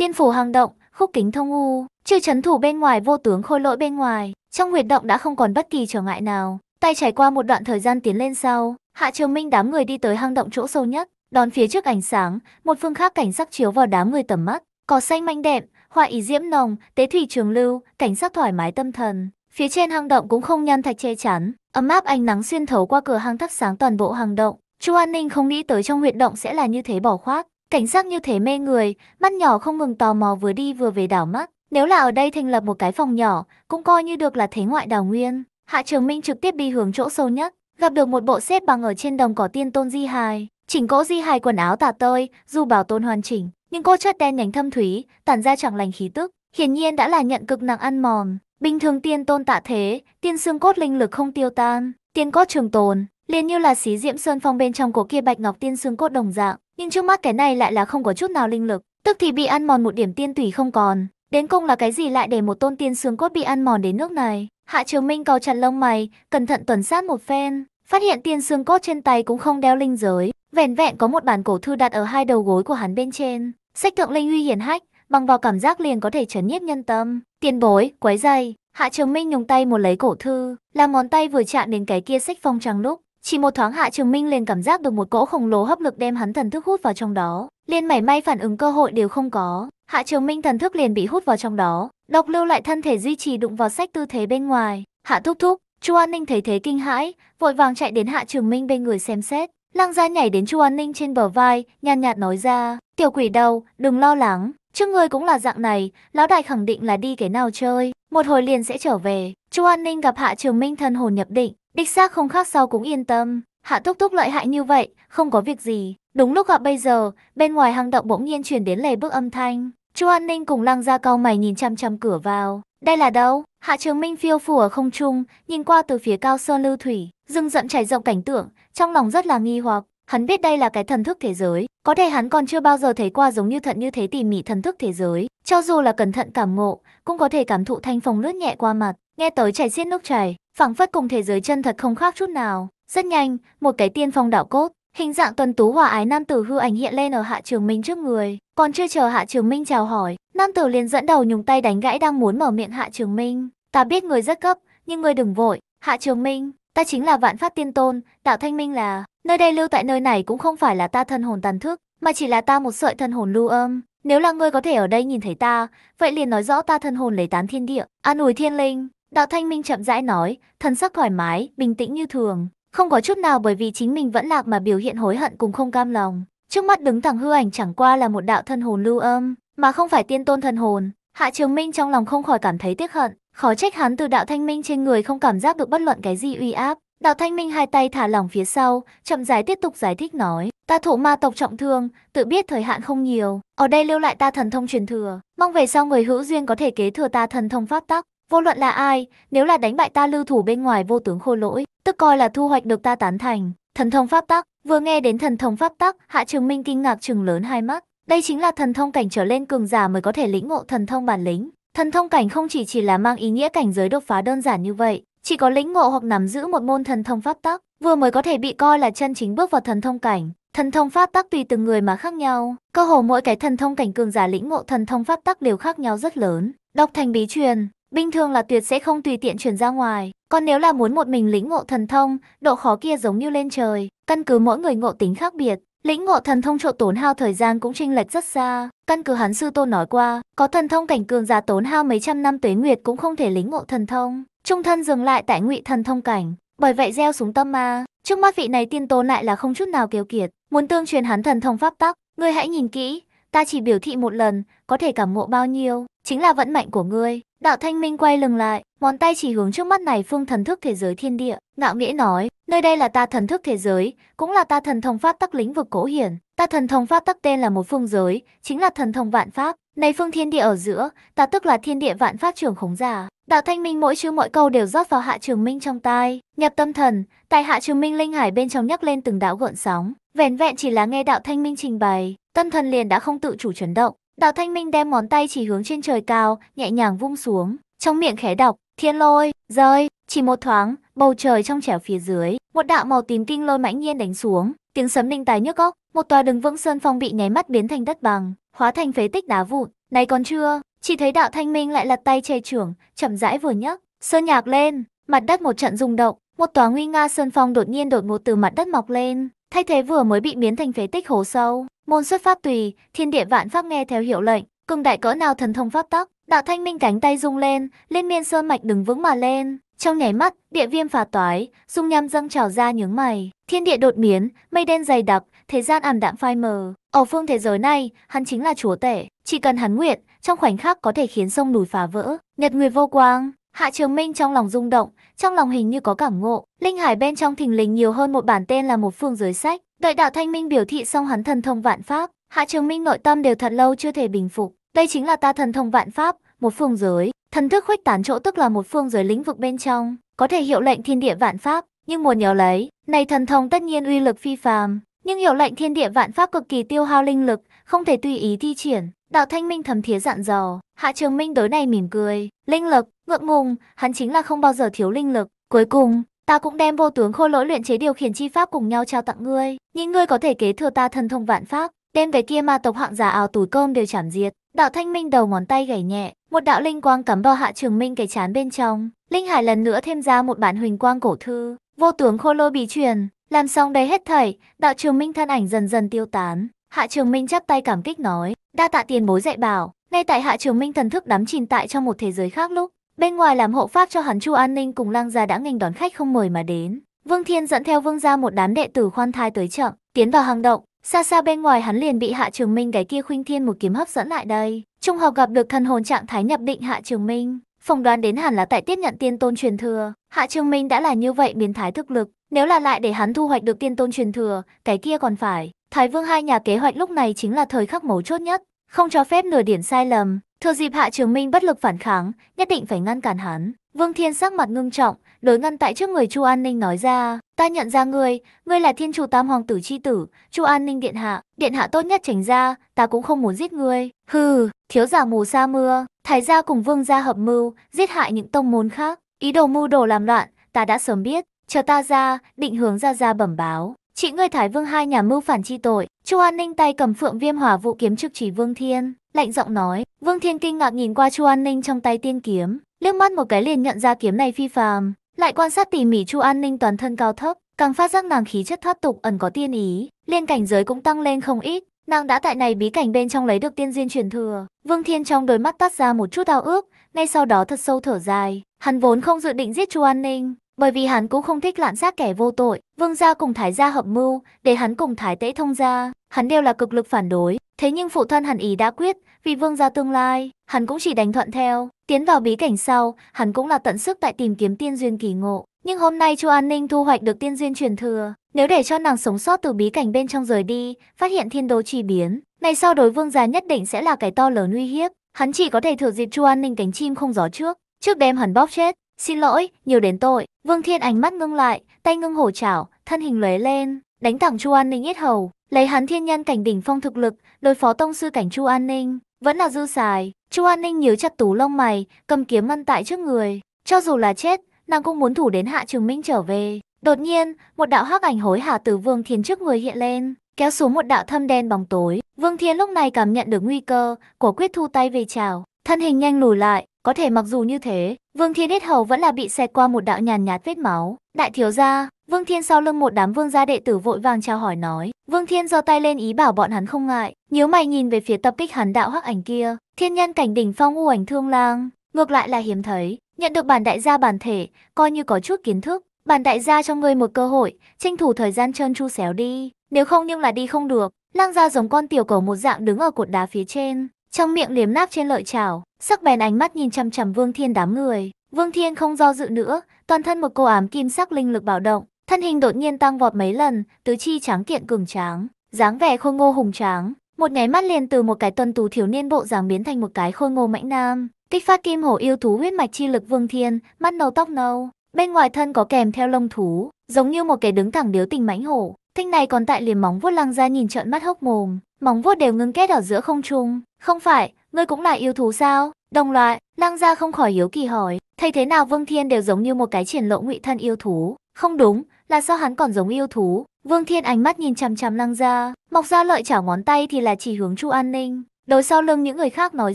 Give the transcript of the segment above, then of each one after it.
Tiên phủ hang động, khúc kính thông u, trừ chấn thủ bên ngoài vô tướng khôi lỗi bên ngoài, trong huyệt động đã không còn bất kỳ trở ngại nào. Tay trải qua một đoạn thời gian tiến lên sau, Hạ Trường Minh đám người đi tới hang động chỗ sâu nhất, đón phía trước ánh sáng, một phương khác cảnh sắc chiếu vào đám người tầm mắt, cỏ xanh manh đẹp, hoa ý diễm nồng, tế thủy trường lưu, cảnh sắc thoải mái tâm thần. Phía trên hang động cũng không nhăn thạch che chắn, ấm áp ánh nắng xuyên thấu qua cửa hang thắp sáng toàn bộ hang động. Chu An Ninh không nghĩ tới trong huyệt động sẽ là như thế bỏ khoác, Cảnh giác như thế mê người, mắt nhỏ không ngừng tò mò vừa đi vừa về đảo mắt. Nếu là ở đây thành lập một cái phòng nhỏ, cũng coi như được là thế ngoại đảo nguyên. Hạ Trường Minh trực tiếp đi hướng chỗ sâu nhất, gặp được một bộ xếp bằng ở trên đồng cỏ tiên tôn di hài. Chỉnh cỗ di hài quần áo tả tơi, dù bảo tôn hoàn chỉnh, nhưng cô chất đen nhánh thâm thúy, tản ra chẳng lành khí tức, hiển nhiên đã là nhận cực nặng ăn mòn. Bình thường tiên tôn tạ thế, tiên xương cốt linh lực không tiêu tan, tiên cốt trường tồn, liền như là xí diễm sơn phong bên trong của kia bạch ngọc tiên xương cốt đồng dạng, nhưng trước mắt cái này lại là không có chút nào linh lực, tức thì bị ăn mòn một điểm tiên tủy không còn. Đến cùng là cái gì lại để một tôn tiên xương cốt bị ăn mòn đến nước này? Hạ Trường Minh cầu chặt lông mày, cẩn thận tuần sát một phen, phát hiện tiên xương cốt trên tay cũng không đeo linh giới, vẻn vẹn có một bản cổ thư đặt ở hai đầu gối của hắn bên trên. Sách thượng linh uy hiển hách, bằng vào cảm giác liền có thể chấn nhiếp nhân tâm. Tiền bối, quấy dày. Hạ Trường Minh nhúng tay một lấy cổ thư, là ngón tay vừa chạm đến cái kia sách phong trắng lúc, chỉ một thoáng Hạ Trường Minh liền cảm giác được một cỗ khổng lồ hấp lực đem hắn thần thức hút vào trong đó, liền mảy may phản ứng cơ hội đều không có, Hạ Trường Minh thần thức liền bị hút vào trong đó, độc lưu lại thân thể duy trì đụng vào sách tư thế bên ngoài, Hạ Thúc Thúc, Chu An Ninh thấy thế kinh hãi, vội vàng chạy đến Hạ Trường Minh bên người xem xét, Lăng Gia nhảy đến Chu An Ninh trên bờ vai, nhàn nhạt nói ra, "Tiểu quỷ đầu, đừng lo lắng, trước ngươi cũng là dạng này, lão đại khẳng định là đi cái nào chơi, một hồi liền sẽ trở về." Chu An Ninh gặp Hạ Trường Minh thân hồn nhập định, Đích xác không khác sau cũng yên tâm, hạ thúc thúc lợi hại như vậy, không có việc gì. Đúng lúc gặp bây giờ, bên ngoài hang động bỗng nhiên chuyển đến lề bước âm thanh. Chu An Ninh cùng lăng ra cau mày nhìn chăm chăm cửa vào. Đây là đâu? Hạ Trường Minh phiêu phủ ở không trung, nhìn qua từ phía cao sơn lưu thủy, rừng rậm trải rộng cảnh tượng, trong lòng rất là nghi hoặc. Hắn biết đây là cái thần thức thế giới, có thể hắn còn chưa bao giờ thấy qua giống như thận như thế tỉ mỉ thần thức thế giới. Cho dù là cẩn thận cảm ngộ, cũng có thể cảm thụ thanh phong lướt nhẹ qua mặt nghe tới chảy xiết nước chảy, phảng phất cùng thế giới chân thật không khác chút nào. Rất nhanh, một cái tiên phong đảo cốt, hình dạng tuần tú hòa ái nam tử hư ảnh hiện lên ở Hạ Trường Minh trước người. Còn chưa chờ Hạ Trường Minh chào hỏi, nam tử liền dẫn đầu nhúng tay đánh gãy đang muốn mở miệng Hạ Trường Minh. Ta biết người rất cấp, nhưng người đừng vội. Hạ Trường Minh, ta chính là Vạn Pháp Tiên Tôn, Đạo Thanh Minh là. Nơi đây lưu tại nơi này cũng không phải là ta thân hồn tàn thức, mà chỉ là ta một sợi thân hồn lưu âm. Nếu là ngươi có thể ở đây nhìn thấy ta, vậy liền nói rõ ta thân hồn lấy tán thiên địa, an ủi thiên linh, Đạo Thanh Minh chậm rãi nói, thần sắc thoải mái, bình tĩnh như thường, không có chút nào bởi vì chính mình vẫn lạc mà biểu hiện hối hận cùng không cam lòng. Trước mắt đứng thẳng hư ảnh chẳng qua là một đạo thân hồn lưu âm, mà không phải tiên tôn thần hồn. Hạ Trường Minh trong lòng không khỏi cảm thấy tiếc hận, khó trách hắn từ đạo Thanh Minh trên người không cảm giác được bất luận cái gì uy áp. Đạo Thanh Minh hai tay thả lỏng phía sau, chậm rãi tiếp tục giải thích nói, ta thụ ma tộc trọng thương, tự biết thời hạn không nhiều, ở đây lưu lại ta thần thông truyền thừa, mong về sau người hữu duyên có thể kế thừa ta thần thông pháp tắc, Vô luận là ai, nếu là đánh bại ta lưu thủ bên ngoài vô tướng khô lỗi, tức coi là thu hoạch được ta tán thành. Thần thông pháp tắc, vừa nghe đến thần thông pháp tắc, Hạ Trường Minh kinh ngạc trừng lớn hai mắt. Đây chính là thần thông cảnh trở lên cường giả mới có thể lĩnh ngộ thần thông bản lĩnh. Thần thông cảnh không chỉ chỉ là mang ý nghĩa cảnh giới đột phá đơn giản như vậy, chỉ có lĩnh ngộ hoặc nắm giữ một môn thần thông pháp tắc, vừa mới có thể bị coi là chân chính bước vào thần thông cảnh. Thần thông pháp tắc tùy từng người mà khác nhau, cơ hồ mỗi cái thần thông cảnh cường giả lĩnh ngộ thần thông pháp tắc đều khác nhau rất lớn. Đọc thành bí truyền, Bình thường là tuyệt sẽ không tùy tiện chuyển ra ngoài. Còn nếu là muốn một mình lĩnh ngộ thần thông, độ khó kia giống như lên trời, căn cứ mỗi người ngộ tính khác biệt. Lĩnh ngộ thần thông trộn tốn hao thời gian cũng chênh lệch rất xa, căn cứ hắn sư tôn nói qua, có thần thông cảnh cường giả tốn hao mấy trăm năm tuế nguyệt cũng không thể lĩnh ngộ thần thông, trung thân dừng lại tại ngụy thần thông cảnh, bởi vậy gieo xuống tâm ma, trước mắt vị này tiên tôn lại là không chút nào kiêu kiệt, muốn tương truyền hắn thần thông pháp tắc, ngươi hãy nhìn kỹ, ta chỉ biểu thị một lần, có thể cảm ngộ bao nhiêu, chính là vận mệnh của ngươi, Đạo Thanh Minh quay lưng lại, ngón tay chỉ hướng trước mắt này phương thần thức thế giới thiên địa, ngạo nghễ nói, nơi đây là ta thần thức thế giới, cũng là ta thần thông pháp tắc lĩnh vực cổ hiển, ta thần thông pháp tắc tên là một phương giới, chính là thần thông vạn pháp, này phương thiên địa ở giữa, ta tức là thiên địa vạn pháp trường khống giả. Đạo Thanh Minh mỗi chữ mỗi câu đều rót vào Hạ Trường Minh trong tai, nhập tâm thần, tại Hạ Trường Minh linh hải bên trong nhắc lên từng đạo gợn sóng, Vẹn vẹn chỉ là nghe Đạo Thanh Minh trình bày, tâm thần liền đã không tự chủ chấn động, Đào Thanh Minh đem ngón tay chỉ hướng trên trời cao, nhẹ nhàng vung xuống, trong miệng khẽ đọc, thiên lôi, rơi, chỉ một thoáng, bầu trời trong trẻo phía dưới, một đạo màu tím kinh lôi mãnh nhiên đánh xuống, tiếng sấm linh tài nhức óc, một tòa đường vững sơn phong bị nháy mắt biến thành đất bằng, hóa thành phế tích đá vụn. Này còn chưa, chỉ thấy đạo Thanh Minh lại lật tay che trưởng, chậm rãi vừa nhấc, sơn nhạc lên, mặt đất một trận rung động, một tòa nguy nga sơn phong đột nhiên đột ngột từ mặt đất mọc lên, thay thế vừa mới bị biến thành phế tích hố sâu. Môn xuất pháp tùy, thiên địa vạn pháp nghe theo hiệu lệnh, cùng đại cỡ nào thần thông pháp tắc, đạo thanh minh cánh tay rung lên, liên miên sơn mạch đứng vững mà lên. Trong nháy mắt, địa viêm phá toái, dung nham dâng trào ra nhướng mày, thiên địa đột biến, mây đen dày đặc, thế gian ảm đạm phai mờ. Ở phương thế giới này, hắn chính là chúa tể, chỉ cần hắn nguyện, trong khoảnh khắc có thể khiến sông núi phá vỡ, nhật nguyệt vô quang, Hạ Trường Minh trong lòng rung động, trong lòng hình như có cảm ngộ, linh hải bên trong thình lình nhiều hơn một bản tên là một phương giới sách. Đợi đạo thanh minh biểu thị xong hắn thần thông vạn pháp, Hạ Trường Minh nội tâm đều thật lâu chưa thể bình phục. Đây chính là ta thần thông vạn pháp, một phương giới, thần thức khuếch tán chỗ tức là một phương giới lĩnh vực bên trong, có thể hiệu lệnh thiên địa vạn pháp, nhưng muốn nhớ lấy, này thần thông tất nhiên uy lực phi phàm, nhưng hiệu lệnh thiên địa vạn pháp cực kỳ tiêu hao linh lực, không thể tùy ý thi triển. Đạo Thanh Minh thầm thía dặn dò, Hạ Trường Minh tối nay mỉm cười, linh lực, Ngượng ngùng, hắn chính là không bao giờ thiếu linh lực. Cuối cùng, ta cũng đem vô tướng khô lỗi luyện chế điều khiển chi pháp cùng nhau trao tặng ngươi. Những ngươi có thể kế thừa ta thần thông vạn pháp, đem về kia ma tộc hạng giả áo túi cơm đều chảm diệt. Đạo thanh minh đầu ngón tay gảy nhẹ, một đạo linh quang cắm vào hạ trường minh cái chán bên trong. Linh hải lần nữa thêm ra một bản huỳnh quang cổ thư. Vô tướng khô lôi bí truyền, làm xong đấy hết thảy, đạo trường minh thân ảnh dần dần tiêu tán. Hạ trường minh chắp tay cảm kích nói, đa tạ tiền bối dạy bảo. Ngay tại hạ trường minh thần thức đắm chìm tại trong một thế giới khác lúc, Bên ngoài làm hộ pháp cho hắn Chu An Ninh cùng Lang gia đã nghênh đón khách không mời mà đến. Vương Thiên dẫn theo Vương gia một đám đệ tử khoan thai tới chậm, tiến vào hang động, xa xa bên ngoài hắn liền bị Hạ Trường Minh cái kia khuynh thiên một kiếm hấp dẫn lại đây. Trung học gặp được thần hồn trạng thái nhập định Hạ Trường Minh, phòng đoán đến hẳn là tại tiếp nhận tiên tôn truyền thừa, Hạ Trường Minh đã là như vậy biến thái thực lực, nếu là lại để hắn thu hoạch được tiên tôn truyền thừa, cái kia còn phải. Thái Vương hai nhà kế hoạch lúc này chính là thời khắc mấu chốt nhất, không cho phép nửa điểm sai lầm, Thừa dịp Hạ Trường Minh bất lực phản kháng, nhất định phải ngăn cản hắn. Vương Thiên sắc mặt ngưng trọng, đối ngăn tại trước người Chu An Ninh nói ra, ta nhận ra ngươi, ngươi là thiên chủ tam hoàng tử chi tử, Chu An Ninh điện hạ, điện hạ tốt nhất tránh ra, ta cũng không muốn giết ngươi. Hừ, thiếu giả mù sa mưa, thái gia cùng vương gia hợp mưu, giết hại những tông môn khác, ý đồ mưu đồ làm loạn, ta đã sớm biết, chờ ta ra, định hướng ra ra bẩm báo. Chị ngươi Thái Vương hai nhà mưu phản chi tội, Chu An Ninh tay cầm phượng viêm hỏa vũ kiếm trực chỉ Vương Thiên, lạnh giọng nói. Vương Thiên kinh ngạc nhìn qua Chu An Ninh trong tay tiên kiếm, liếc mắt một cái liền nhận ra kiếm này phi phàm, lại quan sát tỉ mỉ Chu An Ninh toàn thân cao thấp, càng phát giác nàng khí chất thoát tục ẩn có tiên ý, liên cảnh giới cũng tăng lên không ít. Nàng đã tại này bí cảnh bên trong lấy được tiên duyên truyền thừa. Vương Thiên trong đôi mắt tắt ra một chút ao ước, ngay sau đó thật sâu thở dài. Hắn vốn không dự định giết Chu An Ninh, bởi vì hắn cũng không thích lạn sát kẻ vô tội. Vương gia cùng Thái gia hợp mưu, để hắn cùng Thái Tế thông gia, hắn đều là cực lực phản đối. Thế nhưng phụ thân hắn ý đã quyết, vì vương gia tương lai, hắn cũng chỉ đánh thuận theo. Tiến vào bí cảnh sau, hắn cũng là tận sức tại tìm kiếm tiên duyên kỳ ngộ. Nhưng hôm nay Chu An Ninh thu hoạch được tiên duyên truyền thừa, nếu để cho nàng sống sót từ bí cảnh bên trong rời đi, phát hiện thiên đố chi biến, này sau đối vương gia nhất định sẽ là cái to lớn uy hiếp. Hắn chỉ có thể thử dịp Chu An Ninh cánh chim không gió trước, trước đêm hắn bóp chết. Xin lỗi, nhiều đến tội. Vương Thiên ánh mắt ngưng lại, tay ngưng hổ chảo, thân hình lóe lên, đánh thẳng Chu An Ninh yết hầu, lấy hắn thiên nhân cảnh đỉnh phong thực lực, đối phó tông sư cảnh Chu An Ninh, vẫn là dư xài. Chu An Ninh nhíu chặt tú lông mày, cầm kiếm ngăn tại trước người, cho dù là chết, nàng cũng muốn thủ đến Hạ Trường Minh trở về. Đột nhiên, một đạo hắc ảnh hối hả từ Vương Thiên trước người hiện lên, kéo xuống một đạo thâm đen bóng tối. Vương Thiên lúc này cảm nhận được nguy cơ, quả quyết thu tay về chào, thân hình nhanh lùi lại, có thể mặc dù như thế, Vương Thiên hết hầu vẫn là bị xẹt qua một đạo nhàn nhạt vết máu. Đại thiếu gia, Vương Thiên sau lưng một đám vương gia đệ tử vội vàng trao hỏi nói. Vương Thiên giơ tay lên ý bảo bọn hắn không ngại. Nếu mày nhìn về phía tập kích hắn đạo hắc ảnh kia. Thiên nhân cảnh đỉnh phong u ảnh thương lang. Ngược lại là hiếm thấy. Nhận được bản đại gia bản thể, coi như có chút kiến thức. Bản đại gia cho ngươi một cơ hội, tranh thủ thời gian trơn chu xéo đi. Nếu không nhưng là đi không được. Lang gia giống con tiểu cầu một dạng đứng ở cột đá phía trên trong miệng liếm náp trên lợi chảo, sắc bén ánh mắt nhìn chằm chằm Vương Thiên đám người. Vương Thiên không do dự nữa, toàn thân một cô ám kim sắc linh lực bạo động, thân hình đột nhiên tăng vọt mấy lần, tứ chi trắng kiện cường tráng, dáng vẻ khôi ngô hùng tráng, một nháy mắt liền từ một cái tuân tú thiếu niên bộ dáng biến thành một cái khôi ngô mãnh nam. Kích phát kim hổ yêu thú huyết mạch chi lực Vương Thiên, mắt nâu tóc nâu, bên ngoài thân có kèm theo lông thú, giống như một cái đứng thẳng điếu tình mãnh hổ, Thanh này còn tại liềm móng vuốt lăng ra nhìn trợn mắt hốc mồm, móng vuốt đều ngưng kết ở giữa không trung. Không phải, ngươi cũng là yêu thú sao? Đồng loại, lăng ra không khỏi yếu kỳ hỏi, thấy thế nào Vương Thiên đều giống như một cái triển lộ ngụy thân yêu thú. Không đúng, là sao hắn còn giống yêu thú? Vương Thiên ánh mắt nhìn chằm chằm lăng ra, mọc ra lợi chảo ngón tay thì là chỉ hướng Chu An Ninh. Đối sau lưng những người khác nói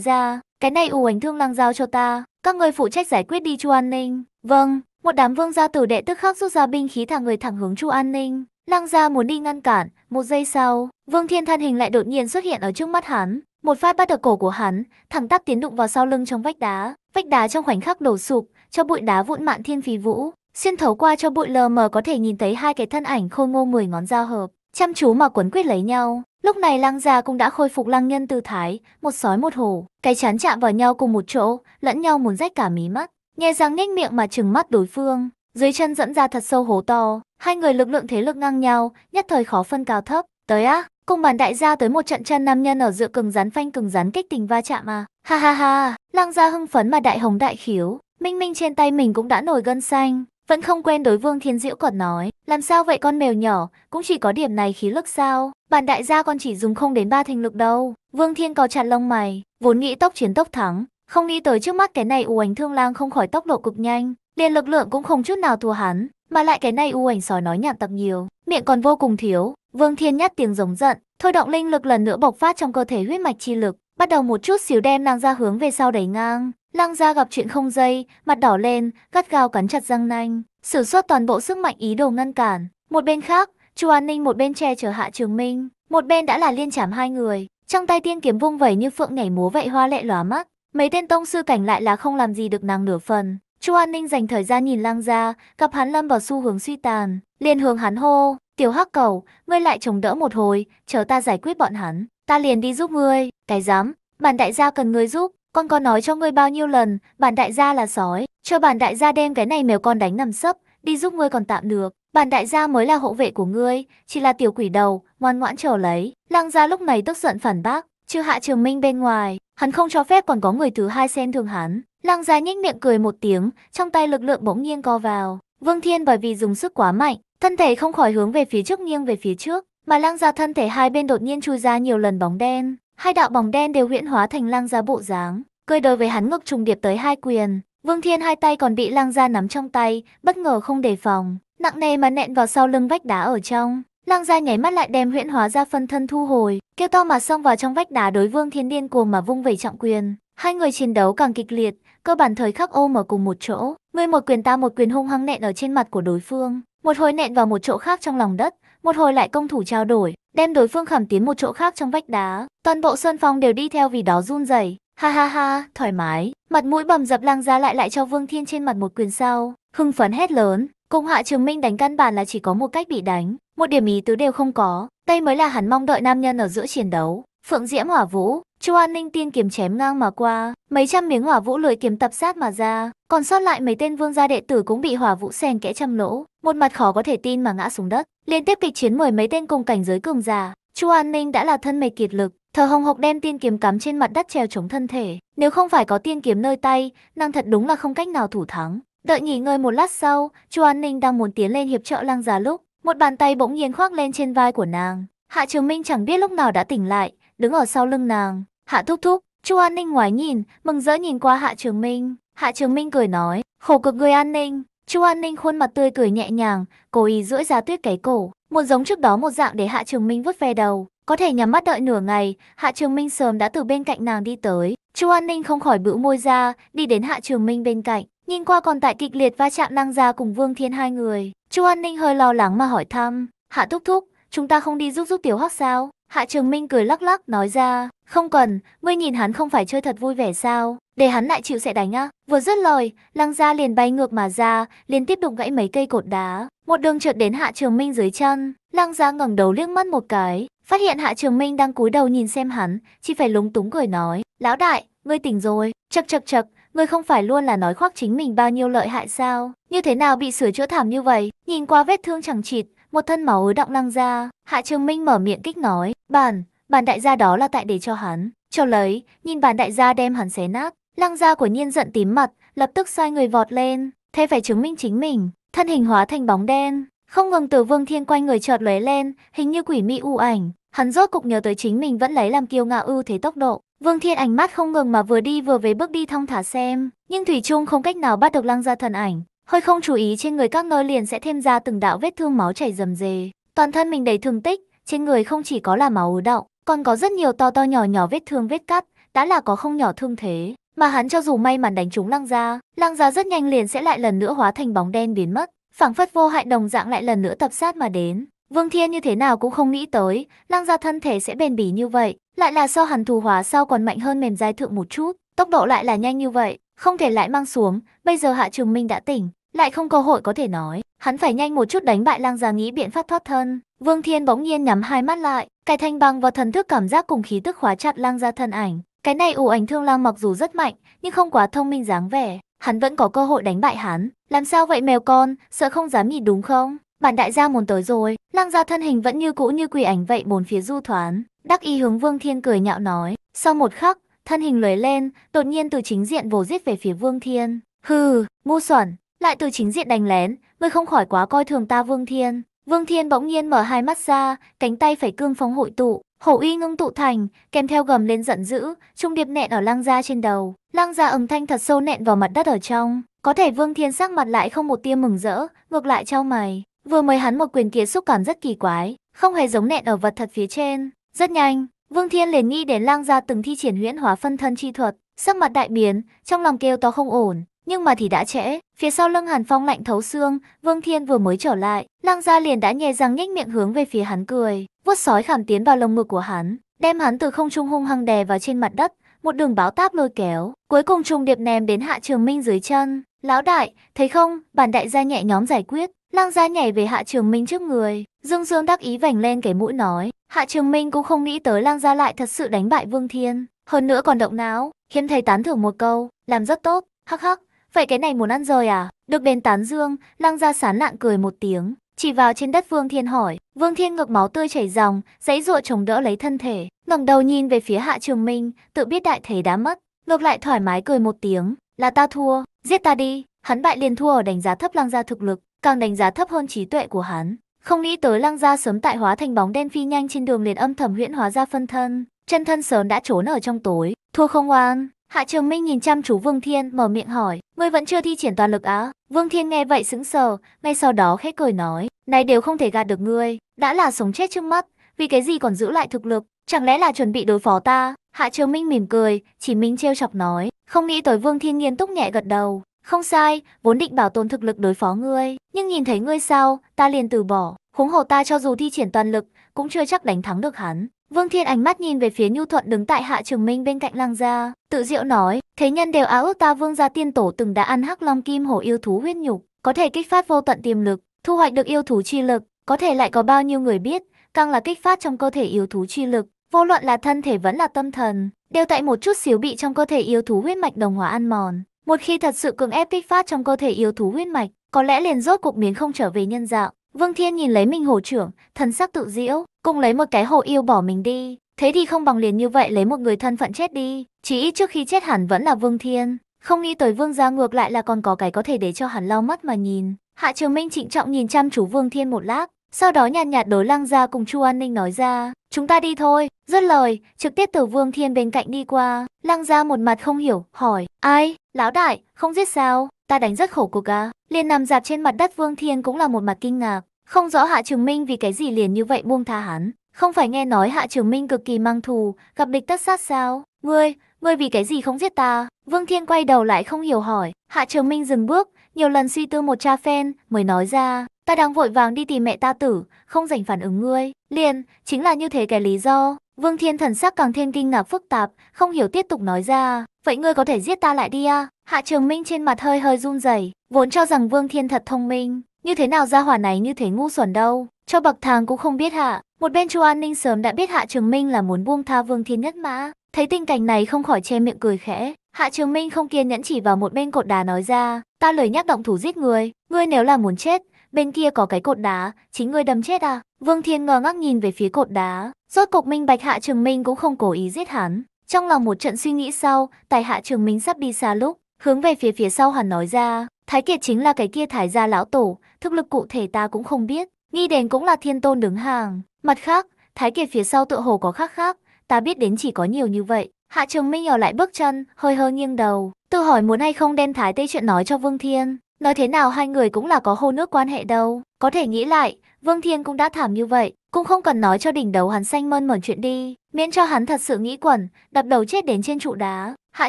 ra, cái này ù ảnh thương lăng giao cho ta, các ngươi phụ trách giải quyết đi Chu An Ninh. Vâng, một đám vương gia tử đệ tức khắc rút ra binh khí thẳng người thẳng hướng Chu An Ninh. Lăng Gia muốn đi ngăn cản, một giây sau, Vương Thiên thân hình lại đột nhiên xuất hiện ở trước mắt hắn, một phát bắt được cổ của hắn, thẳng tắp tiến đụng vào sau lưng trong vách đá, vách đá trong khoảnh khắc đổ sụp, cho bụi đá vụn mạn thiên phí vũ, xuyên thấu qua cho bụi lờ mờ có thể nhìn thấy hai cái thân ảnh khôi ngô mười ngón dao hợp, chăm chú mà quấn quyết lấy nhau. Lúc này Lăng Gia cũng đã khôi phục lăng nhân tư thái, một sói một hổ, cái chán chạm vào nhau cùng một chỗ, lẫn nhau muốn rách cả mí mắt, nhè răng nhếch miệng mà trừng mắt đối phương, dưới chân dẫn ra thật sâu hố to, Hai người lực lượng thế lực ngang nhau, nhất thời khó phân cao thấp. Tới á, cùng bản đại gia tới một trận chân nam nhân ở giữa cứng rắn phanh cứng rắn kích tình va chạm à. Ha ha ha, lang gia hưng phấn mà đại hồng đại khiếu. Minh Minh trên tay mình cũng đã nổi gân xanh. Vẫn không quen đối vương thiên diễu còn nói, làm sao vậy con mèo nhỏ, cũng chỉ có điểm này khí lực sao, bản đại gia con chỉ dùng không đến ba thành lực đâu. Vương thiên có chặt lông mày, vốn nghĩ tốc chiến tốc thắng, không nghĩ tới trước mắt cái này ù ảnh thương lang không khỏi tốc độ cực nhanh, liền lực lượng cũng không chút nào thua hắn. Mà lại cái này u ảnh sói nói nhạt tập nhiều, miệng còn vô cùng thiếu. Vương Thiên nhát tiếng giống giận, thôi động linh lực lần nữa bộc phát trong cơ thể huyết mạch chi lực, bắt đầu một chút xíu đem nàng ra hướng về sau đẩy ngang. Lăng ra gặp chuyện không dây, mặt đỏ lên, gắt gao cắn chặt răng nanh, sử xuất toàn bộ sức mạnh ý đồ ngăn cản. Một bên khác, Chu An Ninh một bên che chở Hạ Trường Minh, một bên đã là liên chảm hai người, trong tay tiên kiếm vung vẩy như phượng nhảy múa vậy hoa lệ lóa mắt. Mấy tên tông sư cảnh lại là không làm gì được nàng nửa phần, Chu An Ninh dành thời gian nhìn Lang Gia, gặp hắn lâm vào xu hướng suy tàn, liền hướng hắn hô, "Tiểu Hắc Cẩu, ngươi lại chống đỡ một hồi, chờ ta giải quyết bọn hắn, ta liền đi giúp ngươi." "Cái dám, bản đại gia cần ngươi giúp, con có nói cho ngươi bao nhiêu lần, bản đại gia là sói, cho bản đại gia đem cái này mèo con đánh nằm sấp, đi giúp ngươi còn tạm được, bản đại gia mới là hộ vệ của ngươi, chỉ là tiểu quỷ đầu, ngoan ngoãn chờ lấy." Lang Gia lúc này tức giận phản bác, "Chư Hạ Trường Minh bên ngoài, hắn không cho phép còn có người thứ hai xen thường hắn." Lăng giá nhếch miệng cười một tiếng, trong tay lực lượng bỗng nhiên co vào. Vương Thiên bởi vì dùng sức quá mạnh, thân thể không khỏi hướng về phía trước nghiêng về phía trước, mà lăng giá thân thể hai bên đột nhiên chui ra nhiều lần bóng đen. Hai đạo bóng đen đều huyễn hóa thành lăng giá bộ dáng, cười đối với hắn ngực trùng điệp tới hai quyền. Vương Thiên hai tay còn bị lăng gia nắm trong tay, bất ngờ không đề phòng, nặng nề mà nện vào sau lưng vách đá ở trong. Lăng gia nháy mắt lại đem huyễn hóa ra phân thân thu hồi, kêu to mà xông vào trong vách đá đối Vương Thiên điên cuồng mà vung về trọng quyền. Hai người chiến đấu càng kịch liệt, Cơ bản thời khắc ôm ở cùng một chỗ, ngươi một quyền ta một quyền hung hăng nện ở trên mặt của đối phương, một hồi nện vào một chỗ khác trong lòng đất, một hồi lại công thủ trao đổi, đem đối phương khảm tiến một chỗ khác trong vách đá. Toàn bộ sơn phong đều đi theo vì đó run rẩy. Ha ha ha, thoải mái, mặt mũi bầm dập lang ra lại lại cho Vương Thiên trên mặt một quyền sau, hưng phấn hét lớn, Cung Hạ Trường Minh đánh căn bản là chỉ có một cách bị đánh, một điểm ý tứ đều không có, đây mới là hắn mong đợi nam nhân ở giữa chiến đấu. Phượng Diễm Hỏa Vũ, Chu An Ninh tiên kiếm chém ngang mà qua, mấy trăm miếng hỏa vũ lưỡi kiếm tập sát mà ra, còn sót lại mấy tên vương gia đệ tử cũng bị hỏa vũ xèn kẽ châm lỗ, một mặt khó có thể tin mà ngã xuống đất. Liên tiếp kịch chiến mười mấy tên cùng cảnh giới cường giả, Chu An Ninh đã là thân mệt kiệt lực, thờ hồng hộc đem tiên kiếm cắm trên mặt đất treo chống thân thể, nếu không phải có tiên kiếm nơi tay, năng thật đúng là không cách nào thủ thắng. Đợi nghỉ ngơi một lát sau, Chu An Ninh đang muốn tiến lên hiệp trợ Lăng Già lúc, một bàn tay bỗng nhiên khoác lên trên vai của nàng. Hạ Trường Minh chẳng biết lúc nào đã tỉnh lại, đứng ở sau lưng nàng. Hạ thúc thúc, Chu An Ninh ngoái nhìn, mừng rỡ nhìn qua Hạ Trường Minh. Hạ Trường Minh cười nói, khổ cực người An Ninh. Chu An Ninh khuôn mặt tươi cười nhẹ nhàng, cố ý duỗi ra tuyết cái cổ, một giống trước đó một dạng để Hạ Trường Minh vứt ve đầu. Có thể nhắm mắt đợi nửa ngày, Hạ Trường Minh sớm đã từ bên cạnh nàng đi tới. Chu An Ninh không khỏi bĩu môi ra, đi đến Hạ Trường Minh bên cạnh, nhìn qua còn tại kịch liệt va chạm năng ra cùng Vương Thiên hai người. Chu An Ninh hơi lo lắng mà hỏi thăm, Hạ Thúc Thúc, chúng ta không đi giúp giúp Tiểu Hắc sao? Hạ Trường Minh cười lắc lắc nói ra, không cần, ngươi nhìn hắn không phải chơi thật vui vẻ sao, để hắn lại chịu sẽ đánh á. Vừa dứt lời, lăng ra liền bay ngược mà ra, liên tiếp đụng gãy mấy cây cột đá, một đường trượt đến Hạ Trường Minh dưới chân. Lăng ra ngẩng đầu liếc mắt một cái, phát hiện Hạ Trường Minh đang cúi đầu nhìn xem hắn, chỉ phải lúng túng cười nói, lão đại, ngươi tỉnh rồi, chật chật chật, Ngươi không phải luôn là nói khoác chính mình bao nhiêu lợi hại sao? Như thế nào bị sửa chữa thảm như vậy? Nhìn qua vết thương chẳng chịt, một thân máu ứ động lăng ra. Hạ Trường Minh mở miệng kích nói, bàn, bàn đại gia đó là tại để cho hắn. Cho lấy, nhìn bàn đại gia đem hắn xé nát. Lăng gia của nhiên giận tím mặt, lập tức xoay người vọt lên, thế phải chứng minh chính mình, thân hình hóa thành bóng đen. Không ngừng từ vương thiên quanh người chợt lóe lên, hình như quỷ mị u ảnh. Hắn rốt cục nhớ tới chính mình vẫn lấy làm kiêu ngạo ưu thế tốc độ. Vương thiên ánh mắt không ngừng mà vừa đi vừa về bước đi thong thả xem. Nhưng Thủy Trung không cách nào bắt được lăng gia thần ảnh. Hơi không chú ý trên người các nơi liền sẽ thêm ra từng đạo vết thương máu chảy rầm rề. Toàn thân mình đầy thương tích, trên người không chỉ có là máu ứ động, còn có rất nhiều to to nhỏ nhỏ vết thương vết cắt, đã là có không nhỏ thương thế. Mà hắn cho dù may mắn đánh trúng lăng ra, lăng ra rất nhanh liền sẽ lại lần nữa hóa thành bóng đen biến mất. phảng phất vô hại đồng dạng lại lần nữa tập sát mà đến. Vương Thiên như thế nào cũng không nghĩ tới, lăng ra thân thể sẽ bền bỉ như vậy, lại là so hắn thù hóa sau còn mạnh hơn mềm dai thượng một chút, tốc độ lại là nhanh như vậy, không thể lại mang xuống, bây giờ Hạ Trường Minh đã tỉnh, lại không cơ hội có thể nói. Hắn phải nhanh một chút đánh bại lang già nghĩ biện pháp thoát thân. Vương Thiên bỗng nhiên nhắm hai mắt lại, cái thanh băng vào thần thức cảm giác cùng khí tức khóa chặt lang gia thân ảnh. Cái này ủ ảnh thương lang mặc dù rất mạnh, nhưng không quá thông minh dáng vẻ. Hắn vẫn có cơ hội đánh bại hắn. Làm sao vậy mèo con, sợ không dám nhìn đúng không? Bản đại gia muốn tới rồi, lang gia thân hình vẫn như cũ như quỷ ảnh vậy bốn phía du thoán. Đắc y hướng Vương Thiên cười nhạo nói. Sau một khắc, thân hình lóe lên, đột nhiên từ chính diện vồ giết về phía Vương Thiên. Hừ, ngu xuẩn, lại từ chính diện đánh lén, ngươi không khỏi quá coi thường ta Vương Thiên. Vương Thiên bỗng nhiên mở hai mắt ra, cánh tay phải cương phóng hội tụ, hổ uy ngưng tụ thành, kèm theo gầm lên giận dữ, trung điệp nện ở lăng gia trên đầu. Lăng gia âm thanh thật sâu nện vào mặt đất ở trong, có thể Vương Thiên sắc mặt lại không một tia mừng rỡ, ngược lại trao mày. Vừa mới hắn một quyền kia xúc cảm rất kỳ quái, không hề giống nện ở vật thật phía trên. Rất nhanh, Vương Thiên liền nghĩ đến lang gia từng thi triển huyễn hóa phân thân chi thuật, sắc mặt đại biến, trong lòng kêu to không ổn, nhưng mà thì đã trễ, phía sau lưng Hàn Phong lạnh thấu xương, Vương Thiên vừa mới trở lại, Lăng Gia liền đã nhẹ răng nhếch miệng hướng về phía hắn cười, vuốt sói khảm tiến vào lồng ngực của hắn, đem hắn từ không trung hung hăng đè vào trên mặt đất, một đường báo táp lôi kéo, cuối cùng trùng điệp ném đến Hạ Trường Minh dưới chân. Lão đại, thấy không, bản đại gia nhẹ nhóm giải quyết, Lăng Gia nhảy về Hạ Trường Minh trước người, Dương Dương đắc ý vảnh lên cái mũi nói, Hạ Trường Minh cũng không nghĩ tới Lăng Gia lại thật sự đánh bại Vương Thiên, hơn nữa còn động não, hiếm thầy tán thưởng một câu, làm rất tốt, hắc hắc. Vậy cái này muốn ăn rồi à? Được đền tán dương, lăng ra sán lạng cười một tiếng. Chỉ vào trên đất Vương Thiên hỏi, Vương Thiên ngực máu tươi chảy ròng, giấy ruộng chống đỡ lấy thân thể, ngẩng đầu nhìn về phía Hạ Trường Minh, tự biết đại thế đã mất, ngược lại thoải mái cười một tiếng, là ta thua, giết ta đi, hắn bại liền thua ở đánh giá thấp lăng gia thực lực, càng đánh giá thấp hơn trí tuệ của hắn. Không nghĩ tới lăng gia sớm tại hóa thành bóng đen phi nhanh trên đường liền âm thầm huyễn hóa ra phân thân, chân thân sớm đã trốn ở trong tối, thua không oan. Hạ Trường Minh nhìn chăm chú Vương Thiên mở miệng hỏi, ngươi vẫn chưa thi triển toàn lực á? Vương Thiên nghe vậy sững sờ, ngay sau đó khẽ cười nói, này đều không thể gạt được ngươi, đã là sống chết trước mắt, vì cái gì còn giữ lại thực lực, chẳng lẽ là chuẩn bị đối phó ta? Hạ Trường Minh mỉm cười, chỉ Minh trêu chọc nói, không nghĩ tới Vương Thiên nghiêm túc nhẹ gật đầu. Không sai, vốn định bảo tồn thực lực đối phó ngươi, nhưng nhìn thấy ngươi sao, ta liền từ bỏ, huống hồ ta cho dù thi triển toàn lực, cũng chưa chắc đánh thắng được hắn. Vương Thiên ánh mắt nhìn về phía Nhu Thuận đứng tại Hạ Trường Minh bên cạnh Lăng Gia, tự diệu nói, thế nhân đều áo ước ta Vương gia tiên tổ từng đã ăn hắc long kim hổ yêu thú huyết nhục, có thể kích phát vô tận tiềm lực, thu hoạch được yêu thú chi lực, có thể lại có bao nhiêu người biết, càng là kích phát trong cơ thể yêu thú chi lực, vô luận là thân thể vẫn là tâm thần, đều tại một chút xíu bị trong cơ thể yêu thú huyết mạch đồng hóa ăn mòn. Một khi thật sự cường ép kích phát trong cơ thể yêu thú huyết mạch, có lẽ liền rốt cục biến không trở về nhân dạng, Vương Thiên nhìn lấy Minh Hổ trưởng, thần sắc tự diễu, cùng lấy một cái hồ yêu bỏ mình đi. Thế thì không bằng liền như vậy lấy một người thân phận chết đi, chỉ ít trước khi chết hẳn vẫn là Vương Thiên. Không nghĩ tới Vương gia ngược lại là còn có cái có thể để cho hắn lau mắt mà nhìn. Hạ Trường Minh trịnh trọng nhìn chăm chú Vương Thiên một lát, sau đó nhàn nhạt đối lăng Gia cùng Chu An Ninh nói ra, chúng ta đi thôi, dứt lời, trực tiếp từ Vương Thiên bên cạnh đi qua. Lăng Gia một mặt không hiểu, hỏi, ai, lão đại, không giết sao? ta đánh rất khổ cô à. Liền nằm dạp trên mặt đất Vương Thiên cũng là một mặt kinh ngạc, không rõ Hạ Trường Minh vì cái gì liền như vậy buông tha hắn. Không phải nghe nói Hạ Trường Minh cực kỳ mang thù, gặp địch tất sát sao? Ngươi, ngươi vì cái gì không giết ta? Vương Thiên quay đầu lại không hiểu hỏi, Hạ Trường Minh dừng bước, nhiều lần suy tư một cha phen, mới nói ra, ta đang vội vàng đi tìm mẹ ta tử, không dành phản ứng ngươi. Liền, chính là như thế cái lý do, Vương Thiên thần sắc càng thêm kinh ngạc phức tạp, không hiểu tiếp tục nói ra, vậy ngươi có thể giết ta lại đi à? Hạ Trường Minh trên mặt hơi hơi run rẩy, vốn cho rằng Vương Thiên thật thông minh, như thế nào ra hỏa này như thế ngu xuẩn đâu, cho bậc thang cũng không biết hạ. Một bên Chu An Ninh sớm đã biết Hạ Trường Minh là muốn buông tha Vương Thiên nhất mã, thấy tình cảnh này không khỏi che miệng cười khẽ. Hạ Trường Minh không kiên nhẫn chỉ vào một bên cột đá nói ra, ta lời nhắc động thủ giết người, ngươi nếu là muốn chết, bên kia có cái cột đá, chính ngươi đâm chết à? Vương Thiên ngờ ngác nhìn về phía cột đá, rốt cục minh bạch Hạ Trường Minh cũng không cố ý giết hắn. Trong lòng một trận suy nghĩ sau, tài Hạ Trường Minh sắp đi xa lúc, hướng về phía phía sau hắn nói ra, Thái Kiệt chính là cái kia Thái gia lão tổ, thực lực cụ thể ta cũng không biết, nghi đền cũng là thiên tôn đứng hàng. Mặt khác, Thái Kiệt phía sau tựa hồ có khác khác, ta biết đến chỉ có nhiều như vậy. Hạ Trường Minh ở lại bước chân, hơi hơi nghiêng đầu, tự hỏi muốn hay không đem Thái Tây chuyện nói cho Vương Thiên. Nói thế nào hai người cũng là có hô nước quan hệ đâu. Có thể nghĩ lại, Vương Thiên cũng đã thảm như vậy, cũng không cần nói cho đỉnh đầu hắn xanh mơn mởn chuyện đi, miễn cho hắn thật sự nghĩ quẩn, đập đầu chết đến trên trụ đá. Hạ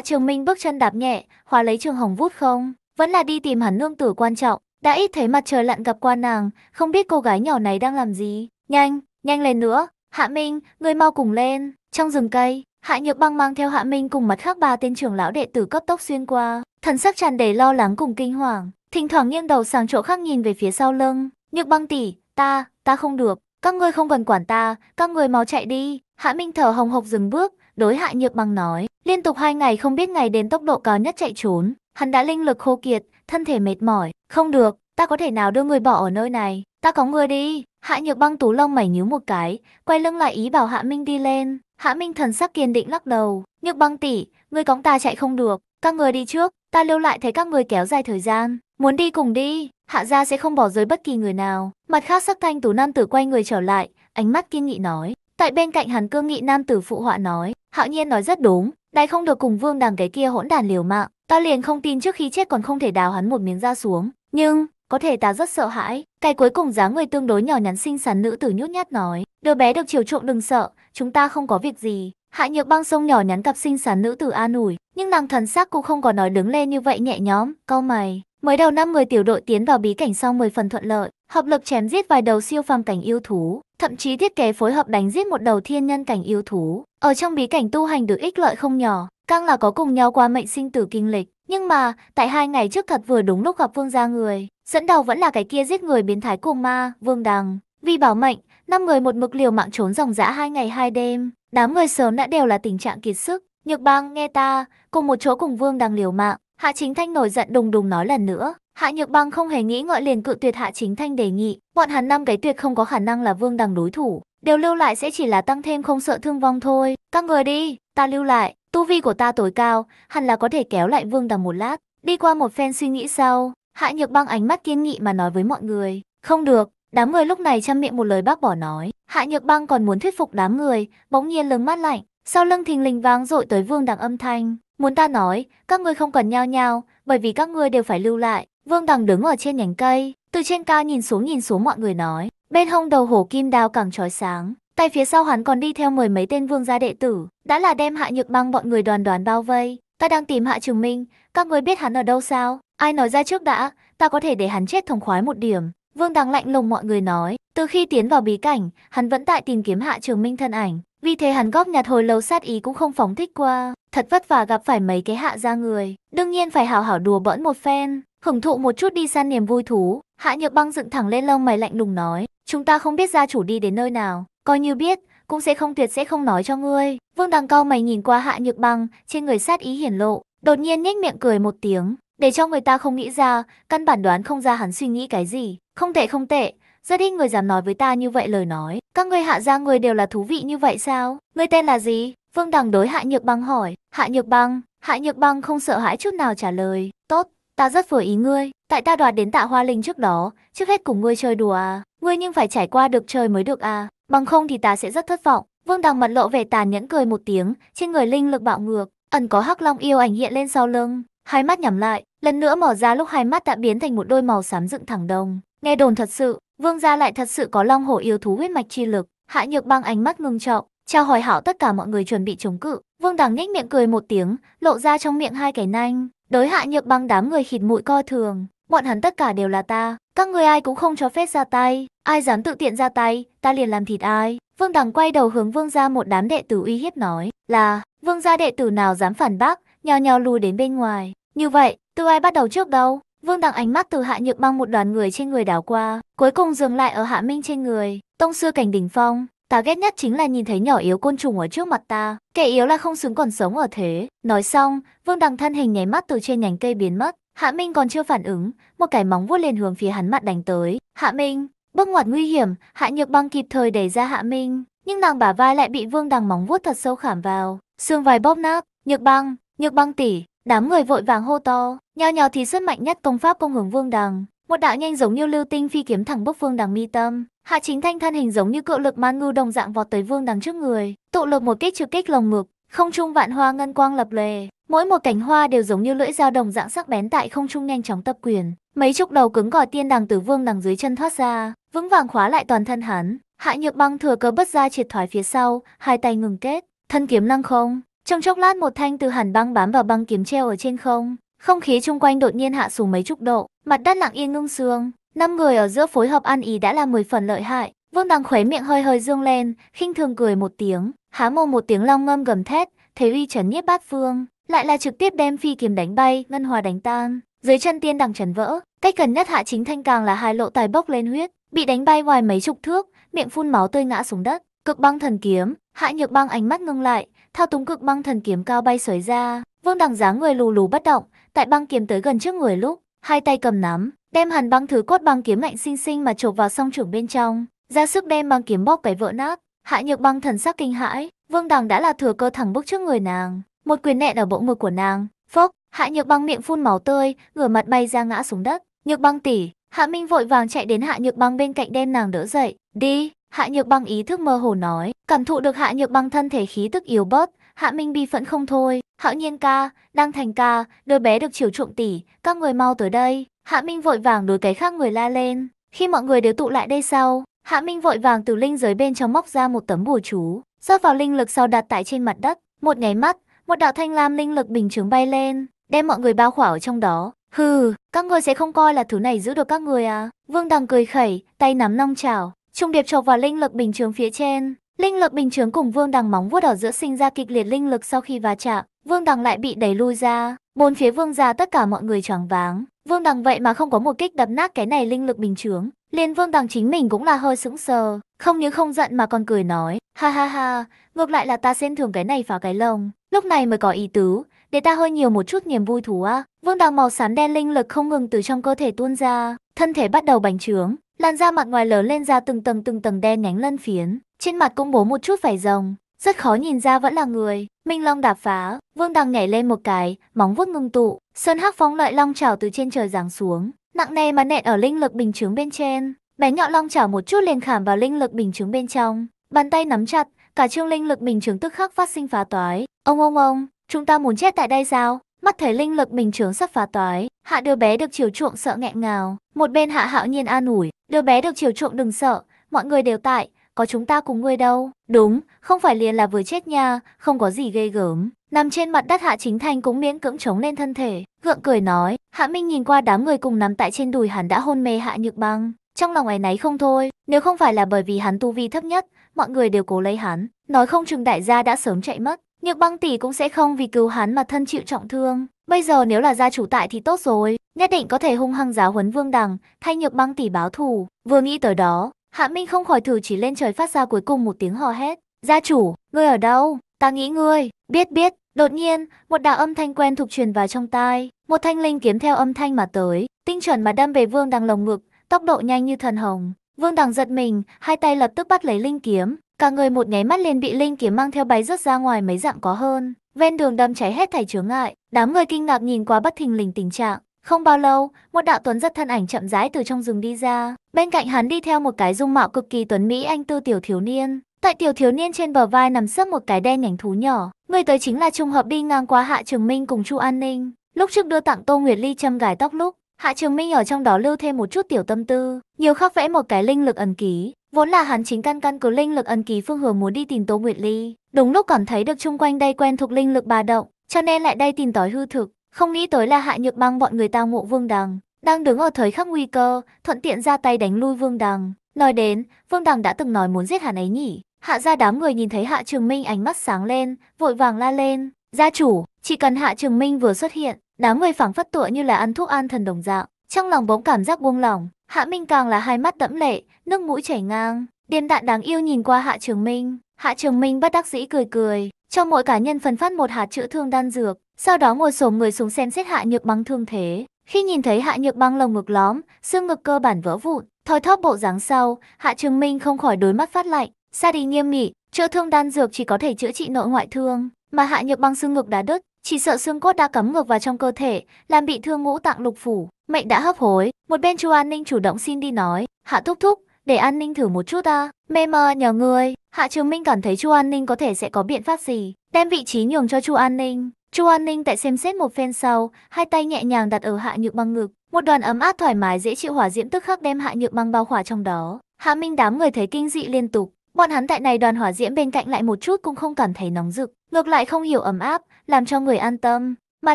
Trường Minh bước chân đạp nhẹ, hóa lấy Trường Hồng vút không, vẫn là đi tìm hắn nương tử quan trọng, đã ít thấy mặt trời lặn gặp qua nàng, không biết cô gái nhỏ này đang làm gì. Nhanh, nhanh lên nữa, Hạ Minh, ngươi mau cùng lên. Trong rừng cây, Hạ Nhược Băng mang theo Hạ Minh cùng mặt khác ba tên trưởng lão đệ tử cấp tốc xuyên qua, thần sắc tràn đầy lo lắng cùng kinh hoàng thỉnh thoảng nghiêng đầu sang chỗ khác nhìn về phía sau lưng. Nhược băng tỷ, ta, ta không được, các ngươi không cần quản ta, các ngươi mau chạy đi. Hạ Minh thở hồng hộc dừng bước, đối hạ nhược băng nói. Liên tục hai ngày không biết ngày đến tốc độ cao nhất chạy trốn, hắn đã linh lực khô kiệt, thân thể mệt mỏi. Không được, ta có thể nào đưa người bỏ ở nơi này, ta có người đi. Hạ nhược băng tú lông mẩy nhíu một cái, quay lưng lại ý bảo Hạ Minh đi lên. Hạ Minh thần sắc kiên định lắc đầu, nhược băng tỷ, ngươi cóng ta chạy không được, các người đi trước, ta lưu lại thấy các người kéo dài thời gian. Muốn đi cùng đi, hạ gia sẽ không bỏ rơi bất kỳ người nào. Mặt khác sắc thanh tú nam tử quay người trở lại, ánh mắt kiên nghị nói. Tại bên cạnh hàn cương nghị nam tử phụ họa nói, hạo nhiên nói rất đúng, đại không được cùng vương đằng cái kia hỗn đàn liều mạng. Ta liền không tin trước khi chết còn không thể đào hắn một miếng da xuống. Nhưng, có thể ta rất sợ hãi. Cái cuối cùng dáng người tương đối nhỏ nhắn xinh xắn nữ tử nhút nhát nói, đứa bé được chiều trộm đừng sợ, chúng ta không có việc gì. Hạ nhược băng sông nhỏ nhắn cặp xinh xắn nữ tử an ủi, nhưng nàng thần sắc cũng không có nói đứng lên như vậy nhẹ nhõm, cau mày. Mới đầu năm người tiểu đội tiến vào bí cảnh sau 10 phần thuận lợi, hợp lực chém giết vài đầu siêu phàm cảnh yêu thú, thậm chí thiết kế phối hợp đánh giết một đầu thiên nhân cảnh yêu thú. Ở trong bí cảnh tu hành được ích lợi không nhỏ, càng là có cùng nhau qua mệnh sinh tử kinh lịch. Nhưng mà, tại hai ngày trước thật vừa đúng lúc gặp vương gia người, dẫn đầu vẫn là cái kia giết người biến thái cùng ma, vương đằng. Vì bảo mệnh, năm người một mực liều mạng trốn dòng dã hai ngày hai đêm, đám người sớm đã đều là tình trạng kiệt sức. Nhược bang nghe ta, cùng một chỗ cùng vương đằng liều mạng, Hạ Chính Thanh nổi giận đùng đùng nói lần nữa. Hạ Nhược Băng không hề nghĩ ngợi liền cự tuyệt Hạ Chính Thanh đề nghị, bọn hắn năm cái tuyệt không có khả năng là vương đằng đối thủ, đều lưu lại sẽ chỉ là tăng thêm không sợ thương vong thôi. Các người đi, ta lưu lại, tu vi của ta tối cao, hẳn là có thể kéo lại vương đằng một lát. Đi qua một phen suy nghĩ sau, Hạ Nhược Băng ánh mắt kiên nghị mà nói với mọi người, không được, đám người lúc này chăm miệng một lời bác bỏ nói. Hạ Nhược Băng còn muốn thuyết phục đám người, bỗng nhiên lưng mắt lạnh, sau lưng thình lình vang dội tới vương đằng âm thanh. Muốn ta nói, các ngươi không cần nhao nhao, bởi vì các ngươi đều phải lưu lại. Vương Đằng đứng ở trên nhánh cây, từ trên cao nhìn xuống nhìn xuống mọi người nói. Bên hông đầu hổ kim đao càng trói sáng, tay phía sau hắn còn đi theo mười mấy tên vương gia đệ tử, đã là đem hạ nhược băng bọn người đoàn đoàn bao vây. Ta đang tìm hạ trường minh, các ngươi biết hắn ở đâu sao? Ai nói ra trước đã, ta có thể để hắn chết thông khoái một điểm. Vương Đằng lạnh lùng mọi người nói, từ khi tiến vào bí cảnh, hắn vẫn tại tìm kiếm hạ trường minh thân ảnh. Vì thế hắn góp nhặt hồi lâu sát ý cũng không phóng thích qua, thật vất vả gặp phải mấy cái hạ gia người, đương nhiên phải hảo hảo đùa bỡn một phen, hưởng thụ một chút đi săn niềm vui thú. Hạ Nhược Băng dựng thẳng lên lông mày lạnh lùng nói, chúng ta không biết gia chủ đi đến nơi nào, coi như biết, cũng sẽ không tuyệt sẽ không nói cho ngươi. Vương Đằng cao mày nhìn qua Hạ Nhược Băng, trên người sát ý hiển lộ, đột nhiên nhếch miệng cười một tiếng, để cho người ta không nghĩ ra, căn bản đoán không ra hắn suy nghĩ cái gì. Không tệ không tệ, rất ít người dám nói với ta như vậy lời nói. Các ngươi hạ gia người đều là thú vị như vậy sao? người tên là gì? Vương Đằng đối Hạ Nhược Băng hỏi. Hạ Nhược Băng, Hạ Nhược Băng không sợ hãi chút nào trả lời. Tốt, ta rất vừa ý ngươi. Tại ta đoạt đến tạ hoa linh trước đó, trước hết cùng ngươi chơi đùa à. Ngươi nhưng phải trải qua được chơi mới được à. Bằng không thì ta sẽ rất thất vọng. Vương Đằng mặt lộ vẻ tàn nhẫn cười một tiếng, trên người linh lực bạo ngược, ẩn có hắc long yêu ảnh hiện lên sau lưng, hai mắt nhắm lại, lần nữa mở ra lúc hai mắt đã biến thành một đôi màu xám dựng thẳng đồng. Nghe đồn thật sự, Vương gia lại thật sự có long hổ yêu thú huyết mạch chi lực, Hạ Nhược Băng ánh mắt ngưng trọng, chào hỏi hảo tất cả mọi người chuẩn bị chống cự. Vương Đằng nhếch miệng cười một tiếng, lộ ra trong miệng hai cái nanh, đối Hạ Nhược Băng đám người khịt mũi coi thường, bọn hắn tất cả đều là ta, các ngươi ai cũng không cho phép ra tay, ai dám tự tiện ra tay, ta liền làm thịt ai. Vương Đằng quay đầu hướng Vương gia một đám đệ tử uy hiếp nói, là, Vương gia đệ tử nào dám phản bác, nhào nhào lùi đến bên ngoài. Như vậy, từ ai bắt đầu trước đâu? Vương Đằng ánh mắt từ Hạ Nhược Băng một đoàn người trên người đảo qua, cuối cùng dừng lại ở Hạ Minh trên người, tông xưa cảnh đỉnh phong. Ta ghét nhất chính là nhìn thấy nhỏ yếu côn trùng ở trước mặt ta, kẻ yếu là không xứng còn sống ở thế. Nói xong, Vương Đằng thân hình nháy mắt từ trên nhánh cây biến mất, Hạ Minh còn chưa phản ứng, một cái móng vuốt lên hướng phía hắn mặt đánh tới. Hạ Minh, bước ngoặt nguy hiểm, Hạ Nhược Băng kịp thời đẩy ra Hạ Minh, nhưng nàng bả vai lại bị Vương Đằng móng vuốt thật sâu khảm vào, xương vai bóp nát. Nhược Băng, Nhược Băng tỷ, Đám người vội vàng hô to, nho nhỏ thì xuất mạnh nhất công pháp công hưởng vương đằng. Một đạo nhanh giống như lưu tinh phi kiếm thẳng bốc vương đằng mi tâm. Hạ chính thanh thân hình giống như cự lực man ngưu đồng dạng vọt tới vương đằng trước người, tụ lực một kích trực kích lồng ngực, không trung vạn hoa ngân quang lập lề, mỗi một cánh hoa đều giống như lưỡi dao đồng dạng sắc bén tại không trung nhanh chóng tập quyền. Mấy chục đầu cứng cỏi tiên đằng từ vương đằng dưới chân thoát ra, vững vàng khóa lại toàn thân hắn. Hạ Nhược Băng thừa cơ bất ra triệt thoái phía sau, hai tay ngừng kết, thân kiếm lăng không, trong chốc lát một thanh từ hàn băng bám vào băng kiếm treo ở trên không, không khí chung quanh đột nhiên hạ xuống mấy chục độ, mặt đất lặng yên ngưng sương, năm người ở giữa phối hợp ăn ý đã là 10 phần lợi hại. Vương Đằng khóe miệng hơi hơi dương lên, khinh thường cười một tiếng, há mồm một tiếng long ngâm gầm thét, thế uy chấn nhiếp bát phương, lại là trực tiếp đem phi kiếm đánh bay, ngân hòa đánh tan, dưới chân tiên đằng chấn vỡ, cách gần nhất hạ chính thanh càng là hai lộ tài bốc lên huyết, bị đánh bay ngoài mấy chục thước, miệng phun máu tươi ngã xuống đất. Cực băng thần kiếm, hạ nhược băng ánh mắt ngưng lại, thao túng cực băng thần kiếm cao bay sới ra. Vương Đằng dáng người lù lù bất động, tại băng kiếm tới gần trước người lúc, hai tay cầm nắm, đem hàn băng thứ cốt băng kiếm lạnh xinh xinh mà chộp vào song trưởng bên trong, ra sức đem băng kiếm bóp cái vỡ nát. Hạ Nhược băng thần sắc kinh hãi, Vương Đằng đã là thừa cơ thẳng bước trước người nàng, một quyền nện ở bộ ngực của nàng, phốc, Hạ Nhược băng miệng phun máu tươi, ngửa mặt bay ra ngã xuống đất. Nhược băng tỷ, Hạ Minh vội vàng chạy đến Hạ Nhược băng bên cạnh đem nàng đỡ dậy, đi, Hạ Nhược Băng ý thức mơ hồ nói, cảm thụ được Hạ Nhược Băng thân thể khí tức yếu bớt, Hạ Minh bi phẫn không thôi. Hạo Nhiên ca, đang thành ca, đứa bé được chiều trộm tỷ, các người mau tới đây. Hạ Minh vội vàng đối cái khác người la lên. Khi mọi người đều tụ lại đây sau, Hạ Minh vội vàng từ linh giới bên trong móc ra một tấm bùa chú, rót vào linh lực sau đặt tại trên mặt đất. Một nháy mắt, một đạo thanh lam linh lực bình chứng bay lên, đem mọi người bao khỏa ở trong đó. Hừ, các người sẽ không coi là thứ này giữ được các người à? Vương Đằng cười khẩy, tay nắm nong chảo, Trung điệp chọc vào linh lực bình chướng phía trên. Linh lực bình chướng cùng vương đằng móng vuốt đỏ giữa sinh ra kịch liệt linh lực sau khi va chạm, vương đằng lại bị đẩy lui ra. Bốn phía vương gia tất cả mọi người choáng váng. Vương đằng vậy mà không có một kích đập nát cái này linh lực bình chướng. liền vương đằng chính mình cũng là hơi sững sờ, không những không giận mà còn cười nói. Ha ha ha, ngược lại là ta xem thường cái này phá cái lông. Lúc này mới có ý tứ, để ta hơi nhiều một chút niềm vui thú á. Vương đằng màu xám đen linh lực không ngừng từ trong cơ thể tuôn ra, thân thể bắt đầu bành trướng, Làn da mặt ngoài lở lên ra từng tầng từng tầng đen nhánh lân phiến, trên mặt cũng bố một chút vảy rồng, rất khó nhìn ra vẫn là người. Minh Long đạp phá, Vương Đằng nhảy lên một cái, móng vuốt ngưng tụ, sơn hắc phóng lợi long trảo từ trên trời giáng xuống, nặng nề mà nện ở linh lực bình chứng bên trên. Bé nhọn long trảo một chút liền khảm vào linh lực bình chứng bên trong, bàn tay nắm chặt, cả trương linh lực bình chứng tức khắc phát sinh phá toái. Ông ông ông, chúng ta muốn chết tại đây sao? Mắt thấy linh lực bình chướng sắp phá toái, hạ đứa bé được chiều chuộng sợ nghẹn ngào. Một bên hạ hạo nhiên an ủi, đứa bé được chiều chuộng đừng sợ, mọi người đều tại, có chúng ta cùng ngươi đâu. Đúng, không phải liền là vừa chết nha, không có gì ghê gớm. Nằm trên mặt đất Hạ Chính thành cũng miễn cưỡng chống lên thân thể, gượng cười nói, Hạ Minh nhìn qua đám người cùng nằm tại trên đùi hắn đã hôn mê Hạ Nhược Băng, trong lòng ấy náy không thôi, nếu không phải là bởi vì hắn tu vi thấp nhất, mọi người đều cố lấy hắn, nói không chừng đại gia đã sớm chạy mất. Nhược băng tỷ cũng sẽ không vì cứu hắn mà thân chịu trọng thương. Bây giờ nếu là gia chủ tại thì tốt rồi, nhất định có thể hung hăng giáo huấn vương đằng, thay nhược băng tỷ báo thù. Vừa nghĩ tới đó, Hạ Minh không khỏi thử chỉ lên trời phát ra cuối cùng một tiếng hò hét. Gia chủ, ngươi ở đâu? Ta nghĩ ngươi, biết biết. Đột nhiên, một đạo âm thanh quen thuộc truyền vào trong tai, một thanh linh kiếm theo âm thanh mà tới, tinh chuẩn mà đâm về vương đằng lồng ngực, tốc độ nhanh như thần hồng. Vương đằng giật mình, hai tay lập tức bắt lấy linh kiếm, Cả người một nháy mắt liền bị linh kiếm mang theo bay rớt ra ngoài mấy dặm có hơn, ven đường đâm cháy hết thảy chướng ngại, đám người kinh ngạc nhìn qua bất thình lình tình trạng. Không bao lâu, một đạo tuấn rất thân ảnh chậm rãi từ trong rừng đi ra, bên cạnh hắn đi theo một cái dung mạo cực kỳ tuấn mỹ anh tư tiểu thiếu niên. Tại tiểu thiếu niên trên bờ vai nằm sấp một cái đen nhánh thú nhỏ, người tới chính là trung hợp đi ngang qua Hạ Trường Minh cùng Chu An Ninh. Lúc trước đưa tặng Tô Nguyệt Ly châm gài tóc lúc, Hạ Trường Minh ở trong đó lưu thêm một chút tiểu tâm tư, nhiều khắc vẽ một cái linh lực ẩn ký, Vốn là hắn chính căn căn cứ linh lực ẩn ký phương hướng muốn đi tìm Tô Nguyệt Ly, đúng lúc cảm thấy được chung quanh đây quen thuộc linh lực bà động, cho nên lại đây tìm tỏi hư thực, không nghĩ tới là Hạ Nhược Băng bọn người ta mộ Vương Đằng, đang đứng ở thời khắc nguy cơ, thuận tiện ra tay đánh lui Vương Đằng. Nói đến, Vương Đằng đã từng nói muốn giết hắn ấy nhỉ? Hạ gia đám người nhìn thấy Hạ Trường Minh ánh mắt sáng lên, vội vàng la lên, "Gia chủ!" Chỉ cần Hạ Trường Minh vừa xuất hiện, đám người phảng phất tựa như là ăn thuốc an thần đồng dạng, trong lòng bỗng cảm giác buông lỏng, Hạ Minh càng là hai mắt đẫm lệ, nước mũi chảy ngang. Điềm đạn đáng yêu nhìn qua Hạ Trường Minh. Hạ Trường Minh bất đắc dĩ cười cười, cho mỗi cá nhân phân phát một hạt chữa thương đan dược, sau đó ngồi xổm người xuống xem xét Hạ Nhược Băng thương thế. Khi nhìn thấy Hạ Nhược Băng lồng ngực lõm, xương ngực cơ bản vỡ vụn, thoi thóp bộ dáng sau, Hạ Trường Minh không khỏi đối mắt phát lạnh, sa đi nghiêm nghị, chữa thương đan dược chỉ có thể chữa trị nội ngoại thương, mà Hạ Nhược Băng xương ngực đã đứt, chỉ sợ xương cốt đã cắm ngược vào trong cơ thể, làm bị thương ngũ tạng lục phủ, Mạnh đã hấp hối, một bên chu an ninh chủ động xin đi nói, hạ thúc thúc, để an ninh thử một chút ta, mê mờ nhờ người, Hạ Trường Minh cảm thấy chu an ninh có thể sẽ có biện pháp gì, đem vị trí nhường cho chu an ninh. Chu An Ninh tại xem xét một phen sau, hai tay nhẹ nhàng đặt ở Hạ Nhược Băng ngực, một đoàn ấm áp thoải mái dễ chịu hỏa diễm tức khắc đem Hạ Nhược Băng bao khỏa trong đó. Hạ Minh đám người thấy kinh dị liên tục, bọn hắn tại này đoàn hỏa diễm bên cạnh lại một chút cũng không cảm thấy nóng rực, ngược lại không hiểu ấm áp, làm cho người an tâm. Mà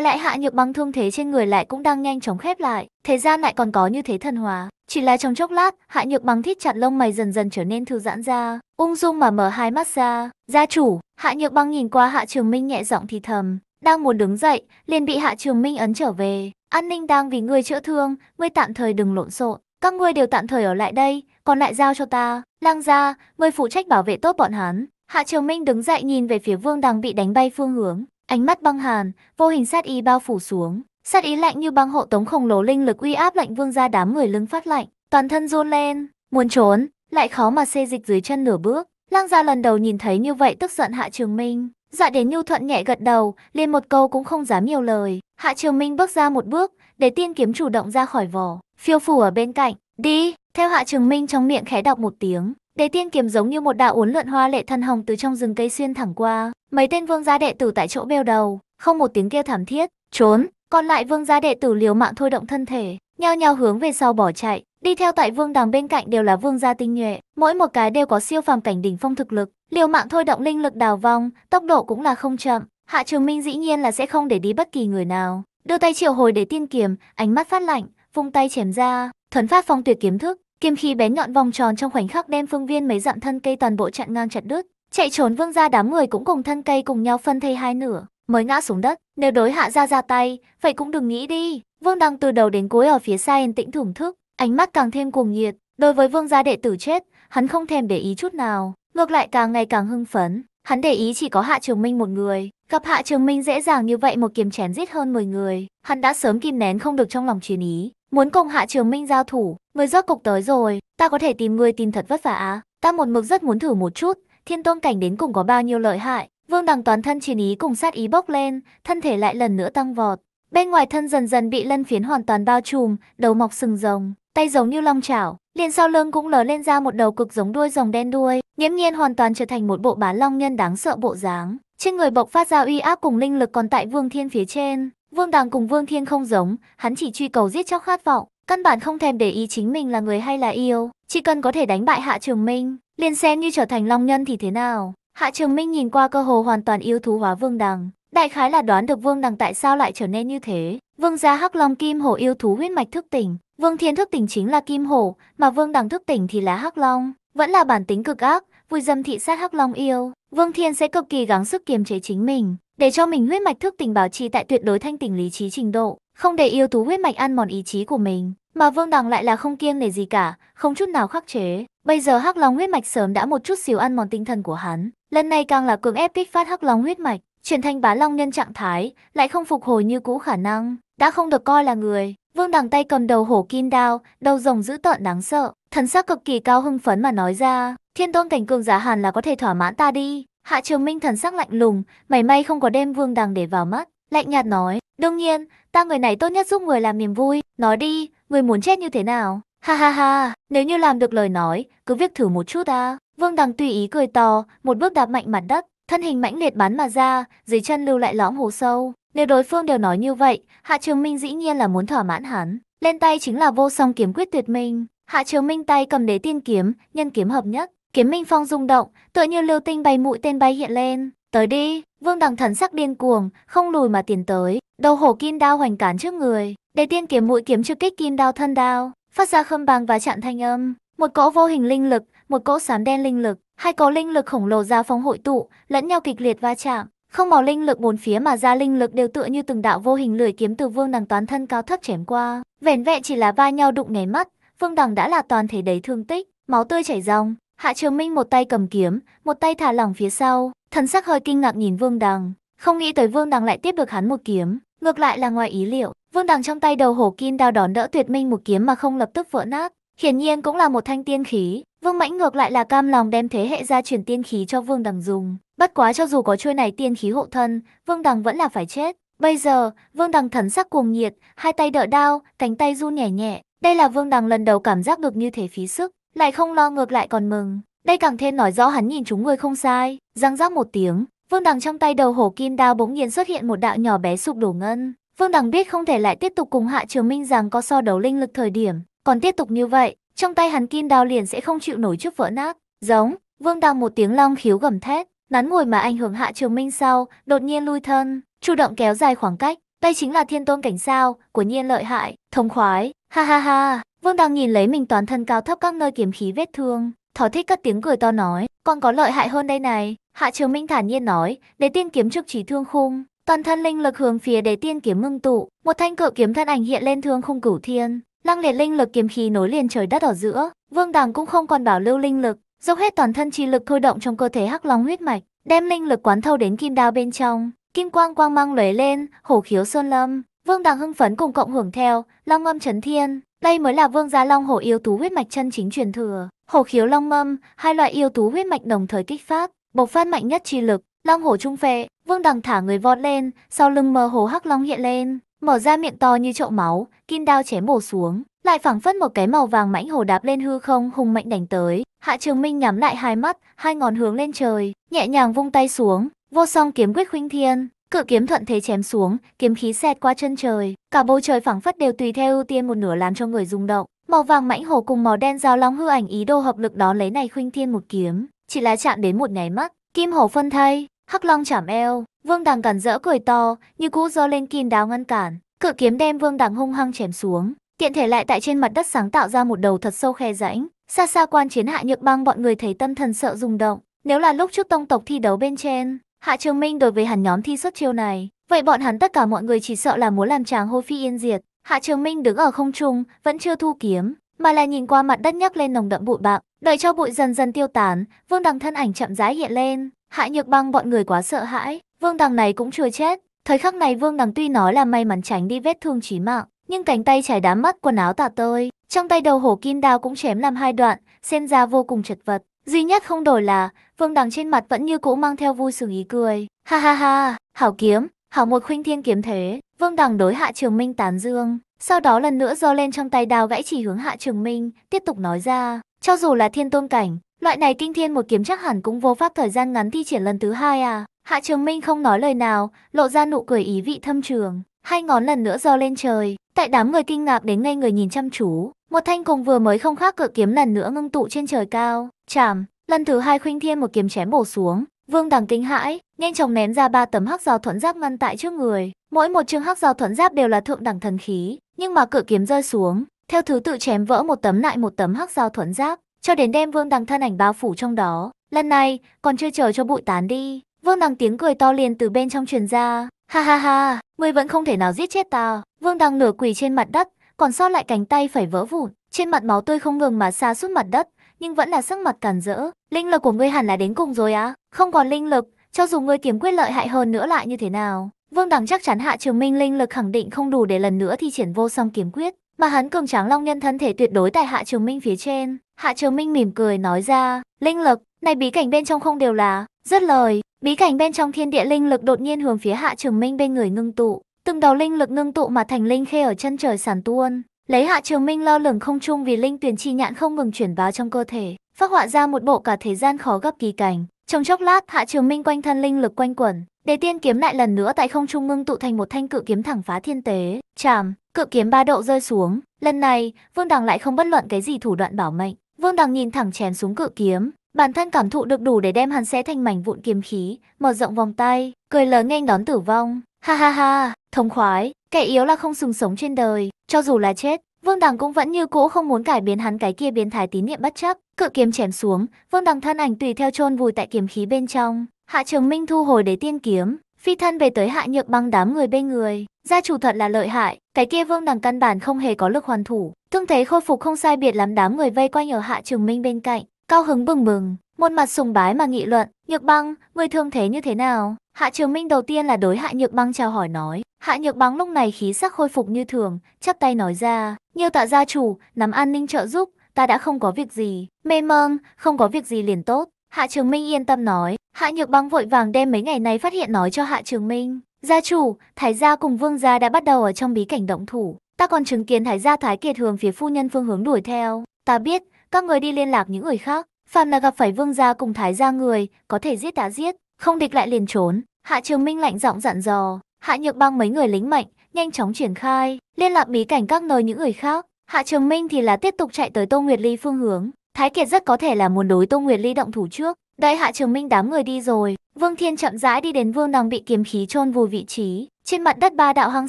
lại hạ nhược băng thương thế trên người lại cũng đang nhanh chóng khép lại, thế gian lại còn có như thế thần hóa. Chỉ là trong chốc lát, hạ nhược băng thít chặt lông mày dần dần trở nên thư giãn ra, ung dung mà mở hai mắt ra. Gia chủ, hạ nhược băng nhìn qua hạ trường minh nhẹ giọng thì thầm, đang muốn đứng dậy, liền bị hạ trường minh ấn trở về. An ninh đang vì ngươi chữa thương, ngươi tạm thời đừng lộn xộn, các ngươi đều tạm thời ở lại đây, còn lại giao cho ta. Lang gia, ngươi phụ trách bảo vệ tốt bọn hắn. Hạ Trường Minh đứng dậy nhìn về phía Vương Đằng bị đánh bay phương hướng, Ánh mắt băng hàn, vô hình sát ý bao phủ xuống, sát ý lạnh như băng hộ tống khổng lồ linh lực uy áp lạnh vương ra đám người lưng phát lạnh, toàn thân run lên, muốn trốn, lại khó mà xê dịch dưới chân nửa bước. Lang gia lần đầu nhìn thấy như vậy tức giận Hạ Trường Minh, dạ đến nhu thuận nhẹ gật đầu, liền một câu cũng không dám nhiều lời. Hạ Trường Minh bước ra một bước, để tiên kiếm chủ động ra khỏi vỏ, phiêu phủ ở bên cạnh, đi, theo Hạ Trường Minh trong miệng khẽ đọc một tiếng, Đế tiên kiếm giống như một đạo uốn lượn hoa lệ thân hồng từ trong rừng cây xuyên thẳng qua, mấy tên vương gia đệ tử tại chỗ bêu đầu, không một tiếng kêu thảm thiết, trốn, còn lại vương gia đệ tử liều mạng thôi động thân thể, nhao nhao hướng về sau bỏ chạy, đi theo tại vương đằng bên cạnh đều là vương gia tinh nhuệ, mỗi một cái đều có siêu phàm cảnh đỉnh phong thực lực, liều mạng thôi động linh lực đào vong, tốc độ cũng là không chậm, Hạ Trường Minh dĩ nhiên là sẽ không để đi bất kỳ người nào, đưa tay triệu hồi để tiên kiếm, ánh mắt phát lạnh, vung tay chém ra, thuần phát phong tuyệt kiếm thức, Kiếm khí bén nhọn vòng tròn trong khoảnh khắc đem phương viên mấy dặm thân cây toàn bộ chặn ngang chặt đứt, chạy trốn vương gia đám người cũng cùng thân cây cùng nhau phân thây hai nửa, mới ngã xuống đất. Nếu đối hạ ra ra tay, vậy cũng đừng nghĩ đi. Vương Đăng từ đầu đến cuối ở phía xa yên tĩnh thưởng thức, ánh mắt càng thêm cuồng nhiệt. Đối với vương gia đệ tử chết, hắn không thèm để ý chút nào, ngược lại càng ngày càng hưng phấn. Hắn để ý chỉ có Hạ Trường Minh một người, gặp Hạ Trường Minh dễ dàng như vậy một kiếm chén giết hơn 10 người, hắn đã sớm kìm nén không được trong lòng chiến ý, Muốn cùng Hạ Trường Minh giao thủ, người rốt cục tới rồi, ta có thể tìm người tin thật vất vả á. Ta một mực rất muốn thử một chút, thiên tôn cảnh đến cùng có bao nhiêu lợi hại. Vương đằng toàn thân chiến ý cùng sát ý bốc lên, thân thể lại lần nữa tăng vọt. Bên ngoài thân dần dần bị lân phiến hoàn toàn bao trùm, đầu mọc sừng rồng, tay giống như long chảo, liền sau lưng cũng lở lên ra một đầu cực giống đuôi rồng đen đuôi, nghiễm nhiên hoàn toàn trở thành một bộ bán long nhân đáng sợ bộ dáng. Trên người bộc phát ra uy áp cùng linh lực còn tại vương thiên phía trên, Vương Đằng cùng Vương Thiên không giống, hắn chỉ truy cầu giết chóc khát vọng, căn bản không thèm để ý chính mình là người hay là yêu, chỉ cần có thể đánh bại Hạ Trường Minh, liền xem như trở thành long nhân thì thế nào. Hạ Trường Minh nhìn qua cơ hồ hoàn toàn yêu thú hóa Vương Đằng, đại khái là đoán được Vương Đằng tại sao lại trở nên như thế. Vương gia Hắc Long Kim Hổ yêu thú huyết mạch thức tỉnh, Vương Thiên thức tỉnh chính là Kim Hổ, mà Vương Đằng thức tỉnh thì là Hắc Long, vẫn là bản tính cực ác, vui dâm thị sát Hắc Long yêu. Vương Thiên sẽ cực kỳ gắng sức kiềm chế chính mình, để cho mình huyết mạch thức tỉnh bảo trì tại tuyệt đối thanh tỉnh lý trí trình độ, không để yêu thú huyết mạch ăn mòn ý chí của mình. Mà Vương Đằng lại là không kiêng nể gì cả, không chút nào khắc chế. Bây giờ Hắc Long huyết mạch sớm đã một chút xíu ăn mòn tinh thần của hắn, lần này càng là cường ép kích phát Hắc Long huyết mạch, chuyển thành bá long nhân trạng thái, lại không phục hồi như cũ khả năng, đã không được coi là người. Vương Đằng tay cầm đầu hổ kim đao, đầu rồng giữ tợn đáng sợ, thần sắc cực kỳ cao hưng phấn mà nói ra, Thiên tôn cảnh cường giả hàn là có thể thỏa mãn ta đi, Hạ Trường Minh thần sắc lạnh lùng, mảy may không có đem Vương Đằng để vào mắt, lạnh nhạt nói, đương nhiên, ta người này tốt nhất giúp người làm niềm vui, nói đi, người muốn chết như thế nào? Ha ha ha, nếu như làm được lời nói, cứ việc thử một chút ta. Vương Đằng tùy ý cười to, một bước đạp mạnh mặt đất, thân hình mãnh liệt bắn mà ra, dưới chân lưu lại lõm hố sâu. Nếu đối phương đều nói như vậy, Hạ Trường Minh dĩ nhiên là muốn thỏa mãn hắn. Lên tay chính là vô song kiếm quyết tuyệt minh. Hạ Trường Minh tay cầm đế tiên kiếm, nhân kiếm hợp nhất, Kiếm Minh Phong rung động, tựa như lưu tinh bay mũi tên bay hiện lên. Tới đi, Vương Đằng thần sắc điên cuồng, không lùi mà tiến tới, đầu hổ kim đao hoành cán trước người, để tiên kiếm mũi kiếm trực kích kim đao thân đao, phát ra khâm bàng và chạm thanh âm, một cỗ vô hình linh lực, một cỗ sám đen linh lực, hai cỗ linh lực khổng lồ ra phong hội tụ, lẫn nhau kịch liệt va chạm, không màu linh lực bốn phía mà ra linh lực đều tựa như từng đạo vô hình lưỡi kiếm từ Vương Đằng toán thân cao thấp chém qua, vẻn vẹn chỉ là va nhau đụng nháy mắt, Vương Đằng đã là toàn thể đầy thương tích, máu tươi chảy ròng, Hạ Trường Minh một tay cầm kiếm, một tay thả lỏng phía sau, thần sắc hơi kinh ngạc nhìn Vương Đằng. Không nghĩ tới Vương Đằng lại tiếp được hắn một kiếm, ngược lại là ngoài ý liệu. Vương Đằng trong tay đầu hổ kim đao đón đỡ tuyệt minh một kiếm mà không lập tức vỡ nát. Hiển nhiên cũng là một thanh tiên khí, Vương Mãnh ngược lại là cam lòng đem thế hệ gia truyền tiên khí cho Vương Đằng dùng. Bất quá cho dù có chuôi này tiên khí hộ thân, Vương Đằng vẫn là phải chết. Bây giờ, Vương Đằng thần sắc cuồng nhiệt, hai tay đỡ đao, cánh tay run nhẹ nhẹ. Đây là Vương Đằng lần đầu cảm giác được như thế phí sức lại không lo ngược lại còn mừng. Đây càng thêm nói rõ hắn nhìn chúng người không sai, răng rác một tiếng, vương đằng trong tay đầu hổ kim đao bỗng nhiên xuất hiện một đạo nhỏ bé sụp đổ ngân. Vương đằng biết không thể lại tiếp tục cùng hạ trường minh rằng có so đấu linh lực thời điểm, còn tiếp tục như vậy, trong tay hắn kim đao liền sẽ không chịu nổi trước vỡ nát. Giống, vương đằng một tiếng long khiếu gầm thét, nắn ngồi mà ảnh hưởng hạ trường minh sau, đột nhiên lui thân, chủ động kéo dài khoảng cách. Đây chính là thiên tôn cảnh sao, của nhiên lợi hại, thông khoái, ha ha ha. Vương Đằng nhìn lấy mình toàn thân cao thấp các nơi kiếm khí vết thương, thỏ thích cất tiếng cười to nói, còn có lợi hại hơn đây này. Hạ Trường Minh thản nhiên nói, để tiên kiếm trực chỉ thương khung, toàn thân linh lực hướng phía để tiên kiếm mưng tụ, một thanh cự kiếm thân ảnh hiện lên thương khung cửu thiên, lăng liệt linh lực kiếm khí nối liền trời đất ở giữa, Vương Đằng cũng không còn bảo lưu linh lực, dốc hết toàn thân chi lực thôi động trong cơ thể hắc long huyết mạch, đem linh lực quán thâu đến kim đao bên trong, kim quang quang mang lóe lên, hổ khiếu sơn lâm, Vương Đằng hưng phấn cùng cộng hưởng theo, long âm chấn thiên. Đây mới là vương gia long hổ yêu tú huyết mạch chân chính truyền thừa. Hổ khiếu long âm, hai loại yêu tú huyết mạch đồng thời kích phát, bộc phát mạnh nhất chi lực. Long hổ trung phệ, vương đằng thả người vọt lên, sau lưng mờ hồ hắc long hiện lên, mở ra miệng to như chậu máu, kim đao chém bổ xuống, lại phảng phất một cái màu vàng mãnh hổ đạp lên hư không hùng mạnh đánh tới. Hạ Trường Minh nhắm lại hai mắt, hai ngón hướng lên trời, nhẹ nhàng vung tay xuống, vô song kiếm quyết khuynh thiên, cự kiếm thuận thế chém xuống, kiếm khí xẹt qua chân trời, cả bầu trời phẳng phất đều tùy theo ưu tiên một nửa làm cho người rung động. Màu vàng mãnh hổ cùng màu đen giao long hư ảnh ý đồ hợp lực đón lấy này khuynh thiên một kiếm, chỉ là chạm đến một nháy mắt, kim hổ phân thay, hắc long chạm eo, vương đằng cản rỡ cười to, như cũ do lên kim đáo ngăn cản, cự kiếm đem vương đằng hung hăng chém xuống, tiện thể lại tại trên mặt đất sáng tạo ra một đầu thật sâu khe rãnh, xa xa quan chiến hạ nhược băng bọn người thấy tâm thần sợ rung động. Nếu là lúc trước tông tộc thi đấu bên trên, Hạ Trường Minh đối với hắn nhóm thi xuất chiêu này, vậy bọn hắn tất cả mọi người chỉ sợ là muốn làm chàng hôi phi yên diệt. Hạ Trường Minh đứng ở không trung, vẫn chưa thu kiếm, mà là nhìn qua mặt đất nhấc lên nồng đậm bụi bặm, đợi cho bụi dần dần tiêu tán, Vương Đằng thân ảnh chậm rãi hiện lên. Hạ Nhược Băng bọn người quá sợ hãi, Vương Đằng này cũng chưa chết. Thời khắc này Vương Đằng tuy nói là may mắn tránh đi vết thương chí mạng, nhưng cánh tay chảy đám mắt quần áo tả tơi, trong tay đầu hổ kim đao cũng chém làm hai đoạn, xem ra vô cùng chật vật. Duy nhất không đổi là, vương đằng trên mặt vẫn như cũ mang theo vui sướng ý cười. Ha ha ha, hảo kiếm, hảo một khuynh thiên kiếm thế. Vương đằng đối hạ trường minh tán dương. Sau đó lần nữa giơ lên trong tay đào gãy chỉ hướng hạ trường minh, tiếp tục nói ra. Cho dù là thiên tôn cảnh, loại này kinh thiên một kiếm chắc hẳn cũng vô pháp thời gian ngắn thi triển lần thứ hai à. Hạ trường minh không nói lời nào, lộ ra nụ cười ý vị thâm trường. Hai ngón lần nữa giơ lên trời, tại đám người kinh ngạc đến ngay người nhìn chăm chú. Một thanh cùng vừa mới không khác cự kiếm lần nữa ngưng tụ trên trời cao chạm lần thứ hai khuynh thiên một kiếm chém bổ xuống, Vương Đằng kinh hãi, nhanh chóng ném ra ba tấm hắc giao thuẫn giáp ngăn tại trước người, mỗi một chương hắc giao thuẫn giáp đều là thượng đẳng thần khí, nhưng mà cự kiếm rơi xuống, theo thứ tự chém vỡ một tấm lại một tấm hắc giao thuẫn giáp, cho đến đem Vương Đằng thân ảnh bao phủ trong đó. Lần này, còn chưa chờ cho bụi tán đi, Vương Đằng tiếng cười to liền từ bên trong truyền ra, ha ha ha, ngươi vẫn không thể nào giết chết ta. Vương Đằng nửa quỳ trên mặt đất, còn sót lại cánh tay phải vỡ vụn, trên mặt máu tươi không ngừng mà xa suốt mặt đất, nhưng vẫn là sức mặt cản rỡ. Linh lực của ngươi hẳn là đến cùng rồi á? Không còn linh lực, cho dù ngươi kiếm quyết lợi hại hơn nữa lại như thế nào? Vương Đằng chắc chắn Hạ Trường Minh linh lực khẳng định không đủ để lần nữa thi triển vô song kiếm quyết, mà hắn cường tráng long nhân thân thể tuyệt đối tại Hạ Trường Minh phía trên. Hạ Trường Minh mỉm cười nói ra, linh lực, này bí cảnh bên trong không đều là, rất lời, bí cảnh bên trong thiên địa linh lực đột nhiên hướng phía Hạ Trường Minh bên người ngưng tụ, từng đầu linh lực ngưng tụ mà thành linh khê ở chân trời sàn tuôn, Lấy Hạ Trường Minh lo lửng không trung vì linh tuyển chi nhạn không ngừng chuyển vào trong cơ thể, phát họa ra một bộ cả thế gian khó gấp kỳ cảnh. Trong chốc lát, Hạ Trường Minh quanh thân linh lực quanh quẩn, để tiên kiếm lại lần nữa tại không trung ngưng tụ thành một thanh cự kiếm thẳng phá thiên tế, chạm, cự kiếm ba độ rơi xuống, lần này, Vương Đằng lại không bất luận cái gì thủ đoạn bảo mệnh, Vương Đằng nhìn thẳng chém xuống cự kiếm, bản thân cảm thụ được đủ để đem hắn xé thành mảnh vụn kiếm khí, mở rộng vòng tay, cười lớn nghênh đón tử vong. Ha ha ha, thông khoái, kẻ yếu là không sừng sống trên đời, cho dù là chết, Vương Đằng cũng vẫn như cũ không muốn cải biến hắn cái kia biến thái tín niệm bất chấp, cự kiếm chém xuống, Vương Đằng thân ảnh tùy theo chôn vùi tại kiếm khí bên trong, Hạ Trường Minh thu hồi đế tiên kiếm, phi thân về tới Hạ Nhược băng đám người bên người, gia chủ thật là lợi hại, cái kia Vương Đằng căn bản không hề có lực hoàn thủ, thương thế khôi phục không sai biệt lắm đám người vây quanh ở Hạ Trường Minh bên cạnh, cao hứng bừng bừng, một mặt sùng bái mà nghị luận, "Nhược Băng, người thương thế như thế nào?" Hạ Trường Minh đầu tiên là đối Hạ Nhược Băng chào hỏi nói, Hạ nhược bóng lúc này khí sắc khôi phục như thường, chắp tay nói ra, nhiều tạ gia chủ, nắm an ninh trợ giúp, ta đã không có việc gì, mê mông, không có việc gì liền tốt. Hạ Trường Minh yên tâm nói, Hạ Nhược Băng vội vàng đem mấy ngày nay phát hiện nói cho Hạ Trường Minh. Gia chủ, Thái gia cùng Vương gia đã bắt đầu ở trong bí cảnh động thủ, ta còn chứng kiến Thái gia Thái Kiệt hướng phía phu nhân phương hướng đuổi theo. Ta biết, các người đi liên lạc những người khác, phàm là gặp phải Vương gia cùng Thái gia người, có thể giết đã giết, không địch lại liền trốn. Hạ Trường Minh lạnh giọng dặn dò, Hạ Nhược Bang mấy người lính mạnh, nhanh chóng triển khai, liên lạc bí cảnh các nơi những người khác. Hạ Trường Minh thì là tiếp tục chạy tới Tô Nguyệt Ly phương hướng. Thái Kiệt rất có thể là muốn đối Tô Nguyệt Ly động thủ trước. Đợi Hạ Trường Minh đám người đi rồi, Vương Thiên chậm rãi đi đến Vương Đằng bị kiếm khí chôn vùi vị trí. Trên mặt đất ba đạo hang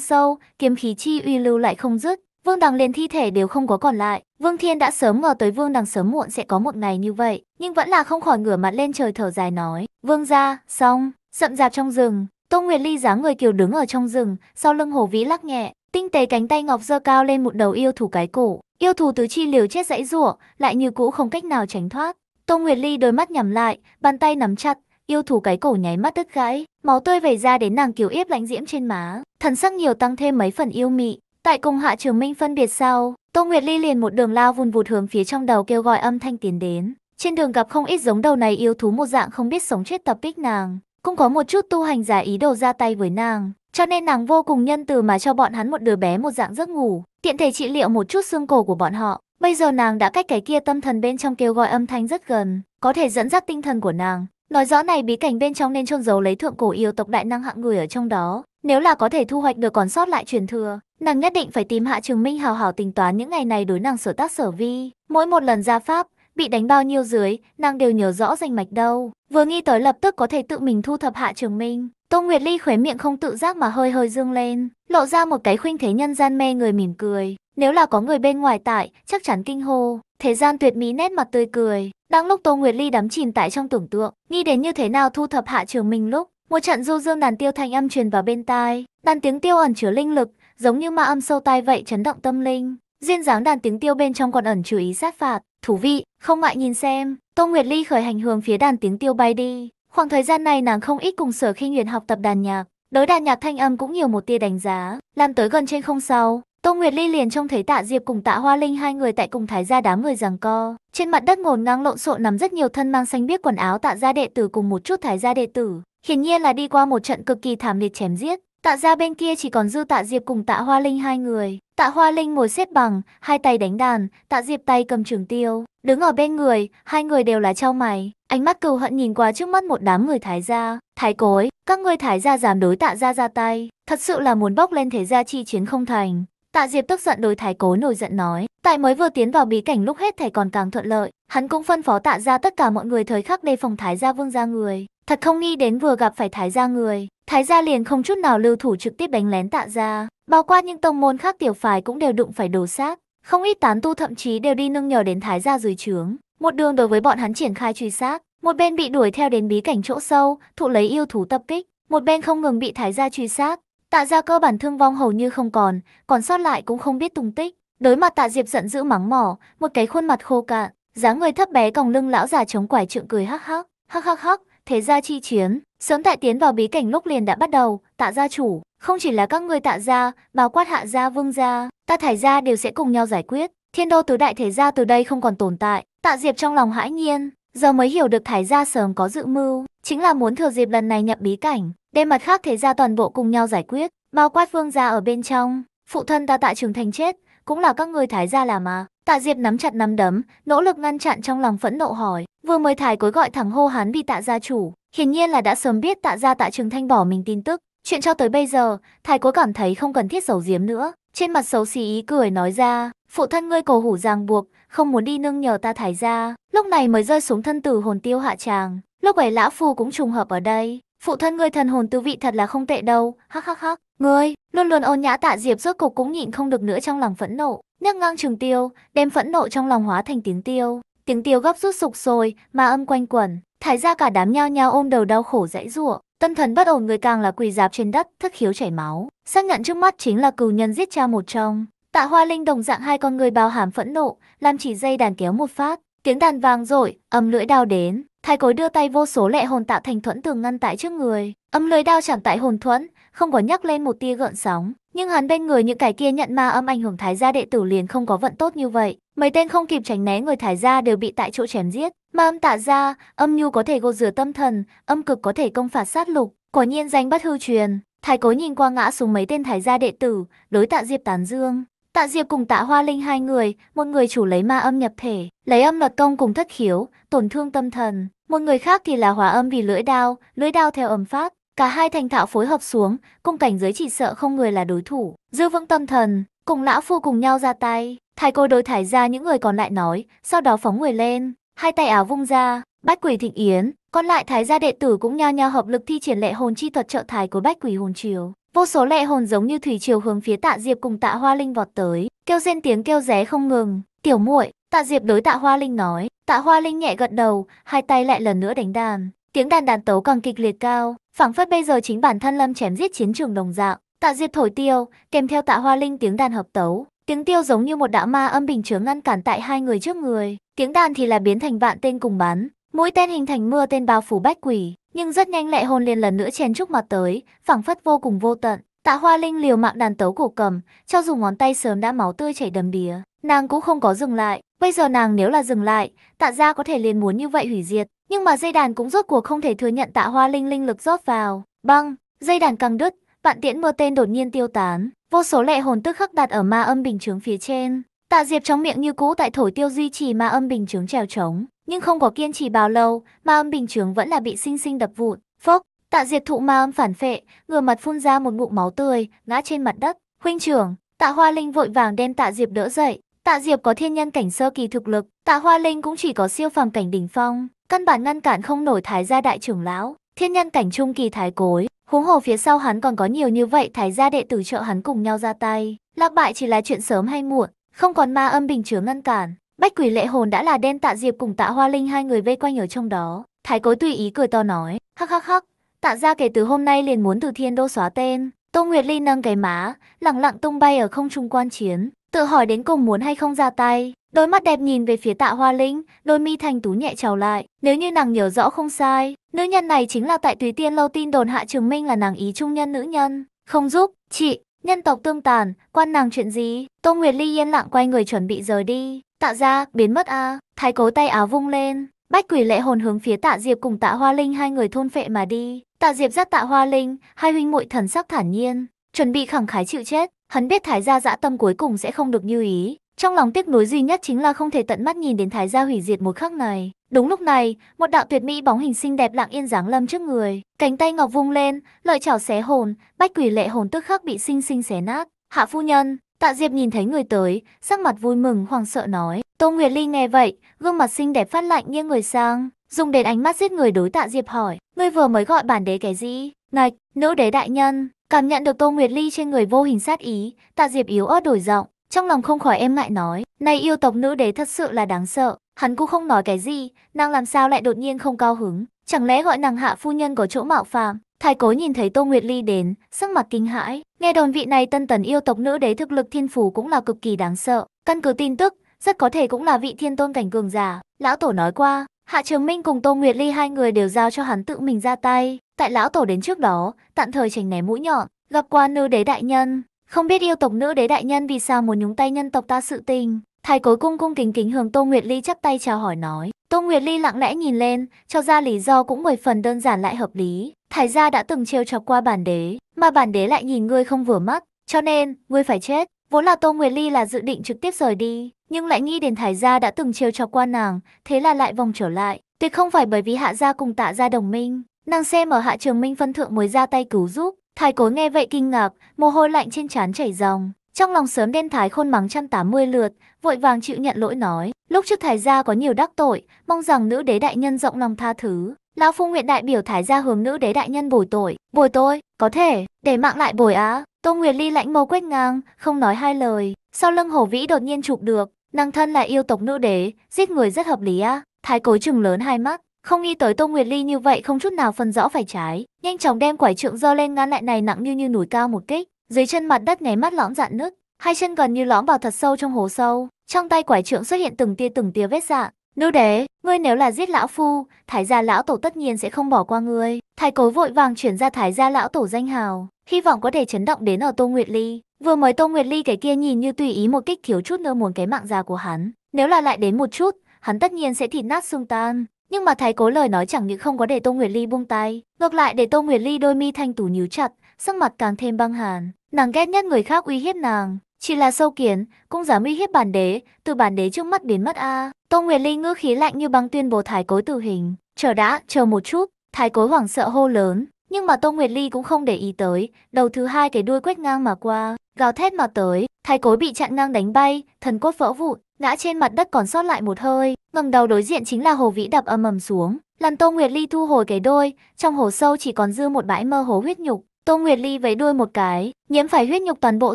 sâu, kiếm khí chi uy lưu lại không dứt. Vương Đằng liền thi thể đều không có còn lại. Vương Thiên đã sớm ngờ tới Vương Đằng sớm muộn sẽ có một ngày như vậy, nhưng vẫn là không khỏi ngửa mặt lên trời thở dài nói: Vương gia, xong. Sậm dạp trong rừng, Tô Nguyệt Ly dáng người kiều đứng ở trong rừng, sau lưng hồ vĩ lắc nhẹ, tinh tế cánh tay ngọc dơ cao lên một đầu yêu thủ cái cổ. Yêu thủ tứ chi liều chết dãy rủa, lại như cũ không cách nào tránh thoát. Tô Nguyệt Ly đôi mắt nhắm lại, bàn tay nắm chặt, yêu thủ cái cổ nháy mắt đứt gãy, máu tươi vẩy ra đến nàng kiều yếp lạnh diễm trên má, thần sắc nhiều tăng thêm mấy phần yêu mị. Tại cùng Hạ Trường Minh phân biệt sau, Tô Nguyệt Ly liền một đường lao vun vụt hướng phía trong đầu kêu gọi âm thanh tiến đến. Trên đường gặp không ít giống đầu này yêu thú một dạng không biết sống chết tập kích nàng. Cũng có một chút tu hành giả ý đồ ra tay với nàng. Cho nên nàng vô cùng nhân từ mà cho bọn hắn một đứa bé một dạng giấc ngủ, tiện thể trị liệu một chút xương cổ của bọn họ. Bây giờ nàng đã cách cái kia tâm thần bên trong kêu gọi âm thanh rất gần, có thể dẫn dắt tinh thần của nàng. Nói rõ này bí cảnh bên trong nên trôn giấu lấy thượng cổ yêu tộc đại năng hạng người ở trong đó. Nếu là có thể thu hoạch được còn sót lại truyền thừa, nàng nhất định phải tìm Hạ Trường Minh hào hào tính toán những ngày này đối nàng sở tác sở vi. Mỗi một lần ra pháp, bị đánh bao nhiêu dưới, nàng đều nhớ rõ rành mạch đâu. Vừa nghĩ tới lập tức có thể tự mình thu thập Hạ Trường Minh, Tô Nguyệt Ly khóe miệng không tự giác mà hơi hơi dương lên, lộ ra một cái khuynh thế nhân gian mê người mỉm cười. Nếu là có người bên ngoài tại, chắc chắn kinh hô. Thế gian tuyệt mỹ nét mặt tươi cười. Đang lúc Tô Nguyệt Ly đắm chìm tại trong tưởng tượng, nghĩ đến như thế nào thu thập Hạ Trường Minh lúc, một trận du dương đàn tiêu thanh âm truyền vào bên tai, đàn tiếng tiêu ẩn chứa linh lực, giống như ma âm sâu tai vậy chấn động tâm linh. Duyên dáng đàn tiếng tiêu bên trong còn ẩn chú ý sát phạt, thú vị, không ngại nhìn xem. Tô Nguyệt Ly khởi hành hướng phía đàn tiếng tiêu bay đi. Khoảng thời gian này nàng không ít cùng sở khinh nguyện học tập đàn nhạc. Đối đàn nhạc thanh âm cũng nhiều một tia đánh giá, làm tới gần trên không sau. Tô Nguyệt Ly liền trông thấy Tạ Diệp cùng Tạ Hoa Linh hai người tại cùng thái gia đám người giằng co. Trên mặt đất ngổn ngang lộn xộn nằm rất nhiều thân mang xanh biếc quần áo Tạ gia đệ tử cùng một chút thái gia đệ tử, hiển nhiên là đi qua một trận cực kỳ thảm liệt chém giết. Tạ gia bên kia chỉ còn dư Tạ Diệp cùng Tạ Hoa Linh hai người, Tạ Hoa Linh ngồi xếp bằng, hai tay đánh đàn, Tạ Diệp tay cầm trường tiêu, đứng ở bên người, hai người đều là trao mày. Ánh mắt cừu hận nhìn qua trước mắt một đám người thái gia, thái cối, các ngươi thái gia dám đối tạ gia ra tay, thật sự là muốn bóc lên thế gia chi chiến không thành. Tạ Diệp tức giận đối thái cối nổi giận nói, tại mới vừa tiến vào bí cảnh lúc hết thảy còn càng thuận lợi, hắn cũng phân phó tạ gia tất cả mọi người thời khắc đề phòng thái gia vương gia người, thật không nghi đến vừa gặp phải thái gia người, Thái gia liền không chút nào lưu thủ trực tiếp đánh lén tạ gia, bao quát những tông môn khác tiểu phái cũng đều đụng phải đồ sát, không ít tán tu thậm chí đều đi nương nhờ đến thái gia dưới trướng, một đường đối với bọn hắn triển khai truy sát, một bên bị đuổi theo đến bí cảnh chỗ sâu, thụ lấy yêu thú tập kích, một bên không ngừng bị thái gia truy sát, tạ gia cơ bản thương vong hầu như không còn, còn sót lại cũng không biết tung tích. Đối mặt tạ diệp giận dữ mắng mỏ, một cái khuôn mặt khô cạn, dáng người thấp bé còng lưng lão già chống quải trượng cười hắc hắc, hắc hắc hắc, thế gia chi chiến, sớm tại tiến vào bí cảnh lúc liền đã bắt đầu, tạ gia chủ, không chỉ là các người tạ gia, bao quát hạ gia vương gia, ta thải gia đều sẽ cùng nhau giải quyết, thiên đô tứ đại thế gia từ đây không còn tồn tại, tạ diệp trong lòng hãi nhiên, giờ mới hiểu được thái gia sớm có dự mưu, chính là muốn thừa dịp lần này nhập bí cảnh, đem mặt khác thế gia toàn bộ cùng nhau giải quyết, bao quát vương gia ở bên trong, phụ thân ta tạ trường thành chết, cũng là các người thái gia làm mà. Tạ Diệp nắm chặt nắm đấm, nỗ lực ngăn chặn trong lòng phẫn nộ hỏi, Vừa mới thải cối gọi thẳng hô hán bị tạ gia chủ, hiển nhiên là đã sớm biết tạ gia tạ trường thanh bỏ mình tin tức. Chuyện cho tới bây giờ, thải cối cảm thấy không cần thiết giấu giếm nữa. Trên mặt xấu xí ý cười nói ra, phụ thân ngươi cầu hủ ràng buộc, không muốn đi nương nhờ ta thái ra. Lúc này mới rơi xuống thân tử hồn tiêu hạ tràng. Lúc ấy lão phu cũng trùng hợp ở đây. Phụ thân ngươi thần hồn tư vị thật là không tệ đâu, hắc hắc hắc. Ngươi, luôn luôn ôn nhã tạ diệp rốt cục cũng nhịn không được nữa trong lòng phẫn nộ. Nhấc ngang trường tiêu, đem phẫn nộ trong lòng hóa thành tiếng tiêu. Tiếng tiêu gấp rút sục sôi, mà âm quanh quẩn, thái ra cả đám nhao nhao ôm đầu đau khổ dãy giụa, tâm thần bất ổn người càng là quỳ dạp trên đất, thức khiếu chảy máu. Xác nhận trước mắt chính là cừu nhân giết cha một trong. Tạ Hoa Linh đồng dạng hai con người bao hàm phẫn nộ, làm chỉ dây đàn kéo một phát, tiếng đàn vàng dội, âm lưỡi đao đến, thái cối đưa tay vô số lệ hồn tạo thành thuẫn tường ngăn tại trước người, âm lưỡi đao chạm tại hồn thuẫn, không có nhắc lên một tia gợn sóng, nhưng hắn bên người những cái kia nhận ma âm ảnh hưởng thái gia đệ tử liền không có vận tốt như vậy. Mấy tên không kịp tránh né người thái gia đều bị tại chỗ chém giết. Ma âm tạ ra, âm nhu có thể gột rửa tâm thần, âm cực có thể công phạt sát lục. Quả nhiên danh bất hư truyền. Thái cối nhìn qua ngã xuống mấy tên thái gia đệ tử, đối tạ diệp tán dương. Tạ Diệp cùng Tạ Hoa Linh hai người, một người chủ lấy ma âm nhập thể, lấy âm luật công cùng thất khiếu, tổn thương tâm thần, một người khác thì là hòa âm vì lưỡi đao, lưỡi đao theo âm phát, Cả hai thành thạo phối hợp xuống, cung cảnh giới chỉ sợ không người là đối thủ. Giữ vững tâm thần, cùng lão phu cùng nhau ra tay. Thái cô đối thải ra những người còn lại nói, sau đó phóng người lên, hai tay áo vung ra, bách quỷ thịnh yến. Còn lại thái gia đệ tử cũng nhao nhao hợp lực thi triển lệ hồn chi thuật trợ thái của bách quỷ hồn triều, Vô số lệ hồn giống như thủy triều hướng phía tạ diệp cùng tạ hoa linh vọt tới, kêu rên tiếng kêu ré không ngừng. Tiểu muội, tạ diệp đối tạ hoa linh nói, tạ hoa linh nhẹ gật đầu, hai tay lại lần nữa đánh đàn. Tiếng đàn đàn tấu càng kịch liệt cao, phảng phất bây giờ chính bản thân lâm chém giết chiến trường đồng dạng tạ diệt thổi tiêu kèm theo tạ hoa linh tiếng đàn hợp tấu tiếng tiêu giống như một đạo ma âm bình chứa ngăn cản tại hai người trước người tiếng đàn thì là biến thành vạn tên cùng bắn mũi tên hình thành mưa tên bao phủ bách quỷ nhưng rất nhanh lệ hôn liền lần nữa chen chúc mặt tới phảng phất vô cùng vô tận tạ hoa linh liều mạng đàn tấu cổ cầm cho dù ngón tay sớm đã máu tươi chảy đầm đìa nàng cũng không có dừng lại Bây giờ nàng nếu là dừng lại, tạ gia có thể liền muốn như vậy hủy diệt. Nhưng mà dây đàn cũng rốt cuộc không thể thừa nhận tạ hoa linh linh lực rót vào. Băng, dây đàn căng đứt, bạn tiễn mưa tên đột nhiên tiêu tán. Vô số lệ hồn tức khắc đặt ở ma âm bình chướng phía trên. Tạ Diệp trong miệng như cũ tại thổi tiêu duy trì ma âm bình chướng trèo trống. Nhưng không có kiên trì bao lâu, ma âm bình chướng vẫn là bị sinh sinh đập vụn. Phốc, Tạ Diệp thụ ma âm phản phệ, ngửa mặt phun ra một ngụm máu tươi, ngã trên mặt đất. Huynh trưởng, Tạ Hoa Linh vội vàng đem Tạ Diệp đỡ dậy, Tạ Diệp có thiên nhân cảnh sơ kỳ thực lực, Tạ Hoa Linh cũng chỉ có siêu phàm cảnh đỉnh phong, căn bản ngăn cản không nổi Thái gia đại trưởng lão, thiên nhân cảnh trung kỳ thái cối, huống hồ phía sau hắn còn có nhiều như vậy thái gia đệ tử trợ hắn cùng nhau ra tay, lạc bại chỉ là chuyện sớm hay muộn, không còn ma âm bình chứa ngăn cản. Bách quỷ lệ hồn đã là đen Tạ Diệp cùng Tạ Hoa Linh hai người vây quanh ở trong đó, thái cối tùy ý cười to nói, hắc hắc hắc, Tạ gia kể từ hôm nay liền muốn từ thiên đô xóa tên. Tô Nguyệt Ly nâng cái má, lặng lặng tung bay ở không trung quan chiến, tự hỏi đến cùng muốn hay không ra tay. Đôi mắt đẹp nhìn về phía tạ hoa lĩnh, đôi mi thành tú nhẹ trào lại. Nếu như nàng nhớ rõ không sai, nữ nhân này chính là tại túy tiên lâu tin đồn hạ Trường minh là nàng ý trung nhân nữ nhân. Không giúp, chị, nhân tộc tương tàn, quan nàng chuyện gì? Tô Nguyệt Ly yên lặng quay người chuẩn bị rời đi. Tạ ra, biến mất a à? thái cố tay áo vung lên. Bách quỷ lệ hồn hướng phía tạ diệp cùng tạ hoa linh hai người thôn phệ mà đi. Tạ diệp dắt tạ hoa linh, hai huynh muội thần sắc thản nhiên, chuẩn bị khẳng khái chịu chết. Hắn biết Thái gia dã tâm cuối cùng sẽ không được như ý. Trong lòng tiếc nuối duy nhất chính là không thể tận mắt nhìn đến Thái gia hủy diệt một khắc này. Đúng lúc này, một đạo tuyệt mỹ bóng hình xinh đẹp lặng yên dáng lâm trước người, cánh tay ngọc vung lên, lợi chảo xé hồn, bách quỷ lệ hồn tức khắc bị sinh sinh xé nát. Hạ phu nhân, Tạ Diệp nhìn thấy người tới, sắc mặt vui mừng hoảng sợ nói. Tô Nguyệt Ly nghe vậy, gương mặt xinh đẹp phát lạnh nghiêng người sang, dùng đến ánh mắt giết người đối Tạ Diệp hỏi, ngươi vừa mới gọi bản đế cái gì? Ngạch, nữ đế đại nhân, Cảm nhận được Tô Nguyệt Ly trên người vô hình sát ý, Tạ Diệp yếu ớt đổi giọng, trong lòng không khỏi em lại nói, này yêu tộc nữ đế thật sự là đáng sợ, hắn cũng không nói cái gì, nàng làm sao lại đột nhiên không cao hứng, chẳng lẽ gọi nàng hạ phu nhân có chỗ mạo phạm Thái Cố nhìn thấy Tô Nguyệt Ly đến, sắc mặt kinh hãi, nghe đồn vị này tân tần yêu tộc nữ đế thực lực thiên phù cũng là cực kỳ đáng sợ, căn cứ tin tức, rất có thể cũng là vị thiên tôn cảnh cường giả, lão tổ nói qua, Hạ Trường Minh cùng Tô Nguyệt Ly hai người đều giao cho hắn tự mình ra tay, Tại lão tổ đến trước đó, tạm thời tránh né mũi nhọn, gặp qua nữ đế đại nhân. Không biết yêu tộc nữ đế đại nhân vì sao muốn nhúng tay nhân tộc ta sự tình. Thái cối cung cung kính kính hướng Tô Nguyệt Ly chắp tay chào hỏi nói. Tô Nguyệt Ly lặng lẽ nhìn lên, cho ra lý do cũng mười phần đơn giản lại hợp lý. Thái gia đã từng trêu chọc qua bản đế, mà bản đế lại nhìn ngươi không vừa mắt, cho nên ngươi phải chết. Vốn là Tô Nguyệt Ly là dự định trực tiếp rời đi, nhưng lại nghĩ đến Thái gia đã từng trêu chọc qua nàng, thế là lại vòng trở lại. Tuyệt không phải bởi vì hạ gia cùng tạ gia đồng minh, Nàng xem ở hạ trường minh phân thượng mới ra tay cứu giúp. Thái cối nghe vậy kinh ngạc, mồ hôi lạnh trên trán chảy ròng. Trong lòng sớm đen thái khôn mắng trăm tám mươi lượt, vội vàng chịu nhận lỗi nói. Lúc trước thái gia có nhiều đắc tội, mong rằng nữ đế đại nhân rộng lòng tha thứ. Lão Phu nguyện đại biểu thái gia hướng nữ đế đại nhân bồi tội. Bồi tôi, có thể, để mạng lại bồi á. Tô Nguyệt Ly lãnh mâu quét ngang, không nói hai lời. Sau lưng hổ vĩ đột nhiên chụp được, nàng thân là yêu tộc nữ đế, giết người rất hợp lý á. Thái cối trừng lớn hai mắt, không nghĩ tới Tô Nguyệt Ly như vậy không chút nào phân rõ phải trái, nhanh chóng đem quải trượng giơ lên ngăn lại này nặng như như núi cao một kích, dưới chân mặt đất nháy mắt lõm dạn nứt, hai chân gần như lõm vào thật sâu trong hố sâu, trong tay quải trượng xuất hiện từng tia từng tia vết dạng. Nữ đế, ngươi nếu là giết lão phu, thái gia lão tổ tất nhiên sẽ không bỏ qua ngươi. Thái cối vội vàng chuyển ra thái gia lão tổ danh hào, hy vọng có thể chấn động đến ở Tô Nguyệt Ly. Vừa mới Tô Nguyệt Ly cái kia nhìn như tùy ý một kích thiếu chút nữa muốn cái mạng già của hắn. Nếu là lại đến một chút, hắn tất nhiên sẽ thịt nát xương tan. Nhưng mà thái cố lời nói chẳng những không có để Tô Nguyệt Ly buông tay, ngược lại để Tô Nguyệt Ly đôi mi thanh tú nhíu chặt, sắc mặt càng thêm băng hàn. Nàng ghét nhất người khác uy hiếp nàng, chỉ là sâu kiến, cũng dám uy hiếp bản đế, từ bản đế trước mắt biến mất a. Tô Nguyệt Ly ngữ khí lạnh như băng tuyên bố thái cối tử hình. Chờ đã, chờ một chút, thái cối hoảng sợ hô lớn, nhưng mà Tô Nguyệt Ly cũng không để ý tới, đầu thứ hai cái đuôi quét ngang mà qua, gào thét mà tới, thái cối bị chặn ngang đánh bay, thần cốt vỡ vụn, ngã trên mặt đất còn sót lại một hơi, ngẩng đầu đối diện chính là hồ vĩ đập âm ầm xuống. lần Tô Nguyệt Ly thu hồi cái đôi, trong hồ sâu chỉ còn dư một bãi mơ hồ huyết nhục. Tô Nguyệt Ly vẫy đuôi một cái, nhiễm phải huyết nhục toàn bộ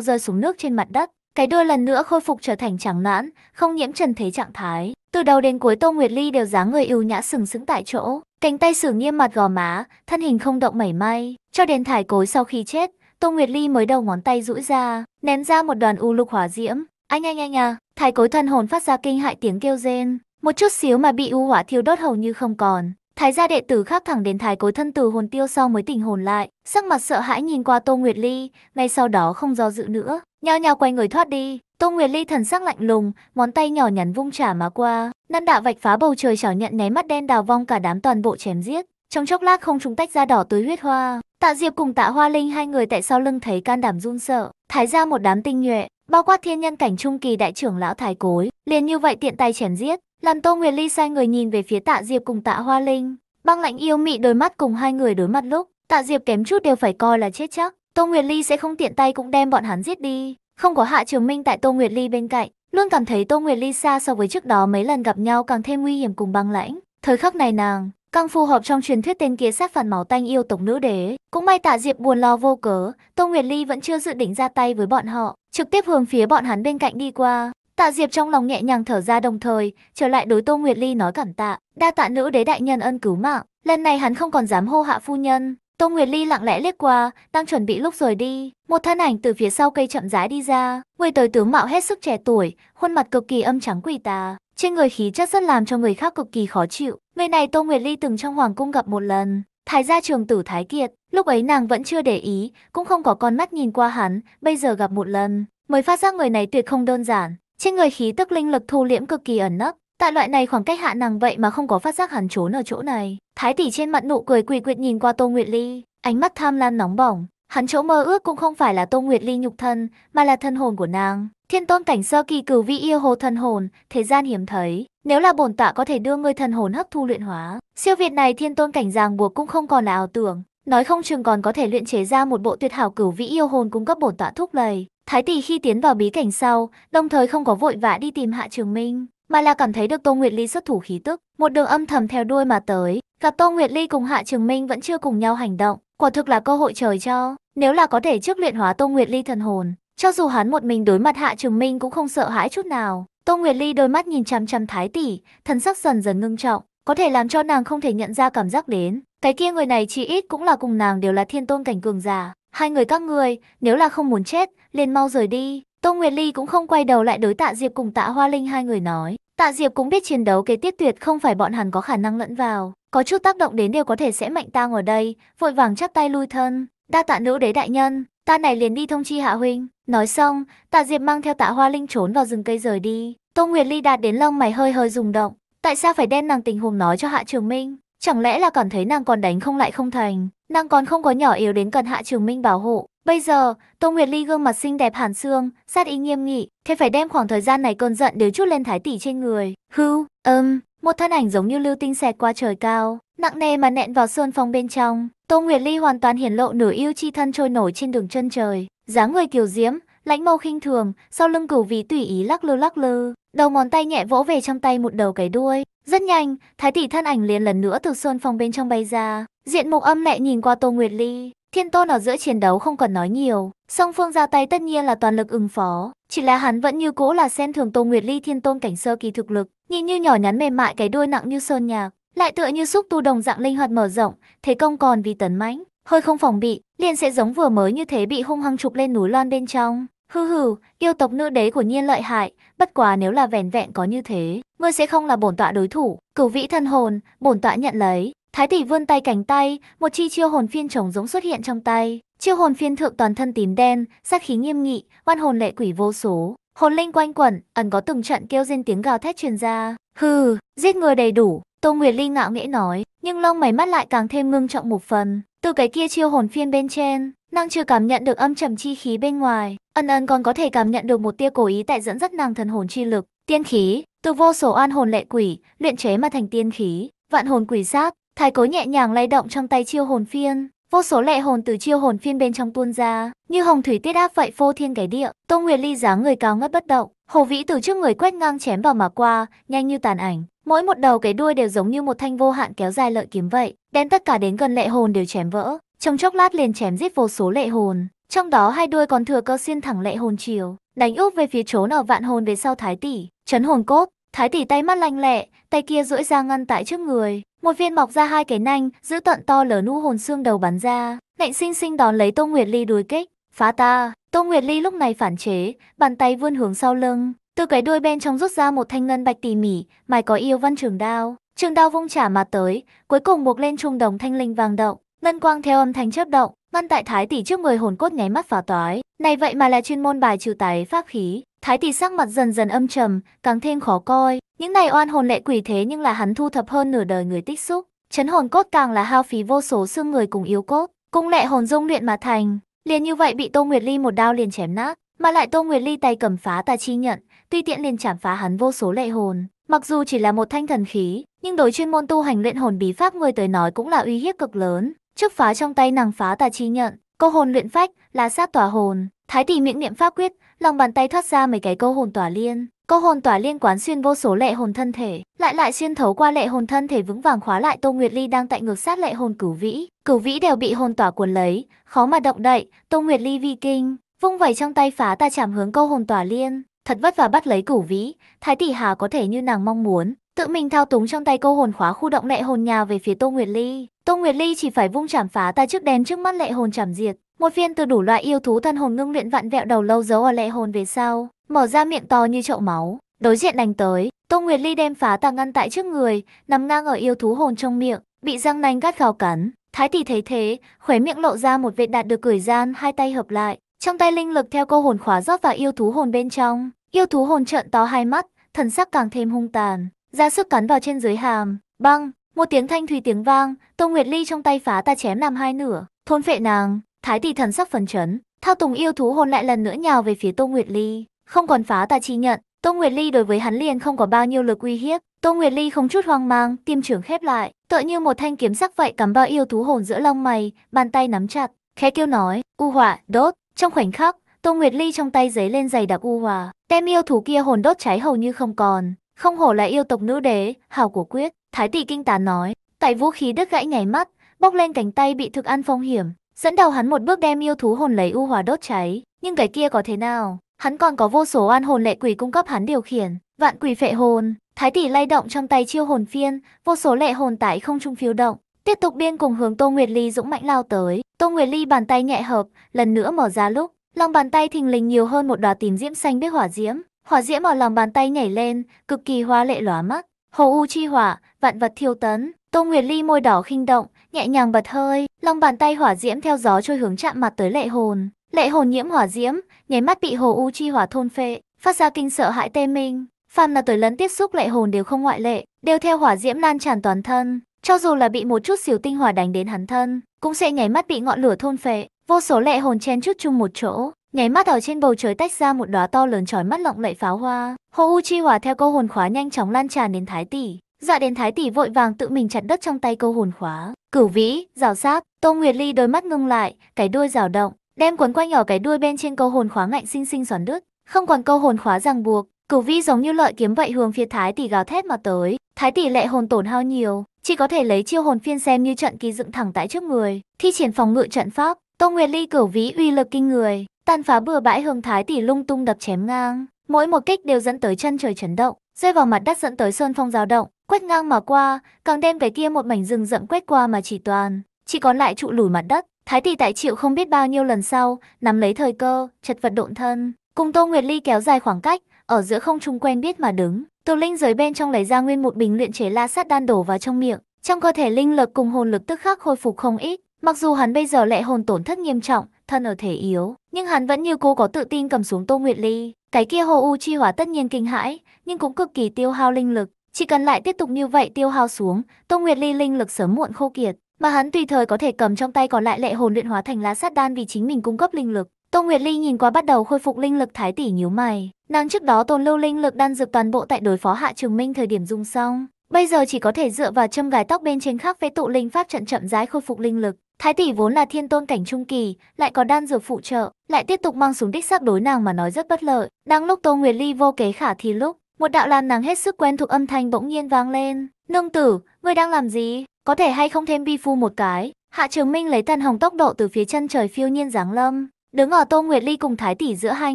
rơi xuống nước trên mặt đất. Cái đôi lần nữa khôi phục trở thành trắng nõn, không nhiễm trần thế trạng thái. Từ đầu đến cuối Tô Nguyệt Ly đều dáng người ưu nhã sừng sững tại chỗ, cánh tay sử nghiêm mặt gò má, thân hình không động mảy may. Cho đến thải cối sau khi chết, Tô Nguyệt Ly mới đầu ngón tay rũi ra, ném ra một đoàn u lục hỏa diễm. Anh anh anh à, Thái cối thân hồn phát ra kinh hại tiếng kêu rên, một chút xíu mà bị u hỏa thiêu đốt hầu như không còn. Thái gia đệ tử khác thẳng đến thái cối thân từ hồn tiêu sau mới tỉnh hồn lại, sắc mặt sợ hãi nhìn qua Tô Nguyệt Ly, ngay sau đó không do dự nữa, nhao nhao quay người thoát đi. Tô Nguyệt Ly thần sắc lạnh lùng, món tay nhỏ nhắn vung trả má qua, năn đạo vạch phá bầu trời chảo nhận né mắt đen đào vong cả đám toàn bộ chém giết. Trong chốc lát không chúng tách ra đỏ tới huyết hoa, Tạ Diệp cùng Tạ Hoa Linh hai người tại sau lưng thấy can đảm run sợ, thái ra một đám tinh nhuệ, bao quát thiên nhân cảnh trung kỳ đại trưởng lão thái cối, liền như vậy tiện tay chém giết, làm Tô Nguyệt Ly sai người nhìn về phía Tạ Diệp cùng Tạ Hoa Linh, băng lạnh yêu mị đôi mắt cùng hai người đối mặt lúc, Tạ Diệp kém chút đều phải coi là chết chắc, Tô Nguyệt Ly sẽ không tiện tay cũng đem bọn hắn giết đi, không có Hạ Trường Minh tại Tô Nguyệt Ly bên cạnh, luôn cảm thấy Tô Nguyệt Ly xa so với trước đó mấy lần gặp nhau càng thêm nguy hiểm cùng băng lãnh, thời khắc này nàng càng phù hợp trong truyền thuyết tên kia sát phản máu tanh yêu tộc nữ đế, cũng may Tạ Diệp buồn lo vô cớ, Tô Nguyệt Ly vẫn chưa dự định ra tay với bọn họ trực tiếp hướng phía bọn hắn bên cạnh đi qua. Tạ Diệp trong lòng nhẹ nhàng thở ra đồng thời, trở lại đối Tô Nguyệt Ly nói cảm tạ, đa tạ nữ đế đại nhân ân cứu mạng, lần này hắn không còn dám hô hạ phu nhân. Tô Nguyệt Ly lặng lẽ liếc qua, đang chuẩn bị lúc rời đi, một thân ảnh từ phía sau cây chậm rãi đi ra, người tới tướng mạo hết sức trẻ tuổi, khuôn mặt cực kỳ âm trắng quỷ tà, trên người khí chất rất làm cho người khác cực kỳ khó chịu. Người này Tô Nguyệt Ly từng trong hoàng cung gặp một lần, Thái gia trường tử Thái Kiệt, lúc ấy nàng vẫn chưa để ý, cũng không có con mắt nhìn qua hắn, bây giờ gặp một lần, mới phát giác người này tuyệt không đơn giản. Trên người khí tức linh lực thu liễm cực kỳ ẩn nấp, tại loại này khoảng cách hạ nàng vậy mà không có phát giác hắn trốn ở chỗ này. Thái tỷ trên mặt nụ cười quỳ quyệt nhìn qua Tô Nguyệt Ly, ánh mắt tham lam nóng bỏng. Hắn chỗ mơ ước cũng không phải là Tô Nguyệt Ly nhục thân, mà là thân hồn của nàng. Thiên tôn cảnh sơ kỳ cửu vị yêu hồ thần hồn, thế gian hiếm thấy. Nếu là bổn tọa có thể đưa ngươi thần hồn hấp thu luyện hóa, siêu việt này thiên tôn cảnh ràng buộc cũng không còn là ảo tưởng. Nói không chừng còn có thể luyện chế ra một bộ tuyệt hảo cửu vĩ yêu hồn cung cấp bổn tọa thúc lầy. Thái tỷ khi tiến vào bí cảnh sau, đồng thời không có vội vã đi tìm Hạ Trường Minh, mà là cảm thấy được Tô Nguyệt Ly xuất thủ khí tức, một đường âm thầm theo đuôi mà tới. Cả Tô Nguyệt Ly cùng Hạ Trường Minh vẫn chưa cùng nhau hành động, quả thực là cơ hội trời cho. Nếu là có thể trước luyện hóa Tô Nguyệt Ly thần hồn, cho dù hắn một mình đối mặt Hạ Trường Minh cũng không sợ hãi chút nào. Tô Nguyệt Ly đôi mắt nhìn chằm chằm Thái tỷ, thần sắc dần dần ngưng trọng, có thể làm cho nàng không thể nhận ra cảm giác đến. Cái kia người này chỉ ít cũng là cùng nàng đều là thiên tôn cảnh cường giả. Hai người các ngươi, nếu là không muốn chết, liền mau rời đi. Tô Nguyệt Ly cũng không quay đầu lại đối Tạ Diệp cùng Tạ Hoa Linh hai người nói. Tạ Diệp cũng biết chiến đấu kế tiếp tuyệt không phải bọn hắn có khả năng lẫn vào. Có chút tác động đến đều có thể sẽ mạnh tang ở đây, vội vàng chắp tay lui thân. Đa tạ nữ đế đại nhân, Ta này liền đi thông chi hạ huynh. Nói xong, tạ diệp mang theo tạ hoa linh trốn vào rừng cây rời đi. Tô Nguyệt Ly đạt đến lông mày hơi hơi rùng động. Tại sao phải đem nàng tình huống nói cho Hạ Trường Minh? Chẳng lẽ là cảm thấy nàng còn đánh không lại không thành? Nàng còn không có nhỏ yếu đến cần Hạ Trường Minh bảo hộ. Bây giờ, Tô Nguyệt Ly gương mặt xinh đẹp hàn xương, sát ý nghiêm nghị, thế phải đem khoảng thời gian này cơn giận đều chút lên thái tỷ trên người. Hưu, ừm, um, một thân ảnh giống như lưu tinh xẹt qua trời cao, nặng nề mà nện vào sơn phong bên trong. Tô Nguyệt Ly hoàn toàn hiển lộ nửa yêu chi thân trôi nổi trên đường chân trời, dáng người kiều diễm, lãnh mâu khinh thường, sau lưng cửu vì tùy ý lắc lư lắc lư, đầu ngón tay nhẹ vỗ về trong tay một đầu cái đuôi. Rất nhanh, thái tỷ thân ảnh liền lần nữa từ sơn phòng bên trong bay ra, diện mục âm lệ nhìn qua Tô Nguyệt Ly. Thiên tôn ở giữa chiến đấu không cần nói nhiều, song phương ra tay tất nhiên là toàn lực ứng phó, chỉ là hắn vẫn như cũ là xem thường Tô Nguyệt Ly thiên tôn cảnh sơ kỳ thực lực, nhìn như nhỏ nhắn mềm mại cái đuôi nặng như sơn nhạc, lại tựa như xúc tu đồng dạng linh hoạt mở rộng, thế công còn vì tấn mãnh, hơi không phòng bị, liền sẽ giống vừa mới như thế bị hung hăng chụp lên núi loan bên trong. Hừ hừ, yêu tộc nữ đế của nhiên lợi hại, bất quá nếu là vẻn vẹn có như thế, ngươi sẽ không là bổn tọa đối thủ. Cửu vĩ thân hồn, bổn tọa nhận lấy. Thái tỷ vươn tay cánh tay, một chi chiêu hồn phiên trống giống xuất hiện trong tay. Chiêu hồn phiên thượng toàn thân tím đen, sát khí nghiêm nghị, oan hồn lệ quỷ vô số. Hồn linh quanh quẩn, ẩn có từng trận kêu rên tiếng gào thét truyền ra. Hừ, giết người đầy đủ, Tô Nguyệt Linh ngạo nghễ nói, nhưng lông mày mắt lại càng thêm ngưng trọng một phần. Từ cái kia chiêu hồn phiên bên trên, nàng chưa cảm nhận được âm trầm chi khí bên ngoài, ân ân còn có thể cảm nhận được một tia cố ý tại dẫn dắt nàng thần hồn chi lực, tiên khí, từ vô số an hồn lệ quỷ, luyện chế mà thành tiên khí, vạn hồn quỷ sát thái cố nhẹ nhàng lay động trong tay chiêu hồn phiên, vô số lệ hồn từ chiêu hồn phiên bên trong tuôn ra, như hồng thủy tiết áp vậy phô thiên cái địa, Tô Nguyệt Ly dáng người cao ngất bất động, hồ vĩ từ trước người quét ngang chém vào mà qua, nhanh như tàn ảnh. Mỗi một đầu cái đuôi đều giống như một thanh vô hạn kéo dài lợi kiếm vậy, đem tất cả đến gần lệ hồn đều chém vỡ, trong chốc lát liền chém giết vô số lệ hồn, trong đó hai đuôi còn thừa cơ xuyên thẳng lệ hồn chiều, đánh úp về phía trốn ở vạn hồn về sau thái tỷ, chấn hồn cốt, thái tỷ tay mắt lanh lẹ, tay kia duỗi ra ngăn tại trước người, một viên mọc ra hai cái nanh, giữ tận to lớn u hồn xương đầu bắn ra, nạnh sinh sinh đón lấy Tô Nguyệt Ly đuổi kích, phá ta. Tô Nguyệt Ly lúc này phản chế, bàn tay vươn hướng sau lưng, từ cái đuôi bên trong rút ra một thanh ngân bạch tỉ mỉ, mài có yêu văn trường đao. Trường đao vung trả mà tới, cuối cùng buộc lên trung đồng thanh linh vàng động. Ngân quang theo âm thanh chớp động, ngăn tại thái tỷ trước người hồn cốt nháy mắt phá toái. Này vậy mà là chuyên môn bài trừ tái pháp khí. Thái tỷ sắc mặt dần dần âm trầm, càng thêm khó coi. Những này oan hồn lệ quỷ thế nhưng là hắn thu thập hơn nửa đời người tích xúc. Chấn hồn cốt càng là hao phí vô số xương người cùng yếu cốt, cung lệ hồn dung luyện mà thành. Liền như vậy bị Tô Nguyệt Ly một đao liền chém nát, mà lại Tô Nguyệt Ly tay cầm phá tà chi nhận, tuy tiện liền chạm phá hắn vô số lệ hồn. Mặc dù chỉ là một thanh thần khí, nhưng đối chuyên môn tu hành luyện hồn bí pháp người tới nói cũng là uy hiếp cực lớn. Trước phá trong tay nàng phá tà chi nhận, câu hồn luyện phách, là sát tỏa hồn, thái tỷ miệng niệm pháp quyết, lòng bàn tay thoát ra mấy cái câu hồn tỏa liên. Câu hồn tỏa liên quán xuyên vô số lệ hồn thân thể, lại lại xuyên thấu qua lệ hồn thân thể vững vàng khóa lại Tô Nguyệt Ly đang tại ngược sát lệ hồn cửu vĩ, cửu vĩ đều bị hồn tỏa cuốn lấy, khó mà động đậy, Tô Nguyệt Ly vi kinh, vung vẩy trong tay phá ta chạm hướng câu hồn tỏa liên, Thật vất vả bắt lấy cửu vĩ, Thái Tỷ Hà có thể như nàng mong muốn, tự mình thao túng trong tay cô hồn khóa khu động lệ hồn nhà về phía Tô Nguyệt Ly. Tô Nguyệt Ly chỉ phải vung chảm phá ta trước đèn trước mắt lệ hồn chảm diệt, một viên từ đủ loại yêu thú thân hồn ngưng luyện vạn vẹo đầu lâu giấu ở lệ hồn về sau, mở ra miệng to như chậu máu, đối diện đánh tới, Tô Nguyệt Ly đem phá ta ngăn tại trước người, nằm ngang ở yêu thú hồn trong miệng, bị răng nanh gắt gào cắn. Thái tỷ thấy thế, khóe miệng lộ ra một vệt đạt được cười gian, hai tay hợp lại, trong tay linh lực theo cô hồn khóa rót vào yêu thú hồn bên trong, yêu thú hồn trợn to hai mắt, thần sắc càng thêm hung tàn, ra sức cắn vào trên dưới hàm, băng, một tiếng thanh thủy tiếng vang, Tô Nguyệt Ly trong tay phá ta chém làm hai nửa, thôn phệ nàng, thái tỷ thần sắc phấn chấn, thao tùng yêu thú hồn lại lần nữa nhào về phía Tô Nguyệt Ly, không còn phá ta chi nhận, Tô Nguyệt Ly đối với hắn liền không có bao nhiêu lực uy hiếp, Tô Nguyệt Ly không chút hoang mang, tiêm trưởng khép lại, tựa như một thanh kiếm sắc vậy cắm vào yêu thú hồn giữa lông mày, bàn tay nắm chặt, khẽ kêu nói, u hỏa, đốt, trong khoảnh khắc, Tô Nguyệt Ly trong tay giấy lên giày đặc u hòa, đem yêu thú kia hồn đốt cháy hầu như không còn. Không hổ là yêu tộc nữ đế, hào của quyết, Thái tỷ kinh tán nói. Tại vũ khí đứt gãy nhảy mắt, bóc lên cánh tay bị thực ăn phong hiểm, dẫn đầu hắn một bước đem yêu thú hồn lấy u hòa đốt cháy. Nhưng cái kia có thế nào? Hắn còn có vô số an hồn lệ quỷ cung cấp hắn điều khiển, vạn quỷ phệ hồn. Thái Tỷ lay động trong tay chiêu hồn phiên, vô số lệ hồn tại không trung phiêu động, Tiếp tục điên cùng hướng Tô Nguyệt Ly dũng mãnh lao tới, Tô Nguyệt Ly bàn tay nhẹ hợp, lần nữa mở ra lúc, lòng bàn tay thình lình nhiều hơn một đóa tím diễm xanh biết hỏa diễm, hỏa diễm ở lòng bàn tay nhảy lên, cực kỳ hoa lệ lóa mắt. Hồ u chi hỏa, vạn vật thiêu tấn, Tô Nguyệt Ly môi đỏ khinh động, nhẹ nhàng bật hơi, lòng bàn tay hỏa diễm theo gió trôi hướng chạm mặt tới lệ hồn, lệ hồn nhiễm hỏa diễm, nháy mắt bị hồ u chi hỏa thôn phệ, phát ra kinh sợ hãi tê mình. Phàm là tuổi lấn tiếp xúc lệ hồn đều không ngoại lệ, đều theo hỏa diễm lan tràn toàn thân, cho dù là bị một chút xíu tinh hỏa đánh đến hắn thân, cũng sẽ nháy mắt bị ngọn lửa thôn phệ, vô số lệ hồn chen chút chung một chỗ, nháy mắt ở trên bầu trời tách ra một đóa to lớn chói mắt lộng lẫy pháo hoa. Hồ U Chi Hỏa theo câu hồn khóa nhanh chóng lan tràn đến Thái tỷ, dọa dạ đến Thái tỷ vội vàng tự mình chặt đất trong tay câu hồn khóa. Cửu Vĩ, rào Sát, Tô Nguyệt Ly đôi mắt ngưng lại, cái đuôi rào động, đem quấn quanh ở cái đuôi bên trên câu hồn khóa ngạnh sinh sinh xoắn đứt, không còn câu hồn khóa ràng buộc, Cửu Vĩ giống như lợi kiếm vậy hướng phía Thái tỷ gào thét mà tới. Thái tỷ lệ hồn tổn hao nhiều, chỉ có thể lấy chiêu hồn phiên xem như trận kỳ dựng thẳng tại trước người, thi triển phòng ngự trận pháp, Tô Nguyệt Ly cửu ví uy lực kinh người, tàn phá bừa bãi hương thái tỷ lung tung đập chém ngang, mỗi một kích đều dẫn tới chân trời chấn động, rơi vào mặt đất dẫn tới sơn phong dao động, quét ngang mà qua, càng đem về kia một mảnh rừng rậm quét qua mà chỉ toàn, chỉ còn lại trụ lùi mặt đất. Thái tỷ tại chịu không biết bao nhiêu lần sau, nắm lấy thời cơ, chật vật độn thân, cùng Tô Nguyệt Ly kéo dài khoảng cách, ở giữa không trung quen biết mà đứng, Tô Linh giới bên trong lấy ra nguyên một bình luyện chế la sát đan đổ vào trong miệng, trong cơ thể linh lực cùng hồn lực tức khắc khôi phục không ít. Mặc dù hắn bây giờ lệ hồn tổn thất nghiêm trọng, thân ở thể yếu, nhưng hắn vẫn như cố có tự tin cầm xuống Tô Nguyệt Ly. Cái kia Hồ U Chi Hỏa tất nhiên kinh hãi, nhưng cũng cực kỳ tiêu hao linh lực. Chỉ cần lại tiếp tục như vậy tiêu hao xuống, Tô Nguyệt Ly linh lực sớm muộn khô kiệt, mà hắn tùy thời có thể cầm trong tay còn lại lệ hồn luyện hóa thành lá sát đan vì chính mình cung cấp linh lực. Tô Nguyệt Ly nhìn qua bắt đầu khôi phục linh lực thái tỷ nhíu mày, nàng trước đó tồn lưu linh lực đan dược toàn bộ tại đối phó Hạ Trường Minh thời điểm dùng xong, bây giờ chỉ có thể dựa vào châm gài tóc bên trên khác vẽ tụ linh pháp trận chậm rãi khôi phục linh lực. Thái tỷ vốn là thiên tôn cảnh trung kỳ, lại có đan dược phụ trợ, lại tiếp tục mang súng đích xác đối nàng mà nói rất bất lợi. Đang lúc Tô Nguyệt Ly vô kế khả thi lúc, một đạo làm nàng hết sức quen thuộc âm thanh bỗng nhiên vang lên. Nương tử, ngươi đang làm gì? Có thể hay không thêm bi phu một cái? Hạ Trường Minh lấy tần hồng tốc độ từ phía chân trời phiêu nhiên giáng lâm, Đứng ở Tô Nguyệt Ly cùng Thái Tỷ giữa hai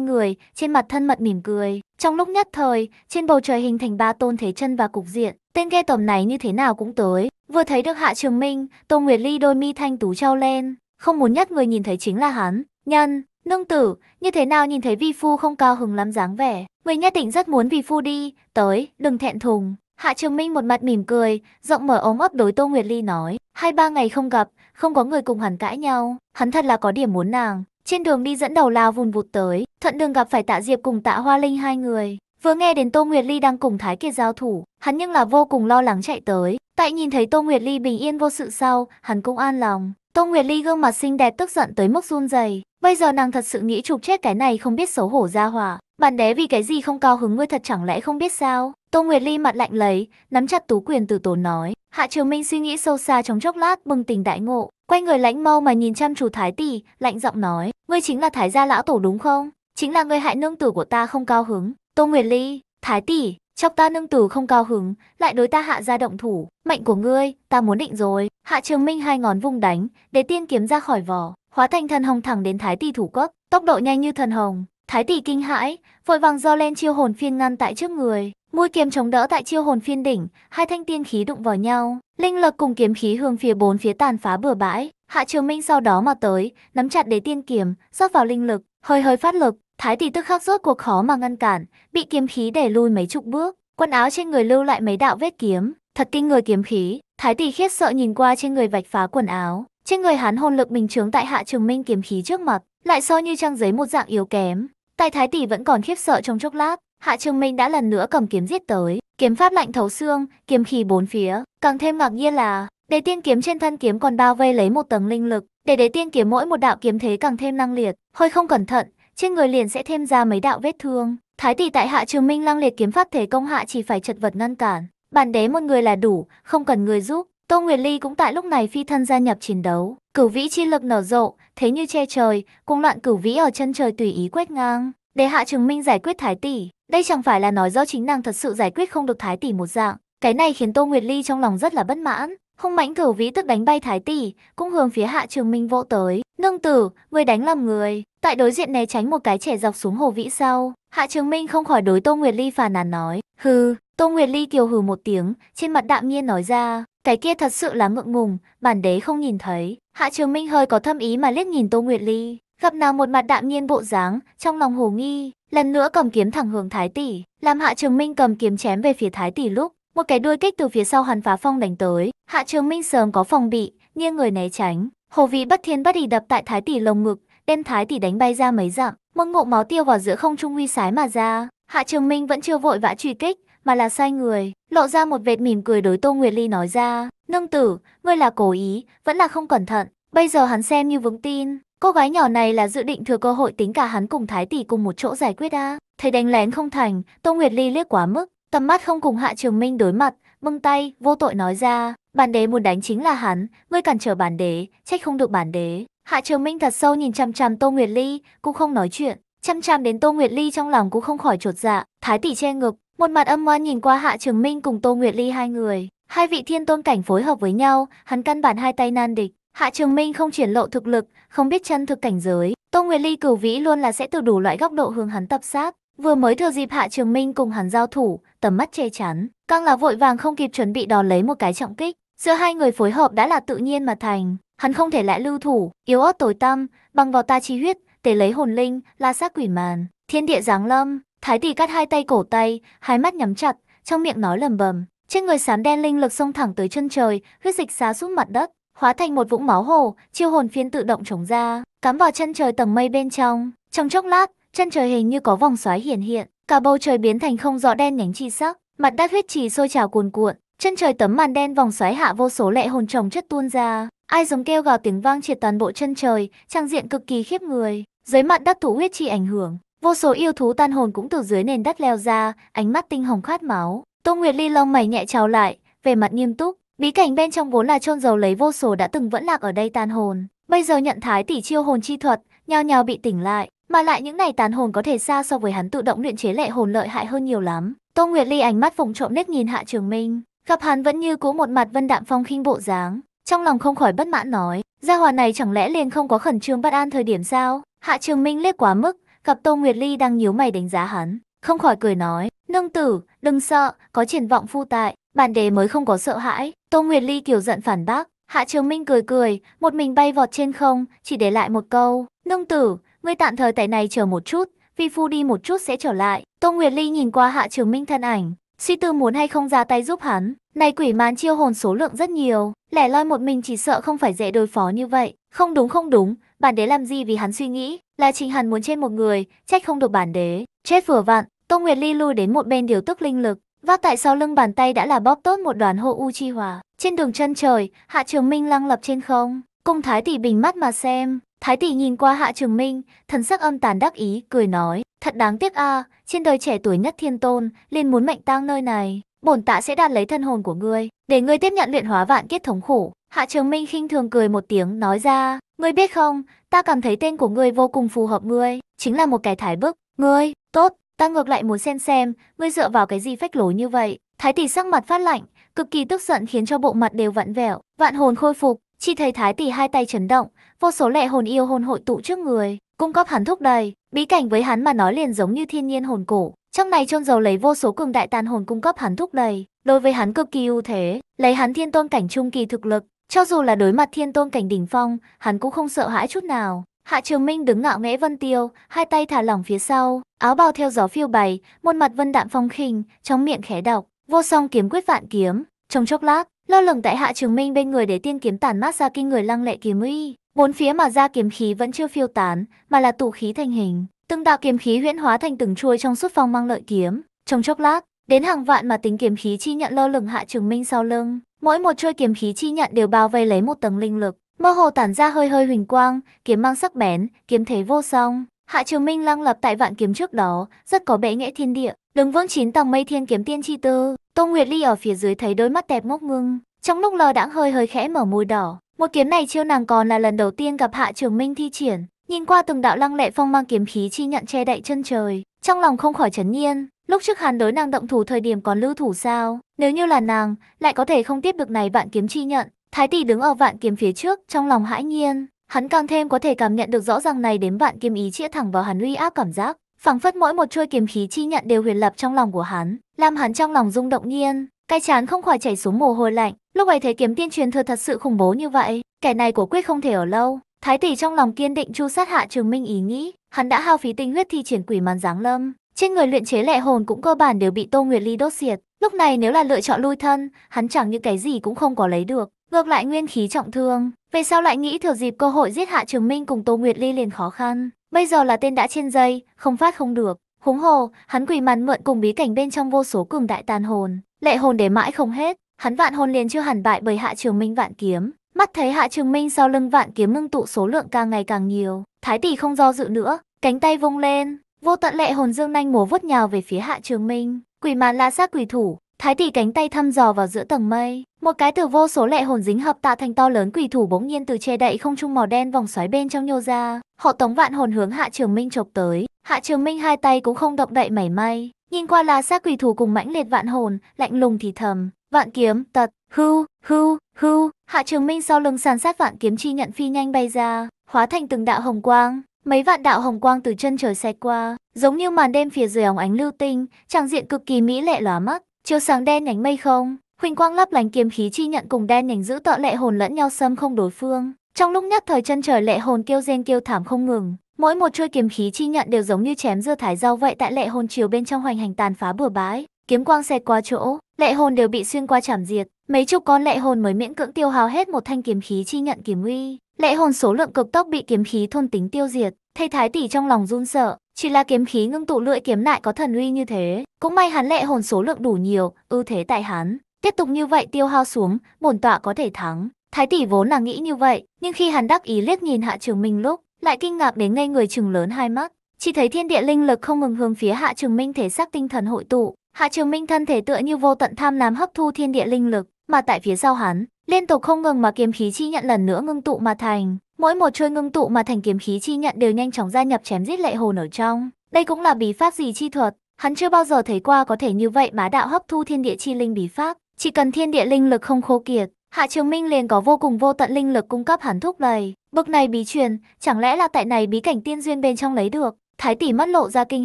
người, trên mặt thân mật mỉm cười. Trong lúc nhất thời, trên bầu trời hình thành ba tôn thế chân và cục diện, tên ghe tầm này như thế nào cũng tới. Vừa thấy được Hạ Trường Minh, Tô Nguyệt Ly đôi mi thanh tú trao lên, không muốn nhất người nhìn thấy chính là hắn. Nhân, nương tử, như thế nào nhìn thấy vi phu không cao hứng lắm dáng vẻ, người nhất định rất muốn vi phu đi, tới, đừng thẹn thùng. Hạ Trường Minh một mặt mỉm cười, rộng mở ống ấp đối Tô Nguyệt Ly nói, hai ba ngày không gặp, không có người cùng hắn cãi nhau, hắn thật là có điểm muốn nàng, trên đường đi dẫn đầu lao vùn vụt tới, thuận đường gặp phải Tạ Diệp cùng Tạ Hoa Linh hai người. Vừa nghe đến Tô Nguyệt Ly đang cùng Thái Kiệt giao thủ, hắn nhưng là vô cùng lo lắng chạy tới. Tại nhìn thấy Tô Nguyệt Ly bình yên vô sự sau, hắn cũng an lòng. Tô Nguyệt Ly gương mặt xinh đẹp tức giận tới mức run rẩy. Bây giờ nàng thật sự nghĩ chụp chết cái này không biết xấu hổ ra hỏa. Bạn đế vì cái gì không cao hứng ngươi thật chẳng lẽ không biết sao? Tô Nguyệt Ly mặt lạnh lấy, nắm chặt tú quyền từ tốn nói. Hạ Triều Minh suy nghĩ sâu xa trong chốc lát bừng tỉnh đại ngộ. Quay người lãnh mau mà nhìn chăm chú Thái Tỷ, lạnh giọng nói. Ngươi chính là Thái gia lão tổ đúng không? Chính là ngươi hại nương tử của ta không cao hứng. Tô Nguyệt Ly, Thái Tỷ, Chọc ta nương tử không cao hứng, lại đối ta hạ ra động thủ, mệnh của ngươi, ta muốn định rồi. Hạ Trường Minh hai ngón vung đánh, để tiên kiếm ra khỏi vỏ, hóa thành thần hồng thẳng đến Thái Tỷ thủ cấp, tốc độ nhanh như thần hồng. Thái Tỷ kinh hãi, vội vàng do lên chiêu hồn phiên ngăn tại trước người, mũi kiếm chống đỡ tại chiêu hồn phiên đỉnh, hai thanh tiên khí đụng vào nhau, linh lực cùng kiếm khí hướng phía bốn phía tàn phá bừa bãi. Hạ Trường Minh sau đó mà tới, nắm chặt đế tiên kiếm, rót vào linh lực, hơi hơi phát lực, Thái tỷ tức khắc rốt cuộc khó mà ngăn cản, bị kiếm khí đẩy lui mấy chục bước, quần áo trên người lưu lại mấy đạo vết kiếm, thật kinh người kiếm khí. Thái tỷ khiếp sợ nhìn qua trên người vạch phá quần áo, trên người hắn hồn lực bình chướng tại hạ trường minh kiếm khí trước mặt, lại so như trang giấy một dạng yếu kém. Tại thái tỷ vẫn còn khiếp sợ trong chốc lát, hạ trường minh đã lần nữa cầm kiếm giết tới, kiếm pháp lạnh thấu xương, kiếm khí bốn phía, càng thêm ngạc nhiên là Đế tiên kiếm trên thân kiếm còn bao vây lấy một tầng linh lực, để đế tiên kiếm mỗi một đạo kiếm thế càng thêm năng liệt, hơi không cẩn thận, trên người liền sẽ thêm ra mấy đạo vết thương. Thái tỷ tại hạ trường minh lăng liệt kiếm pháp thể công hạ chỉ phải chật vật ngăn cản. Bản đế một người là đủ, không cần người giúp. Tô Nguyệt Ly cũng tại lúc này phi thân gia nhập chiến đấu. Cửu vĩ chi lực nở rộ, thế như che trời, cùng loạn cửu vĩ ở chân trời tùy ý quét ngang. Để hạ trường minh giải quyết thái tỷ, đây chẳng phải là nói do chính nàng thật sự giải quyết không được thái tỷ một dạng. Cái này khiến Tô Nguyệt Ly trong lòng rất là bất mãn, hung mãnh thổ vĩ tức đánh bay thái tỷ, cũng hướng phía hạ trường minh vỗ tới. Nương tử, người đánh lầm người. Tại đối diện né tránh một cái trẻ dọc xuống hồ vĩ sau, hạ trường minh không khỏi đối Tô Nguyệt Ly phàn nàn nói. Hừ, Tô Nguyệt Ly kiều hừ một tiếng, trên mặt đạm nhiên nói ra. Cái kia thật sự là ngượng ngùng, bản đế không nhìn thấy. Hạ trường minh hơi có thâm ý mà liếc nhìn Tô Nguyệt Ly. Gặp nào một mặt đạm nhiên bộ dáng, trong lòng hồ nghi, lần nữa cầm kiếm thẳng hướng thái tỷ, làm hạ trường minh cầm kiếm chém về phía thái tỷ lúc, một cái đuôi kích từ phía sau hắn phá phong đánh tới, Hạ Trường Minh sớm có phòng bị, nghiêng người né tránh. Hồ vị bất thiên bất ý đập tại Thái tỷ lồng ngực, đem Thái tỷ đánh bay ra mấy dặm, một ngụm máu tiêu vào giữa không trung uy sái mà ra. Hạ Trường Minh vẫn chưa vội vã truy kích, mà là sai người, lộ ra một vệt mỉm cười đối Tô Nguyệt Ly nói ra, "Nương tử, ngươi là cố ý, vẫn là không cẩn thận." Bây giờ hắn xem như vững tin, cô gái nhỏ này là dự định thừa cơ hội tính cả hắn cùng Thái tỷ cùng một chỗ giải quyết a. Thấy đánh lén không thành, Tô Nguyệt Ly liếc quá mức, Tầm mắt không cùng Hạ Trường Minh đối mặt, bưng tay, vô tội nói ra, bản đế muốn đánh chính là hắn, ngươi cản trở bản đế, trách không được bản đế. Hạ Trường Minh thật sâu nhìn chằm chằm Tô Nguyệt Ly, cũng không nói chuyện, chằm chằm đến Tô Nguyệt Ly trong lòng cũng không khỏi chột dạ, thái tỷ che ngực, một mặt âm ngoan nhìn qua Hạ Trường Minh cùng Tô Nguyệt Ly hai người, hai vị thiên tôn cảnh phối hợp với nhau, hắn căn bản hai tay nan địch. Hạ Trường Minh không triển lộ thực lực, không biết chân thực cảnh giới, Tô Nguyệt Ly cửu vĩ luôn là sẽ từ đủ loại góc độ hướng hắn tập sát, Vừa mới thừa dịp Hạ Trường Minh cùng hắn giao thủ, tầm mắt che chắn, Căng là vội vàng không kịp chuẩn bị đòn lấy một cái trọng kích. Giữa hai người phối hợp đã là tự nhiên mà thành, hắn không thể lại lưu thủ, yếu ớt tối tăm, bằng vào ta chi huyết, tể lấy hồn linh, la sát quỷ màn, thiên địa giáng lâm. Thái tỷ cắt hai tay cổ tay, hai mắt nhắm chặt, trong miệng nói lầm bầm. Trên người sám đen linh lực xông thẳng tới chân trời, huyết dịch xá xuống mặt đất, hóa thành một vũng máu hồ, chiêu hồn phiên tự động trống ra, cắm vào chân trời tầng mây bên trong. Trong chốc lát, Chân trời hình như có vòng xoáy hiển hiện, cả bầu trời biến thành không rõ đen nhánh chi sắc, mặt đất huyết trì sôi trào cuồn cuộn, chân trời tấm màn đen vòng xoáy hạ vô số lệ hồn chồng chất tuôn ra, ai giống kêu gào tiếng vang triệt toàn bộ chân trời, trang diện cực kỳ khiếp người. Dưới mặt đất thủ huyết trì ảnh hưởng, vô số yêu thú tan hồn cũng từ dưới nền đất leo ra, ánh mắt tinh hồng khát máu. Tô Nguyệt Ly lông mày nhẹ trào lại, về mặt nghiêm túc, bí cảnh bên trong vốn là chôn dầu lấy vô số đã từng vẫn lạc ở đây tan hồn, bây giờ nhận thái tỷ chiêu hồn chi thuật, nhao nhao bị tỉnh lại, mà lại những này tàn hồn có thể xa so với hắn tự động luyện chế lệ hồn lợi hại hơn nhiều lắm. Tô Nguyệt Ly ánh mắt vùng trộm nếp nhìn Hạ Trường Minh, gặp hắn vẫn như cũ một mặt vân đạm phong khinh bộ dáng, trong lòng không khỏi bất mãn nói, gia hòa này chẳng lẽ liền không có khẩn trương bất an thời điểm sao? Hạ Trường Minh liếc quá mức, gặp Tô Nguyệt Ly đang nhíu mày đánh giá hắn, không khỏi cười nói, nương tử, đừng sợ, có triển vọng phu tại, bản đề mới không có sợ hãi. Tô Nguyệt Ly kiều giận phản bác, Hạ Trường Minh cười cười, một mình bay vọt trên không, chỉ để lại một câu, nương tử, Ngươi tạm thời tại này chờ một chút, phi phu đi một chút sẽ trở lại. Tô Nguyệt Ly nhìn qua Hạ Trường Minh thân ảnh, suy tư muốn hay không ra tay giúp hắn. Này quỷ màn chiêu hồn số lượng rất nhiều, lẻ loi một mình chỉ sợ không phải dễ đối phó như vậy. Không đúng không đúng, bản đế làm gì vì hắn suy nghĩ, là chính hắn muốn trên một người, trách không được bản đế. Chết vừa vặn, Tô Nguyệt Ly lui đến một bên điều tức linh lực, vác tại sau lưng bàn tay đã là bóp tốt một đoàn hộ u chi hòa. Trên đường chân trời, Hạ Trường Minh lăng lập trên không, cung thái tỷ bình mắt mà xem, Thái tỷ nhìn qua Hạ Trường Minh, thần sắc âm tàn đắc ý, cười nói, thật đáng tiếc a, trên đời trẻ tuổi nhất thiên tôn, liền muốn mệnh tang nơi này, bổn tạ sẽ đạt lấy thân hồn của ngươi, để ngươi tiếp nhận luyện hóa vạn kiếp thống khổ. Hạ Trường Minh khinh thường cười một tiếng nói ra, ngươi biết không, ta cảm thấy tên của ngươi vô cùng phù hợp ngươi, chính là một cái thái bức, ngươi, tốt, ta ngược lại muốn xem xem, ngươi dựa vào cái gì phách lối như vậy. Thái tỷ sắc mặt phát lạnh, cực kỳ tức giận khiến cho bộ mặt đều vặn vẹo, vạn hồn khôi phục, chỉ thấy thái tỷ hai tay chấn động, vô số lệ hồn yêu hồn hội tụ trước người, cung cấp hắn thúc đầy bí cảnh với hắn mà nói liền giống như thiên nhiên hồn cổ, trong này trôn dầu lấy vô số cường đại tàn hồn cung cấp hắn thúc đầy đối với hắn cực kỳ ưu thế, lấy hắn thiên tôn cảnh trung kỳ thực lực, cho dù là đối mặt thiên tôn cảnh đỉnh phong, hắn cũng không sợ hãi chút nào. Hạ Trường Minh đứng ngạo nghễ vân tiêu, hai tay thả lỏng phía sau, áo bào theo gió phiêu bày, muôn mặt vân đạm phong khinh, trong miệng khẽ đọc, vô song kiếm quyết vạn kiếm, trong chốc lát, lơ lửng tại Hạ Trường Minh bên người để tiên kiếm tản mát ra kinh người lăng lệ kiếm uy, Bốn phía mà ra kiếm khí vẫn chưa phiêu tán, mà là tụ khí thành hình, từng đạo kiếm khí huyễn hóa thành từng chuôi trong suốt phong mang lợi kiếm, trong chốc lát, đến hàng vạn mà tính kiếm khí chi nhận lơ lửng hạ trường minh sau lưng, mỗi một chuôi kiếm khí chi nhận đều bao vây lấy một tầng linh lực, mơ hồ tản ra hơi hơi huỳnh quang, kiếm mang sắc bén, kiếm thế vô song. Hạ Trường Minh lăng lập tại vạn kiếm trước đó, rất có bệ nghĩa thiên địa, đứng vững chín tầng mây thiên kiếm tiên chi tư. Tô Nguyệt Ly ở phía dưới thấy đôi mắt đẹp ngốc ngưng, trong lúc lờ đãng hơi hơi khẽ mở môi đỏ, một kiếm này chiêu nàng còn là lần đầu tiên gặp Hạ Trường Minh thi triển, nhìn qua từng đạo lăng lệ phong mang kiếm khí chi nhận che đậy chân trời, trong lòng không khỏi chấn nhiên, lúc trước hắn đối nàng động thủ thời điểm còn lưu thủ sao, nếu như là nàng, lại có thể không tiếp được này vạn kiếm chi nhận. Thái tỷ đứng ở vạn kiếm phía trước, trong lòng hãi nhiên, hắn càng thêm có thể cảm nhận được rõ ràng này đến vạn kiếm ý chĩa thẳng vào hắn uy áp cảm giác, phảng phất mỗi một chuôi kiếm khí chi nhận đều huyền lập trong lòng của hắn, làm hắn trong lòng rung động nhiên, cái chán không khỏi chảy xuống mồ hôi lạnh, lúc ấy thấy kiếm tiên truyền thừa thật sự khủng bố như vậy, kẻ này của quyết không thể ở lâu. Thái tỷ trong lòng kiên định chu sát hạ trường minh ý nghĩ, hắn đã hao phí tinh huyết thi triển quỷ màn giáng lâm, trên người luyện chế lệ hồn cũng cơ bản đều bị Tô Nguyệt Ly đốt diệt, lúc này nếu là lựa chọn lui thân, hắn chẳng như cái gì cũng không có lấy được, ngược lại nguyên khí trọng thương, về sau lại nghĩ thừa dịp cơ hội giết hạ trường minh cùng Tô Nguyệt Ly liền khó khăn, bây giờ là tên đã trên dây, không phát không được. Huống hồ, hắn quỷ màn mượn cùng bí cảnh bên trong vô số cường đại tàn hồn, lệ hồn để mãi không hết, hắn vạn hồn liền chưa hẳn bại bởi Hạ Trường Minh vạn kiếm. Mắt thấy Hạ Trường Minh sau lưng vạn kiếm ngưng tụ số lượng càng ngày càng nhiều, Thái tỷ không do dự nữa, cánh tay vung lên, vô tận lệ hồn dương nhanh múa vút nhào về phía Hạ Trường Minh, quỷ màn la sát quỷ thủ, Thái tỷ cánh tay thăm dò vào giữa tầng mây, một cái từ vô số lệ hồn dính hợp tạo thành to lớn quỷ thủ bỗng nhiên từ che đậy không trung màu đen vòng xoáy bên trong nhô ra, họ tống vạn hồn hướng Hạ Trường Minh chộp tới, Hạ Trường Minh hai tay cũng không động đậy mảy may, Nhìn qua là xác quỷ thủ cùng mãnh liệt vạn hồn, lạnh lùng thì thầm, vạn kiếm, tật, hư hư hư hạ trường minh sau lưng sàn sát vạn kiếm chi nhận phi nhanh bay ra, hóa thành từng đạo hồng quang, mấy vạn đạo hồng quang từ chân trời xẹt qua, giống như màn đêm phía dưới óng ánh lưu tinh, trang diện cực kỳ mỹ lệ lóa mắt, chiếu sáng đen nhánh mây không, huỳnh quang lấp lánh kiếm khí chi nhận cùng đen nhánh giữ tọa lệ hồn lẫn nhau xâm không đối phương. Trong lúc nhất thời chân trời lệ hồn kêu rên kêu thảm không ngừng, Mỗi một chuôi kiếm khí chi nhận đều giống như chém dưa thái rau vậy tại lệ hồn chiều bên trong hoành hành tàn phá bừa bãi, kiếm quang xẹt qua chỗ, lệ hồn đều bị xuyên qua chảm diệt, mấy chục con lệ hồn mới miễn cưỡng tiêu hao hết một thanh kiếm khí chi nhận kiếm uy. Lệ hồn số lượng cực tốc bị kiếm khí thôn tính tiêu diệt, thay thái tỷ trong lòng run sợ, chỉ là kiếm khí ngưng tụ lưỡi kiếm lại có thần uy như thế, cũng may hắn lệ hồn số lượng đủ nhiều, ưu thế tại hắn, tiếp tục như vậy tiêu hao xuống, bổn tọa có thể thắng. Thái tỷ vốn là nghĩ như vậy, nhưng khi hắn đắc ý liếc nhìn Hạ Trường Minh lúc, lại kinh ngạc đến ngây người chừng lớn hai mắt. Chỉ thấy thiên địa linh lực không ngừng hướng phía Hạ Trường Minh thể xác tinh thần hội tụ, Hạ Trường Minh thân thể tựa như vô tận tham lam hấp thu thiên địa linh lực, mà tại phía sau hắn, liên tục không ngừng mà kiếm khí chi nhận lần nữa ngưng tụ mà thành, mỗi một chuôi ngưng tụ mà thành kiếm khí chi nhận đều nhanh chóng gia nhập chém giết lệ hồ ở trong. Đây cũng là bí pháp gì chi thuật, hắn chưa bao giờ thấy qua có thể như vậy bá đạo hấp thu thiên địa chi linh bí pháp, chỉ cần thiên địa linh lực không khô kiệt, Hạ Trường Minh liền có vô cùng vô tận linh lực cung cấp hắn thúc đẩy. Bậc này bí truyền, chẳng lẽ là tại này bí cảnh tiên duyên bên trong lấy được? Thái tỷ mắt lộ ra kinh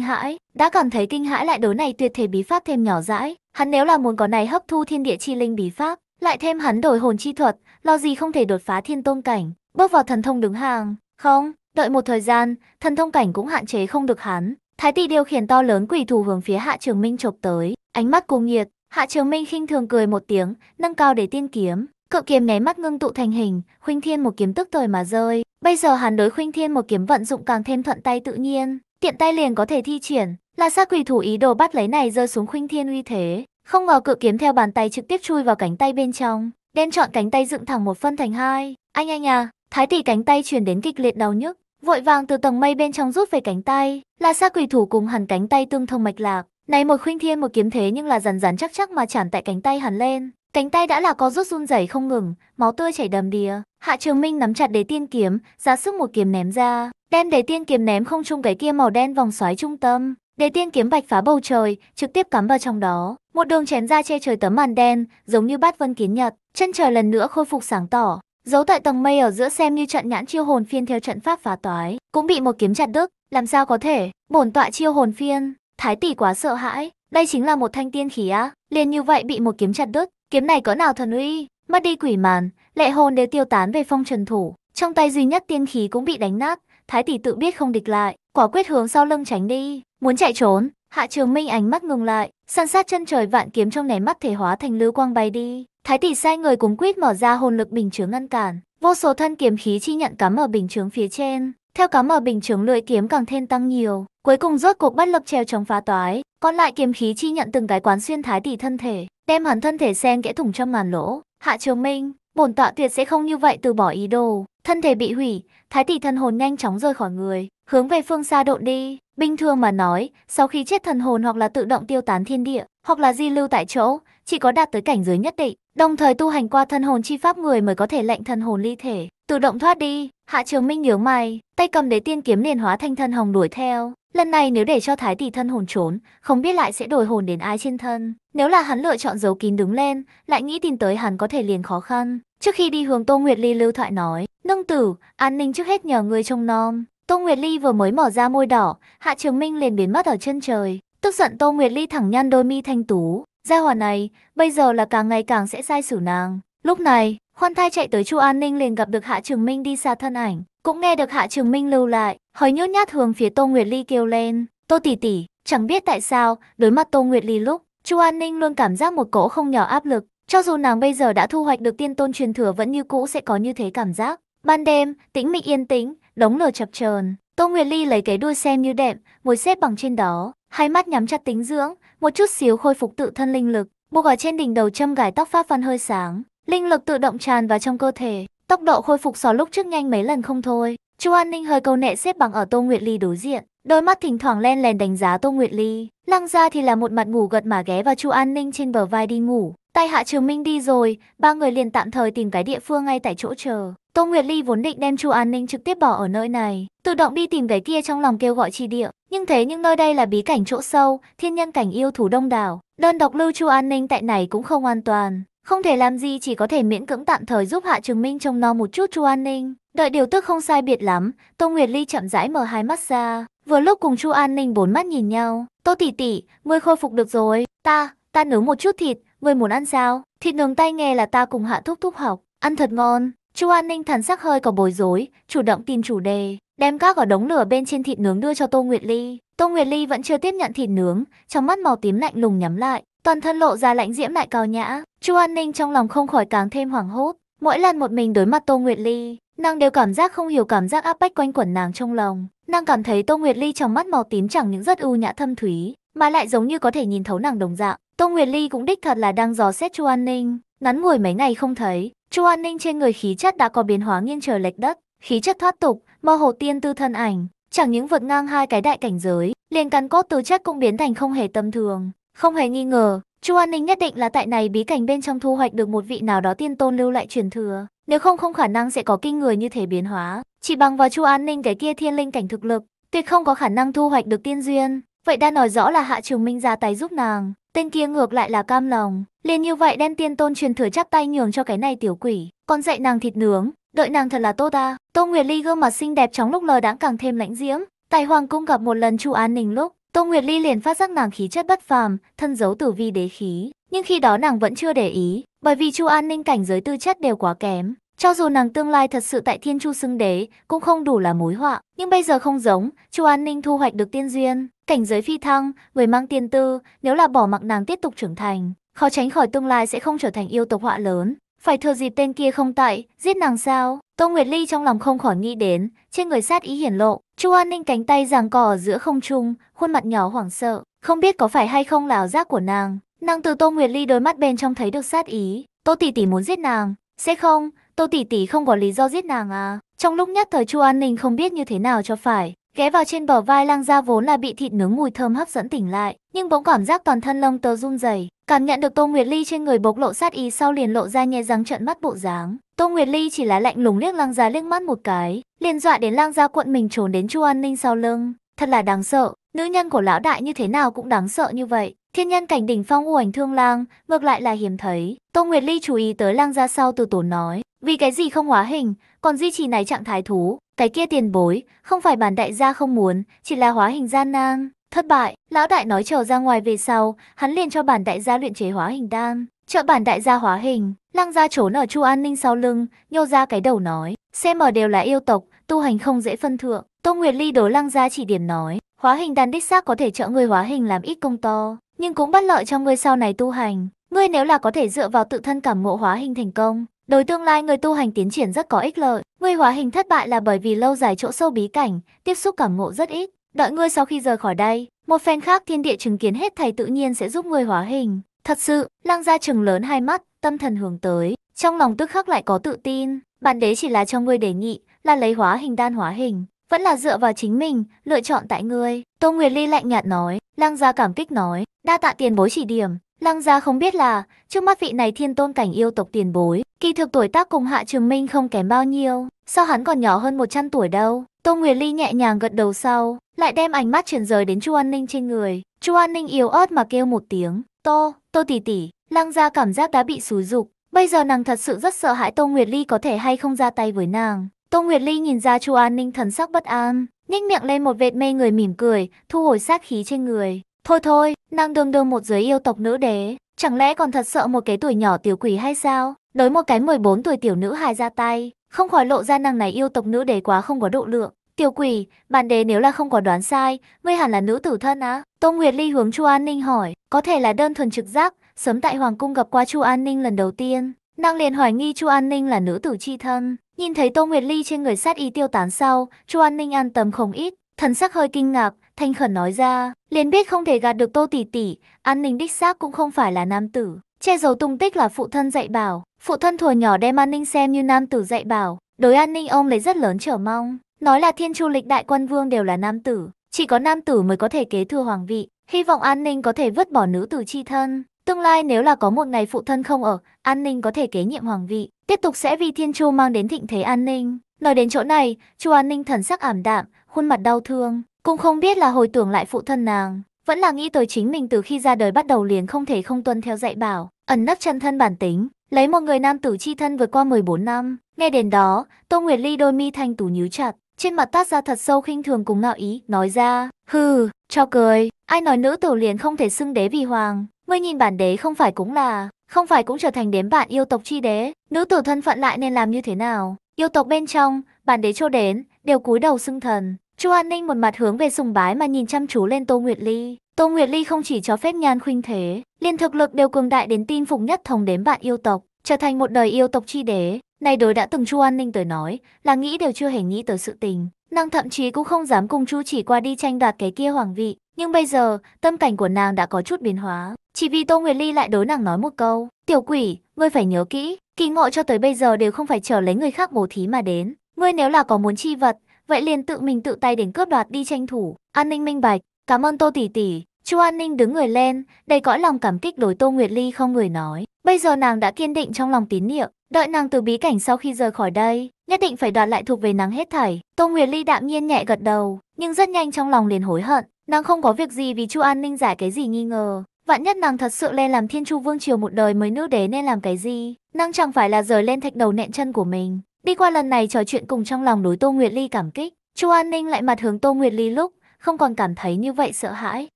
hãi, đã cảm thấy kinh hãi lại đối này tuyệt thể bí pháp thêm nhỏ dãi. Hắn nếu là muốn có này hấp thu thiên địa chi linh bí pháp, lại thêm hắn đổi hồn chi thuật, lo gì không thể đột phá thiên tôn cảnh, bước vào thần thông đứng hàng. Không, đợi một thời gian, thần thông cảnh cũng hạn chế không được hắn. Thái tỷ điều khiển to lớn quỷ thủ hướng phía Hạ Trường Minh chộp tới, ánh mắt cuồng nhiệt, Hạ Trường Minh khinh thường cười một tiếng, nâng cao để tiên kiếm, Cự kiếm né mắt ngưng tụ thành hình, khuynh thiên một kiếm tức thời mà rơi. Bây giờ hắn đối khuynh thiên một kiếm vận dụng càng thêm thuận tay tự nhiên, tiện tay liền có thể thi triển. Là sát quỷ thủ ý đồ bắt lấy này rơi xuống khuynh thiên uy thế. Không ngờ cự kiếm theo bàn tay trực tiếp chui vào cánh tay bên trong, đem chọn cánh tay dựng thẳng một phân thành hai. Anh anh à, thái tỷ cánh tay truyền đến kịch liệt đau nhức, vội vàng từ tầng mây bên trong rút về cánh tay. Là sát quỷ thủ cùng hẳn cánh tay tương thông mạch lạc. Này một khuynh thiên một kiếm thế nhưng là rắn rắn chắc chắc mà chản tại cánh tay hắn lên. Cánh tay đã là có rút run rẩy không ngừng, máu tươi chảy đầm đìa. Hạ Trường Minh nắm chặt đế tiên kiếm, ra sức một kiếm ném ra, đem đế tiên kiếm ném không trung cái kia màu đen vòng xoáy trung tâm. Đế tiên kiếm bạch phá bầu trời, trực tiếp cắm vào trong đó. Một đường chén ra che trời tấm màn đen, giống như bát vân kiến nhật. Chân trời lần nữa khôi phục sáng tỏ. Giấu tại tầng mây ở giữa xem như trận nhãn chiêu hồn phiên theo trận pháp phá toái, cũng bị một kiếm chặt đứt. Làm sao có thể? Bổn tọa chiêu hồn phiên, thái tỷ quá sợ hãi. Đây chính là một thanh tiên khí á, liền như vậy bị một kiếm chặt đứt, kiếm này có nào thần uy, mất đi quỷ màn, lệ hồn đều tiêu tán về phong trần thủ, trong tay duy nhất tiên khí cũng bị đánh nát, thái tỷ tự biết không địch lại, quả quyết hướng sau lưng tránh đi, muốn chạy trốn, Hạ Trường Minh ánh mắt ngừng lại, săn sát chân trời vạn kiếm trong nháy mắt thể hóa thành lưu quang bay đi. Thái tỷ sai người cùng quýt mở ra hồn lực bình chướng ngăn cản, vô số thân kiếm khí chi nhận cắm ở bình chướng phía trên, theo cắm ở bình chướng lưỡi kiếm càng thêm tăng nhiều, cuối cùng rốt cuộc bắt lực treo chống phá toái, còn lại kiếm khí chi nhận từng cái quán xuyên thái tỷ thân thể, đem hắn thân thể xen kẽ thủng trong màn lỗ. Hạ Trường Minh, bổn tọa tuyệt sẽ không như vậy từ bỏ ý đồ. Thân thể bị hủy, thái tỷ thân hồn nhanh chóng rời khỏi người, hướng về phương xa độn đi. Bình thường mà nói, sau khi chết thần hồn hoặc là tự động tiêu tán thiên địa, hoặc là di lưu tại chỗ, chỉ có đạt tới cảnh giới nhất định, đồng thời tu hành qua thân hồn chi pháp người mới có thể lệnh thần hồn ly thể, tự động thoát đi. Hạ Trường Minh nhướng mày, tay cầm đế tiên kiếm liền hóa thành thân hồng đuổi theo. Lần này nếu để cho Thái tỷ thân hồn trốn, không biết lại sẽ đổi hồn đến ai trên thân. Nếu là hắn lựa chọn giấu kín đứng lên, lại nghĩ tìm tới hắn có thể liền khó khăn. Trước khi đi hướng Tô Nguyệt Ly lưu thoại nói, nâng tử, an ninh trước hết nhờ người trông nom. Tô Nguyệt Ly vừa mới mở ra môi đỏ, Hạ Trường Minh liền biến mất ở chân trời. Tức giận Tô Nguyệt Ly thẳng nhăn đôi mi thanh tú. Gia hòa này, bây giờ là càng ngày càng sẽ sai xử nàng. Lúc này, khoan thai chạy tới Chu An Ninh liền gặp được Hạ Trường Minh đi xa thân ảnh. Cũng nghe được Hạ Trường Minh lưu lại, Hơi nhút nhát hướng phía Tô Nguyệt Ly kêu lên, Tô tỷ tỷ, chẳng biết tại sao, đối mặt Tô Nguyệt Ly lúc, Chu An Ninh luôn cảm giác một cỗ không nhỏ áp lực, cho dù nàng bây giờ đã thu hoạch được tiên tôn truyền thừa vẫn như cũ sẽ có như thế cảm giác. Ban đêm, tĩnh mịch yên tĩnh, đống lửa chập chờn, Tô Nguyệt Ly lấy cái đuôi xem như đệm, ngồi xếp bằng trên đó, hai mắt nhắm chặt tính dưỡng, một chút xíu khôi phục tự thân linh lực, buộc ở trên đỉnh đầu châm gài tóc phát văn hơi sáng, linh lực tự động tràn vào trong cơ thể, tốc độ khôi phục so lúc trước nhanh mấy lần không thôi. Chu An Ninh hơi câu nệ xếp bằng ở Tô Nguyệt Ly đối diện, đôi mắt thỉnh thoảng len lén đánh giá Tô Nguyệt Ly. Lăng ra thì là một mặt ngủ gật mà ghé vào Chu An Ninh trên bờ vai đi ngủ. Tay Hạ Trường Minh đi rồi, ba người liền tạm thời tìm cái địa phương ngay tại chỗ chờ. Tô Nguyệt Ly vốn định đem Chu An Ninh trực tiếp bỏ ở nơi này, tự động đi tìm cái kia trong lòng kêu gọi chi địa, nhưng thế nhưng nơi đây là bí cảnh chỗ sâu, thiên nhân cảnh yêu thú đông đảo, đơn độc lưu Chu An Ninh tại này cũng không an toàn. Không thể làm gì chỉ có thể miễn cưỡng tạm thời giúp Hạ Trường Minh trông no một chút Chu An Ninh. Đợi điều tức không sai biệt lắm, Tô Nguyệt Ly chậm rãi mở hai mắt ra, vừa lúc cùng Chu An Ninh bốn mắt nhìn nhau. Tô tỷ tỷ, ngươi khôi phục được rồi, ta, ta nướng một chút thịt, ngươi muốn ăn sao? Thịt nướng tay nghề là ta cùng hạ thúc thúc học, ăn thật ngon. Chu An Ninh thần sắc hơi có bối rối, chủ động tìm chủ đề, đem các ở đống lửa bên trên thịt nướng đưa cho Tô Nguyệt Ly. Tô Nguyệt Ly vẫn chưa tiếp nhận thịt nướng, trong mắt màu tím lạnh lùng nhắm lại, toàn thân lộ ra lạnh diễm lại cao nhã. Chu An Ninh trong lòng không khỏi càng thêm hoảng hốt, mỗi lần một mình đối mặt Tô Nguyệt Ly, Nàng đều cảm giác không hiểu cảm giác áp bách quanh quẩn nàng trong lòng. Nàng cảm thấy Tô Nguyệt Ly trong mắt màu tím chẳng những rất ưu nhã thâm thúy, mà lại giống như có thể nhìn thấu nàng đồng dạng. Tô Nguyệt Ly cũng đích thật là đang dò xét Chu An Ninh, ngắn ngủi mấy ngày không thấy, Chu An Ninh trên người khí chất đã có biến hóa nghiêng trời lệch đất, khí chất thoát tục, mơ hồ tiên tư thân ảnh, chẳng những vượt ngang hai cái đại cảnh giới, liền căn cốt tư chất cũng biến thành không hề tầm thường, không hề nghi ngờ, Chu An Ninh nhất định là tại này bí cảnh bên trong thu hoạch được một vị nào đó tiên tôn lưu lại truyền thừa. Nếu không không khả năng sẽ có kinh người như thế biến hóa. Chỉ bằng vào chu an ninh cái kia thiên linh cảnh thực lực, tuyệt không có khả năng thu hoạch được tiên duyên. Vậy đã nói rõ là Hạ Trường Minh ra tay giúp nàng, tên kia ngược lại là cam lòng. Liền như vậy đem tiên tôn truyền thừa chắp tay nhường cho cái này tiểu quỷ, còn dạy nàng thịt nướng, đợi nàng thật là tô ta. Tô Nguyệt Ly gương mặt xinh đẹp trong lúc lờ đãng càng thêm lãnh diễm. Tại Hoàng cung gặp một lần Chu An Ninh lúc, Tô Nguyệt Ly liền phát giác nàng khí chất bất phàm, thân giấu tử vi đế khí, nhưng khi đó nàng vẫn chưa để ý, bởi vì Chu An Ninh cảnh giới tư chất đều quá kém. Cho dù nàng tương lai thật sự tại Thiên Chu xưng đế, cũng không đủ là mối họa. Nhưng bây giờ không giống, Chu An Ninh thu hoạch được tiên duyên, cảnh giới phi thăng, người mang tiên tư, nếu là bỏ mặc nàng tiếp tục trưởng thành, khó tránh khỏi tương lai sẽ không trở thành yêu tộc họa lớn. Phải thừa dịp tên kia không tại, giết nàng sao? Tô Nguyệt Ly trong lòng không khỏi nghĩ đến, trên người sát ý hiển lộ, Chu An Ninh cánh tay giằng cò ở giữa không trung, khuôn mặt nhỏ hoảng sợ, không biết có phải hay không là ảo giác của nàng, Nàng từ Tô Nguyệt Ly đôi mắt bên trong thấy được sát ý, Tô tỷ tỷ muốn giết nàng, sẽ không, Tô tỷ tỷ không có lý do giết nàng à. Trong lúc nhất thời Chu An Ninh không biết như thế nào cho phải, ghé vào trên bờ vai Lang Gia vốn là bị thịt nướng mùi thơm hấp dẫn tỉnh lại, nhưng bỗng cảm giác toàn thân lông tơ run rẩy, cảm nhận được Tô Nguyệt Ly trên người bộc lộ sát ý sau liền lộ ra nhe răng trợn mắt bộ dáng. Tô Nguyệt Ly chỉ là lạnh lùng liếc Lang Gia liếc mắt một cái, liền dọa đến Lang Gia cuộn mình trốn đến Chu An Ninh sau lưng, thật là đáng sợ, nữ nhân của lão đại như thế nào cũng đáng sợ như vậy. Thiên nhân cảnh đỉnh phong u ảnh thương lang, ngược lại là hiếm thấy. Tô Nguyệt Ly chú ý tới lang ra sau từ tổ nói, vì cái gì không hóa hình, còn duy trì này trạng thái thú. Cái kia tiền bối, không phải bản đại gia không muốn, chỉ là hóa hình gian nan. Thất bại, lão đại nói chờ ra ngoài về sau, hắn liền cho bản đại gia luyện chế hóa hình đan. Trợ bản đại gia hóa hình, lang gia trốn ở Chu An Ninh sau lưng, nhô ra cái đầu nói, xem ở đều là yêu tộc, tu hành không dễ phân thượng. Tô Nguyệt Ly đối lang gia chỉ điểm nói, Hóa hình đan đích xác có thể trợ ngươi hóa hình làm ít công to, nhưng cũng bất lợi cho ngươi sau này tu hành. Ngươi nếu là có thể dựa vào tự thân cảm ngộ hóa hình thành công, đối tương lai người tu hành tiến triển rất có ích lợi. Ngươi hóa hình thất bại là bởi vì lâu dài chỗ sâu bí cảnh, tiếp xúc cảm ngộ rất ít. Đợi ngươi sau khi rời khỏi đây, một phen khác thiên địa chứng kiến hết thầy tự nhiên sẽ giúp ngươi hóa hình. Thật sự, lăng gia trừng lớn hai mắt, tâm thần hướng tới, trong lòng tức khắc lại có tự tin. Bản đế chỉ là cho ngươi đề nghị, là lấy hóa hình đan hóa hình. Vẫn là dựa vào chính mình, lựa chọn tại ngươi. Tô Nguyệt Ly lạnh nhạt nói, Lăng gia cảm kích nói, đa tạ tiền bối chỉ điểm. Lăng gia không biết là, trước mắt vị này thiên tôn cảnh yêu tộc tiền bối, kỳ thực tuổi tác cùng Hạ Trường Minh không kém bao nhiêu, sao hắn còn nhỏ hơn 100 tuổi đâu. Tô Nguyệt Ly nhẹ nhàng gật đầu sau, lại đem ánh mắt chuyển rời đến Chu An Ninh trên người. Chu An Ninh yếu ớt mà kêu một tiếng, "Tô, Tô tỷ tỷ." Lăng gia cảm giác đã bị xúi dục, bây giờ nàng thật sự rất sợ hãi Tô Nguyệt Ly có thể hay không ra tay với nàng. Tô Nguyệt Ly nhìn ra Chu An Ninh thần sắc bất an, nhếch miệng lên một vệt mê người mỉm cười, thu hồi sát khí trên người. Thôi thôi, nàng đương đương một giới yêu tộc nữ đế, chẳng lẽ còn thật sợ một cái tuổi nhỏ tiểu quỷ hay sao? Đối một cái 14 tuổi tiểu nữ hài ra tay, không khỏi lộ ra nàng này yêu tộc nữ đế quá không có độ lượng. Tiểu quỷ, bản đế nếu là không có đoán sai, ngươi hẳn là nữ tử thân á? Tô Nguyệt Ly hướng Chu An Ninh hỏi, có thể là đơn thuần trực giác, sớm tại Hoàng Cung gặp qua Chu An Ninh lần đầu tiên, nàng liền hoài nghi Chu An Ninh là nữ tử chi thân. Nhìn thấy Tô Nguyệt Ly trên người sát ý tiêu tán sau, Chu An Ninh an tâm không ít, thần sắc hơi kinh ngạc, thanh khẩn nói ra, liền biết không thể gạt được Tô tỷ tỷ, An Ninh đích xác cũng không phải là nam tử, che giấu tung tích là phụ thân dạy bảo, phụ thân thuở nhỏ đem An Ninh xem như nam tử dạy bảo, đối An Ninh ông lấy rất lớn trở mong, nói là Thiên Chu lịch đại quân vương đều là nam tử, chỉ có nam tử mới có thể kế thừa hoàng vị, hy vọng An Ninh có thể vứt bỏ nữ tử chi thân. Tương lai nếu là có một ngày phụ thân không ở, An Ninh có thể kế nhiệm hoàng vị, tiếp tục sẽ vì Thiên Chu mang đến thịnh thế An Ninh. Nói đến chỗ này, Chu An Ninh thần sắc ảm đạm, khuôn mặt đau thương, cũng không biết là hồi tưởng lại phụ thân nàng, vẫn là nghĩ tới chính mình từ khi ra đời bắt đầu liền không thể không tuân theo dạy bảo, ẩn nấp chân thân bản tính, lấy một người nam tử chi thân vượt qua 14 năm. Nghe đến đó, Tô Nguyệt Ly đôi mi thanh tú nhíu chặt, trên mặt tát ra thật sâu khinh thường cùng ngạo ý, nói ra, hừ, cho cười, ai nói nữ tử liền không thể xưng đế vì hoàng, Ngươi nhìn bản đế không phải cũng là, không phải cũng trở thành đếm bạn yêu tộc chi đế, nữ tử thân phận lại nên làm như thế nào? Yêu tộc bên trong, bản đế cho đến, đều cúi đầu xưng thần. Chu An Ninh một mặt hướng về sùng bái mà nhìn chăm chú lên Tô Nguyệt Ly. Tô Nguyệt Ly không chỉ cho phép nhan khuynh thế, liên thực lực đều cường đại đến tin phục nhất thống đếm bạn yêu tộc, trở thành một đời yêu tộc chi đế. Này đối đã từng Chu An Ninh tới nói, là nghĩ đều chưa hề nghĩ tới sự tình. Nàng thậm chí cũng không dám cùng Chu chỉ qua đi tranh đoạt cái kia hoàng vị. Nhưng bây giờ, tâm cảnh của nàng đã có chút biến hóa. Chỉ vì Tô Nguyệt Ly lại đối nàng nói một câu. Tiểu quỷ, ngươi phải nhớ kỹ, kỳ ngộ cho tới bây giờ đều không phải chờ lấy người khác bố thí mà đến. Ngươi nếu là có muốn chi vật, vậy liền tự mình tự tay đến cướp đoạt đi tranh thủ. An ninh minh bạch, cảm ơn Tô tỷ tỷ. Chu An Ninh đứng người lên, đầy cõi lòng cảm kích đối Tô Nguyệt Ly không người nói. Bây giờ nàng đã kiên định trong lòng tín niệm, Đợi nàng từ bí cảnh sau khi rời khỏi đây, nhất định phải đoạt lại thuộc về nàng hết thảy. Tô Nguyệt Ly đạm nhiên nhẹ gật đầu, nhưng rất nhanh trong lòng liền hối hận. Nàng không có việc gì vì Chu An Ninh giải cái gì nghi ngờ. Vạn nhất nàng thật sự lên làm thiên chu vương triều một đời mới nữ đế nên làm cái gì? Nàng chẳng phải là rời lên thạch đầu nẹn chân của mình. Đi qua lần này trò chuyện cùng trong lòng đối Tô Nguyệt Ly cảm kích. Chu An Ninh lại mặt hướng Tô Nguyệt Ly lúc, không còn cảm thấy như vậy sợ hãi.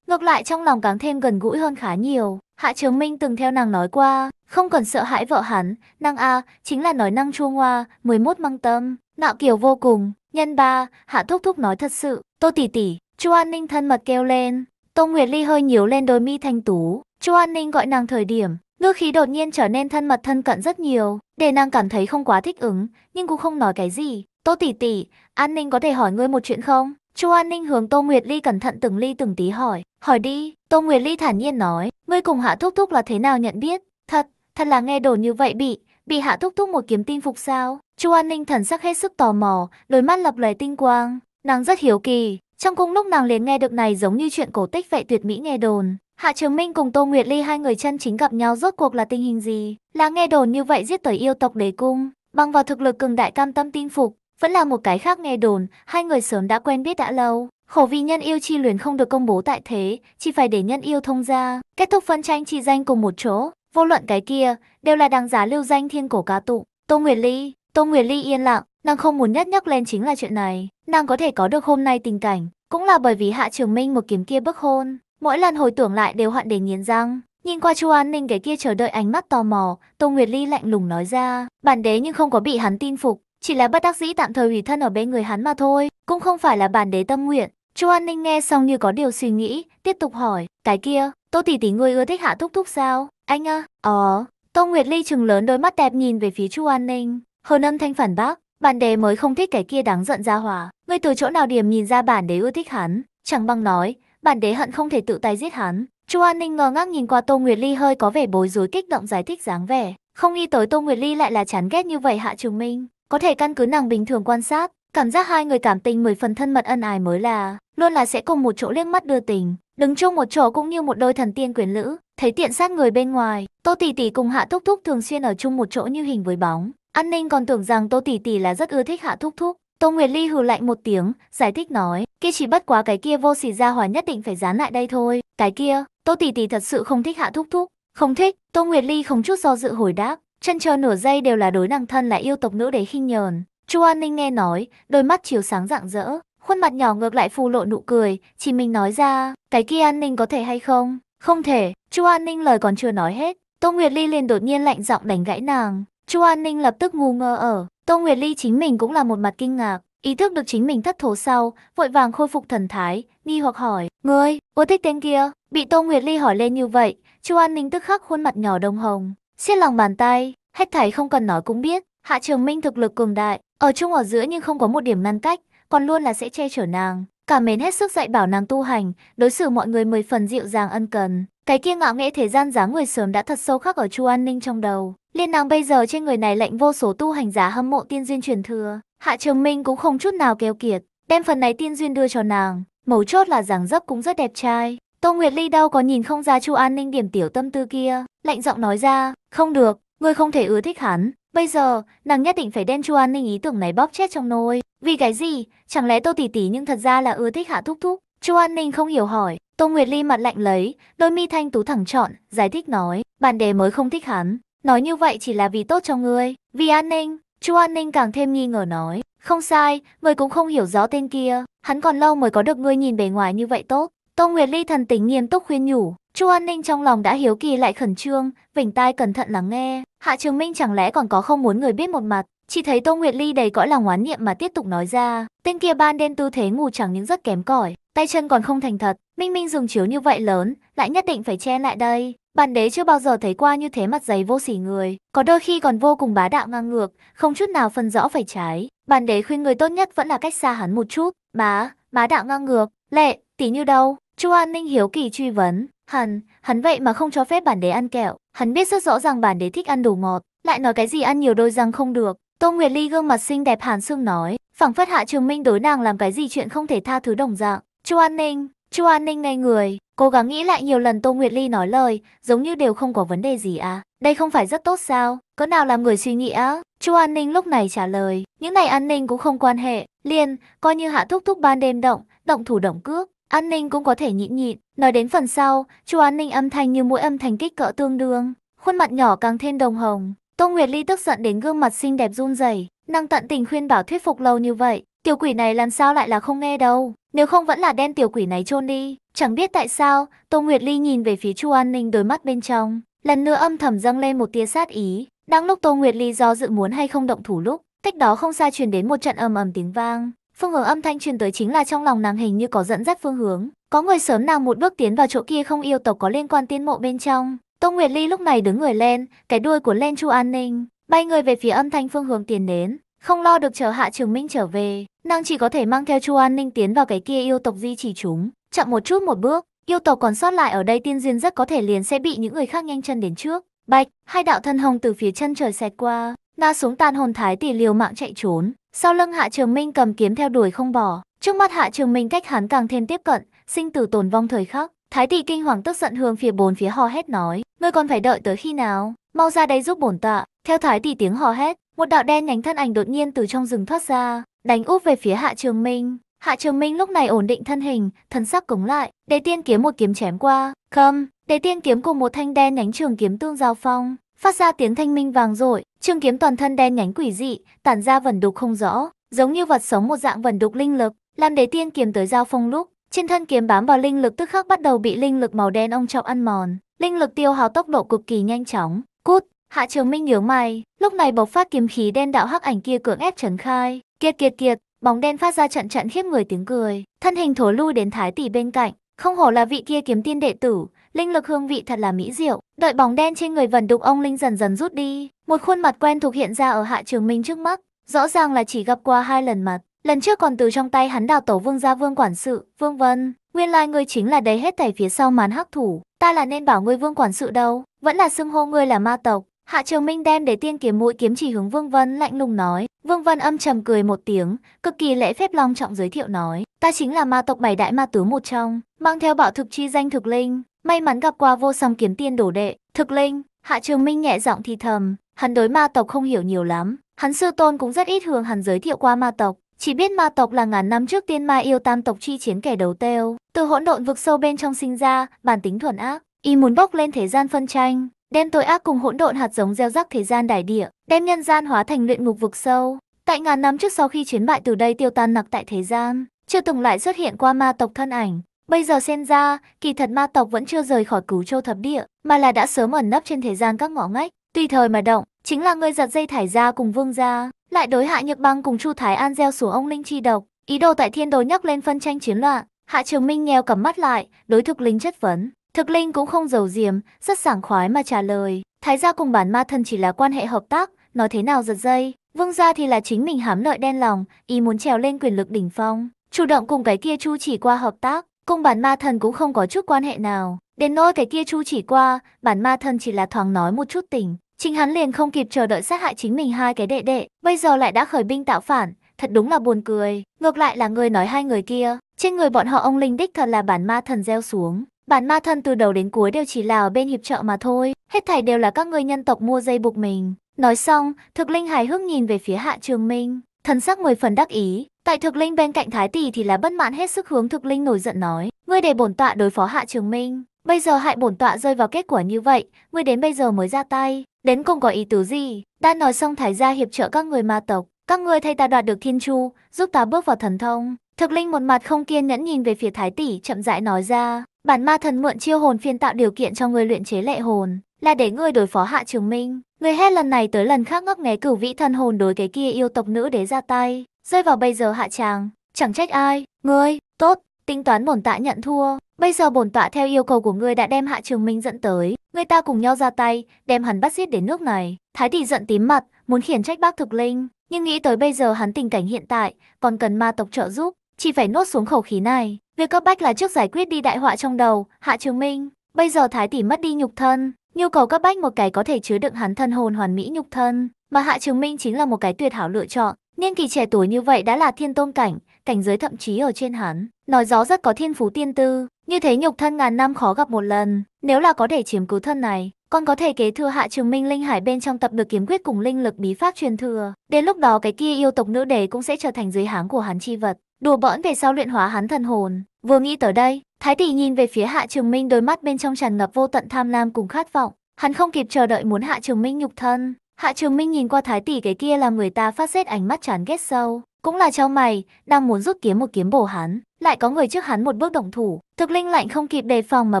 Ngược lại trong lòng càng thêm gần gũi hơn khá nhiều. Hạ Trường Minh từng theo nàng nói qua, không cần sợ hãi vợ hắn, năng A, chính là nói năng chua ngoa, 11 măng tâm, nạo kiểu vô cùng, nhân ba, Hạ Thúc Thúc nói thật sự, tô tỷ tỷ, chu An Ninh thân mật kêu lên, Tô Nguyệt Ly hơi nhíu lên đôi mi thanh tú, chu An Ninh gọi nàng thời điểm, ngư khí đột nhiên trở nên thân mật thân cận rất nhiều, để nàng cảm thấy không quá thích ứng, nhưng cũng không nói cái gì, tô tỷ tỷ, An Ninh có thể hỏi ngươi một chuyện không? Chu An Ninh hướng Tô Nguyệt Ly cẩn thận từng ly từng tí hỏi, hỏi đi, Tô Nguyệt Ly thản nhiên nói, ngươi cùng Hạ Thúc Thúc là thế nào nhận biết? Thật, thật là nghe đồn như vậy bị, bị Hạ Thúc Thúc một kiếm tinh phục sao? Chu An Ninh thần sắc hết sức tò mò, đôi mắt lập lòe tinh quang, nàng rất hiếu kỳ. Trong cung lúc nàng liền nghe được này giống như chuyện cổ tích vậy tuyệt mỹ nghe đồn. Hạ Trường Minh cùng Tô Nguyệt Ly hai người chân chính gặp nhau rốt cuộc là tình hình gì? Là nghe đồn như vậy giết tới yêu tộc đế cung, bằng vào thực lực cường đại cam tâm tinh phục, vẫn là một cái khác nghe đồn, hai người sớm đã quen biết đã lâu. Khổ vì nhân yêu chi luyện không được công bố tại thế, chỉ phải để nhân yêu thông ra. Kết thúc phân tranh chi danh cùng một chỗ, vô luận cái kia, đều là đáng giá lưu danh thiên cổ ca tụ. Tô Nguyệt Ly, Tô Nguyệt Ly yên lặng, nàng không muốn nhất nhắc lên chính là chuyện này. Nàng có thể có được hôm nay tình cảnh, cũng là bởi vì Hạ Trường Minh một kiếm kia bức hôn. Mỗi lần hồi tưởng lại đều hoạn để nghiến răng. Nhìn qua Chu An Ninh cái kia chờ đợi ánh mắt tò mò, Tô Nguyệt Ly lạnh lùng nói ra, bản đế nhưng không có bị hắn tin phục, chỉ là bất đắc dĩ tạm thời hủy thân ở bên người hắn mà thôi, cũng không phải là bản đế tâm nguyện. Chu An Ninh nghe xong như có điều suy nghĩ, tiếp tục hỏi, cái kia, Tô tỷ tỷ ngươi ưa thích hạ thúc thúc sao? Anh à, ờ. Tô Nguyệt Ly trừng lớn đôi mắt đẹp nhìn về phía Chu An Ninh, hơn âm thanh phản bác, bản đế mới không thích cái kia đáng giận ra hòa. Ngươi từ chỗ nào điểm nhìn ra bản đế ưa thích hắn? Chẳng băng nói, bản đế hận không thể tự tay giết hắn. Chu An Ninh ngơ ngác nhìn qua Tô Nguyệt Ly hơi có vẻ bối rối kích động giải thích dáng vẻ, không nghĩ tới Tô Nguyệt Ly lại là chán ghét như vậy Hạ Trường Minh có thể căn cứ nàng bình thường quan sát, cảm giác hai người cảm tình mười phần thân mật ân ái mới là, luôn là sẽ cùng một chỗ liếc mắt đưa tình, đứng chung một chỗ cũng như một đôi thần tiên quyến lữ, thấy tiện sát người bên ngoài, Tô Tỷ Tỷ cùng Hạ Thúc Thúc thường xuyên ở chung một chỗ như hình với bóng. An Ninh còn tưởng rằng Tô Tỷ Tỷ là rất ưa thích Hạ Thúc Thúc. Tô Nguyệt Ly hừ lạnh một tiếng, giải thích nói, kia chỉ bất quá cái kia vô sỉ ra hỏa nhất định phải dán lại đây thôi. Cái kia, Tô Tỷ Tỷ thật sự không thích Hạ Thúc Thúc. Không thích, Tô Nguyệt Ly không chút do dự hồi đáp, chân chờ nửa giây đều là đối nàng thân là yêu tộc nữ đế khinh nhờn. Chu An Ninh nghe nói, đôi mắt chiếu sáng rạng rỡ, khuôn mặt nhỏ ngược lại phù lộ nụ cười, chỉ mình nói ra, cái kia An Ninh có thể hay không? Không thể, Chu An Ninh lời còn chưa nói hết, Tô Nguyệt Ly liền đột nhiên lạnh giọng đánh gãy nàng. Chu An Ninh lập tức ngu ngơ ở, Tô Nguyệt Ly chính mình cũng là một mặt kinh ngạc, ý thức được chính mình thất thố sau, vội vàng khôi phục thần thái, nghi hoặc hỏi, "Ngươi, ưa thích tên kia?" Bị Tô Nguyệt Ly hỏi lên như vậy, Chu An Ninh tức khắc khuôn mặt nhỏ đồng hồng, Xiết lòng bàn tay, hết thảy không cần nói cũng biết, Hạ Trường Minh thực lực cường đại, ở chung ở giữa nhưng không có một điểm ngăn cách, còn luôn là sẽ che chở nàng, cả mến hết sức dạy bảo nàng tu hành, đối xử mọi người mười phần dịu dàng ân cần. Cái kia ngạo nghễ thế gian dáng người sớm đã thật sâu khắc ở Chu An Ninh trong đầu, liên nàng bây giờ trên người này lệnh vô số tu hành giả hâm mộ tiên duyên truyền thừa, Hạ Trường Minh cũng không chút nào kéo kiệt, đem phần này tiên duyên đưa cho nàng, mấu chốt là dáng dấp cũng rất đẹp trai. Tô Nguyệt Ly đâu có nhìn không ra Chu An Ninh điểm tiểu tâm tư kia, lạnh giọng nói ra, không được, ngươi không thể ưa thích hắn. Bây giờ, nàng nhất định phải đem Chu An Ninh ý tưởng này bóp chết trong nôi. Vì cái gì? Chẳng lẽ Tô Tỷ Tỷ nhưng thật ra là ưa thích Hạ Thúc Thúc? Chu An Ninh không hiểu hỏi, Tô Nguyệt Ly mặt lạnh lấy, đôi mi thanh tú thẳng trọn, giải thích nói, bạn đề mới không thích hắn. Nói như vậy chỉ là vì tốt cho ngươi, vì an ninh. Chu An Ninh càng thêm nghi ngờ nói, không sai, người cũng không hiểu rõ tên kia, hắn còn lâu mới có được ngươi nhìn bề ngoài như vậy tốt. Tô Nguyệt Ly thần tính nghiêm túc khuyên nhủ, Chu An Ninh trong lòng đã hiếu kỳ lại khẩn trương, vỉnh tai cẩn thận lắng nghe, Hạ Trường Minh chẳng lẽ còn có không muốn người biết một mặt, chỉ thấy Tô Nguyệt Ly đầy cõi lòng oán niệm mà tiếp tục nói ra, tên kia ban đêm tư thế ngủ chẳng những rất kém cỏi, tay chân còn không thành thật, Minh Minh dùng chiếu như vậy lớn, lại nhất định phải che lại đây, bản đế chưa bao giờ thấy qua như thế mặt giày vô sỉ người, có đôi khi còn vô cùng bá đạo ngang ngược, không chút nào phân rõ phải trái, bản đế khuyên người tốt nhất vẫn là cách xa hắn một chút, má, má đạo ngang ngược, lệ, tỷ như đâu Chu An Ninh hiếu kỳ truy vấn, hắn, hắn vậy mà không cho phép bản đế ăn kẹo, hắn biết rất rõ ràng bản đế thích ăn đồ ngọt, lại nói cái gì ăn nhiều đôi răng không được. Tô Nguyệt Ly gương mặt xinh đẹp hàn xương nói, phẳng phất Hạ Trường Minh đối nàng làm cái gì chuyện không thể tha thứ đồng dạng. Chu An Ninh, Chu An Ninh ngây người, cố gắng nghĩ lại nhiều lần Tô Nguyệt Ly nói lời, giống như đều không có vấn đề gì à, đây không phải rất tốt sao, có nào làm người suy nghĩ á? Chu An Ninh lúc này trả lời, những này An Ninh cũng không quan hệ, liền, coi như Hạ Thúc Thúc ban đêm động, động thủ động cước, An Ninh cũng có thể nhịn nhịn. Nói đến phần sau, Chu An Ninh âm thanh như mũi âm thanh kích cỡ tương đương, khuôn mặt nhỏ càng thêm đồng hồng. Tô Nguyệt Ly tức giận đến gương mặt xinh đẹp run rẩy, năng tận tình khuyên bảo thuyết phục lâu như vậy, tiểu quỷ này làm sao lại là không nghe đâu, nếu không vẫn là đem tiểu quỷ này chôn đi. Chẳng biết tại sao, Tô Nguyệt Ly nhìn về phía Chu An Ninh đôi mắt bên trong, lần nữa âm thầm dâng lên một tia sát ý. Đang lúc Tô Nguyệt Ly do dự muốn hay không động thủ lúc, cách đó không xa truyền đến một trận ầm ầm tiếng vang, Phương hướng âm thanh truyền tới chính là trong lòng nàng hình như có dẫn dắt phương hướng, có người sớm nàng một bước tiến vào chỗ kia không yêu tộc có liên quan tiên mộ bên trong. Tô Nguyệt Ly lúc này đứng người lên, cái đuôi của Len Chu An Ninh, bay người về phía âm thanh phương hướng tiền đến, không lo được chờ Hạ Trường Minh trở về, nàng chỉ có thể mang theo Chu An Ninh tiến vào cái kia yêu tộc di chỉ chúng, chậm một chút một bước, yêu tộc còn sót lại ở đây tiên duyên rất có thể liền sẽ bị những người khác nhanh chân đến trước. Bạch, hai đạo thân hồng từ phía chân trời xẹt qua, na xuống tàn hồn thái tỷ liều mạng chạy trốn, sau lưng Hạ Trường Minh cầm kiếm theo đuổi không bỏ, trước mắt Hạ Trường Minh cách hắn càng thêm tiếp cận, sinh tử tồn vong thời khắc. Thái tỷ kinh hoàng tức giận hướng phía bốn phía hò hét nói, ngươi còn phải đợi tới khi nào, mau ra đây giúp bổn tọa. Theo thái tỷ tiếng hò hét, một đạo đen nhánh thân ảnh đột nhiên từ trong rừng thoát ra, đánh úp về phía Hạ Trường Minh. Hạ Trường Minh lúc này ổn định thân hình, thần sắc cống lại, để tiên kiếm một kiếm chém qua. Khâm, để tiên kiếm cùng một thanh đen nhánh trường kiếm tương giao phong, phát ra tiếng thanh minh vàng rội, trương kiếm toàn thân đen nhánh quỷ dị, tản ra vẩn đục không rõ, giống như vật sống một dạng vẩn đục linh lực, làm đế tiên kiếm tới giao phong lúc, trên thân kiếm bám vào linh lực tức khắc bắt đầu bị linh lực màu đen ông trọng ăn mòn, linh lực tiêu hao tốc độ cực kỳ nhanh chóng. Cút, Hạ Trường Minh nhướng mày, lúc này bộc phát kiếm khí đen đạo hắc ảnh kia cưỡng ép trấn khai, kiệt kiệt kiệt, bóng đen phát ra trận trận khiếp người tiếng cười, thân hình thối lui đến thái tỷ bên cạnh, không hổ là vị kia kiếm tiên đệ tử, linh lực hương vị thật là mỹ diệu. Đợi bóng đen trên người vần đục ông Linh dần dần rút đi, một khuôn mặt quen thuộc hiện ra ở Hạ Trường Minh trước mắt, rõ ràng là chỉ gặp qua hai lần mặt. Lần trước còn từ trong tay hắn đào tổ vương gia vương quản sự, vương vân, nguyên lai like ngươi chính là đấy hết thảy phía sau màn hắc thủ, ta là nên bảo ngươi vương quản sự đâu, vẫn là xưng hô ngươi là ma tộc. Hạ Trường Minh đem để tiên kiếm mũi kiếm chỉ hướng Vương Vân lạnh lùng nói, Vương Vân âm trầm cười một tiếng, cực kỳ lễ phép long trọng giới thiệu nói, ta chính là ma tộc bảy đại ma tướng một trong, mang theo bạo thực chi danh thực linh, May mắn gặp qua vô song kiếm tiên đổ đệ, thực linh, Hạ Trường Minh nhẹ giọng thì thầm, hắn đối ma tộc không hiểu nhiều lắm, hắn sư tôn cũng rất ít hướng hắn giới thiệu qua ma tộc. Chỉ biết ma tộc là ngàn năm trước tiên ma yêu tam tộc chi chiến kẻ đầu têu, từ hỗn độn vực sâu bên trong sinh ra, bản tính thuần ác, y muốn bốc lên thế gian phân tranh, đem tội ác cùng hỗn độn hạt giống gieo rắc thế gian đại địa, đem nhân gian hóa thành luyện ngục vực sâu. Tại ngàn năm trước sau khi chiến bại từ đây tiêu tan nặc tại thế gian, chưa từng lại xuất hiện qua ma tộc thân ảnh, Bây giờ xem ra, kỳ thật ma tộc vẫn chưa rời khỏi cửu châu thập địa, mà là đã sớm ẩn nấp trên thế gian các ngõ ngách, tùy thời mà động, chính là người giật dây thải ra cùng vương gia, lại đối hạ nhược băng cùng chu thái an gieo xuống ông linh chi độc, ý đồ tại thiên đồ nhắc lên phân tranh chiến loạn. Hạ Trường Minh nheo cầm mắt lại, đối thực linh chất vấn. Thực linh cũng không giàu diềm, rất sảng khoái mà trả lời. Thái gia cùng bản ma thân chỉ là quan hệ hợp tác, nói thế nào giật dây. Vương gia thì là chính mình hám lợi đen lòng, ý muốn trèo lên quyền lực đỉnh phong, chủ động cùng cái kia chu chỉ qua hợp tác. Cùng bản ma thần cũng không có chút quan hệ nào. Đến nỗi cái kia chu chỉ qua, bản ma thần chỉ là thoáng nói một chút tình. Chính hắn liền không kịp chờ đợi sát hại chính mình hai cái đệ đệ, bây giờ lại đã khởi binh tạo phản, thật đúng là buồn cười. Ngược lại là người nói hai người kia, trên người bọn họ ông Linh đích thật là bản ma thần gieo xuống. Bản ma thần từ đầu đến cuối đều chỉ là ở bên hiệp trợ mà thôi, hết thảy đều là các ngươi nhân tộc mua dây buộc mình. Nói xong, thực linh hài hước nhìn về phía hạ trường minh, thần sắc mười phần đắc ý, Tại thực linh bên cạnh Thái Tỷ thì là bất mãn hết sức hướng thực linh nổi giận nói. Ngươi để bổn tọa đối phó Hạ Trường Minh. Bây giờ hại bổn tọa rơi vào kết quả như vậy, ngươi đến bây giờ mới ra tay. Đến cùng có ý tứ gì? Đã nói xong Thái gia hiệp trợ các người ma tộc. Các người thay ta đoạt được thiên chu, giúp ta bước vào thần thông. Thực linh một mặt không kiên nhẫn nhìn về phía Thái Tỷ chậm rãi nói ra. Bản ma thần mượn chiêu hồn phiên tạo điều kiện cho ngươi luyện chế lệ hồn, là để ngươi đối phó Hạ Trường Minh. người hết lần này tới lần khác ngóc nghé cửu vĩ thần hồn đối cái kia yêu tộc nữ để ra tay rơi vào bây giờ hạ tràng, chẳng trách ai, ngươi, tốt, tính toán bổn tạ nhận thua, bây giờ bổn tọa theo yêu cầu của ngươi đã đem hạ trường minh dẫn tới, người ta cùng nhau ra tay, đem hắn bắt giết đến nước này, thái tỷ giận tím mặt, muốn khiển trách bác thực linh, nhưng nghĩ tới bây giờ hắn tình cảnh hiện tại, còn cần ma tộc trợ giúp, chỉ phải nuốt xuống khẩu khí này, việc cấp bách là trước giải quyết đi đại họa trong đầu, hạ trường minh, bây giờ thái tỷ mất đi nhục thân, nhu cầu cấp bách một cái có thể chứa đựng hắn thân hồn hoàn mỹ nhục thân, mà hạ trường minh chính là một cái tuyệt hảo lựa chọn, Niên kỳ trẻ tuổi như vậy đã là thiên tôn cảnh, cảnh giới thậm chí ở trên hắn. Nói gió rất có thiên phú tiên tư, như thế nhục thân ngàn năm khó gặp một lần, nếu là có thể chiếm cứ thân này, con có thể kế thừa hạ trường minh linh hải bên trong tập được kiếm quyết cùng linh lực bí pháp truyền thừa. Đến lúc đó cái kia yêu tộc nữ đế cũng sẽ trở thành dưới háng của hắn chi vật, đùa bỡn về sau luyện hóa hắn thần hồn. Vừa nghĩ tới đây, Thái tỷ nhìn về phía hạ trường minh đôi mắt bên trong tràn ngập vô tận tham lam cùng khát vọng. Hắn không kịp chờ đợi muốn hạ trường minh nhục thân, Hạ Trường Minh nhìn qua thái tỷ cái kia làm người ta phát rét ánh mắt chán ghét sâu. Cũng là trao mày, đang muốn rút kiếm một kiếm bổ hắn, lại có người trước hắn một bước động thủ. Thực linh lạnh không kịp đề phòng mà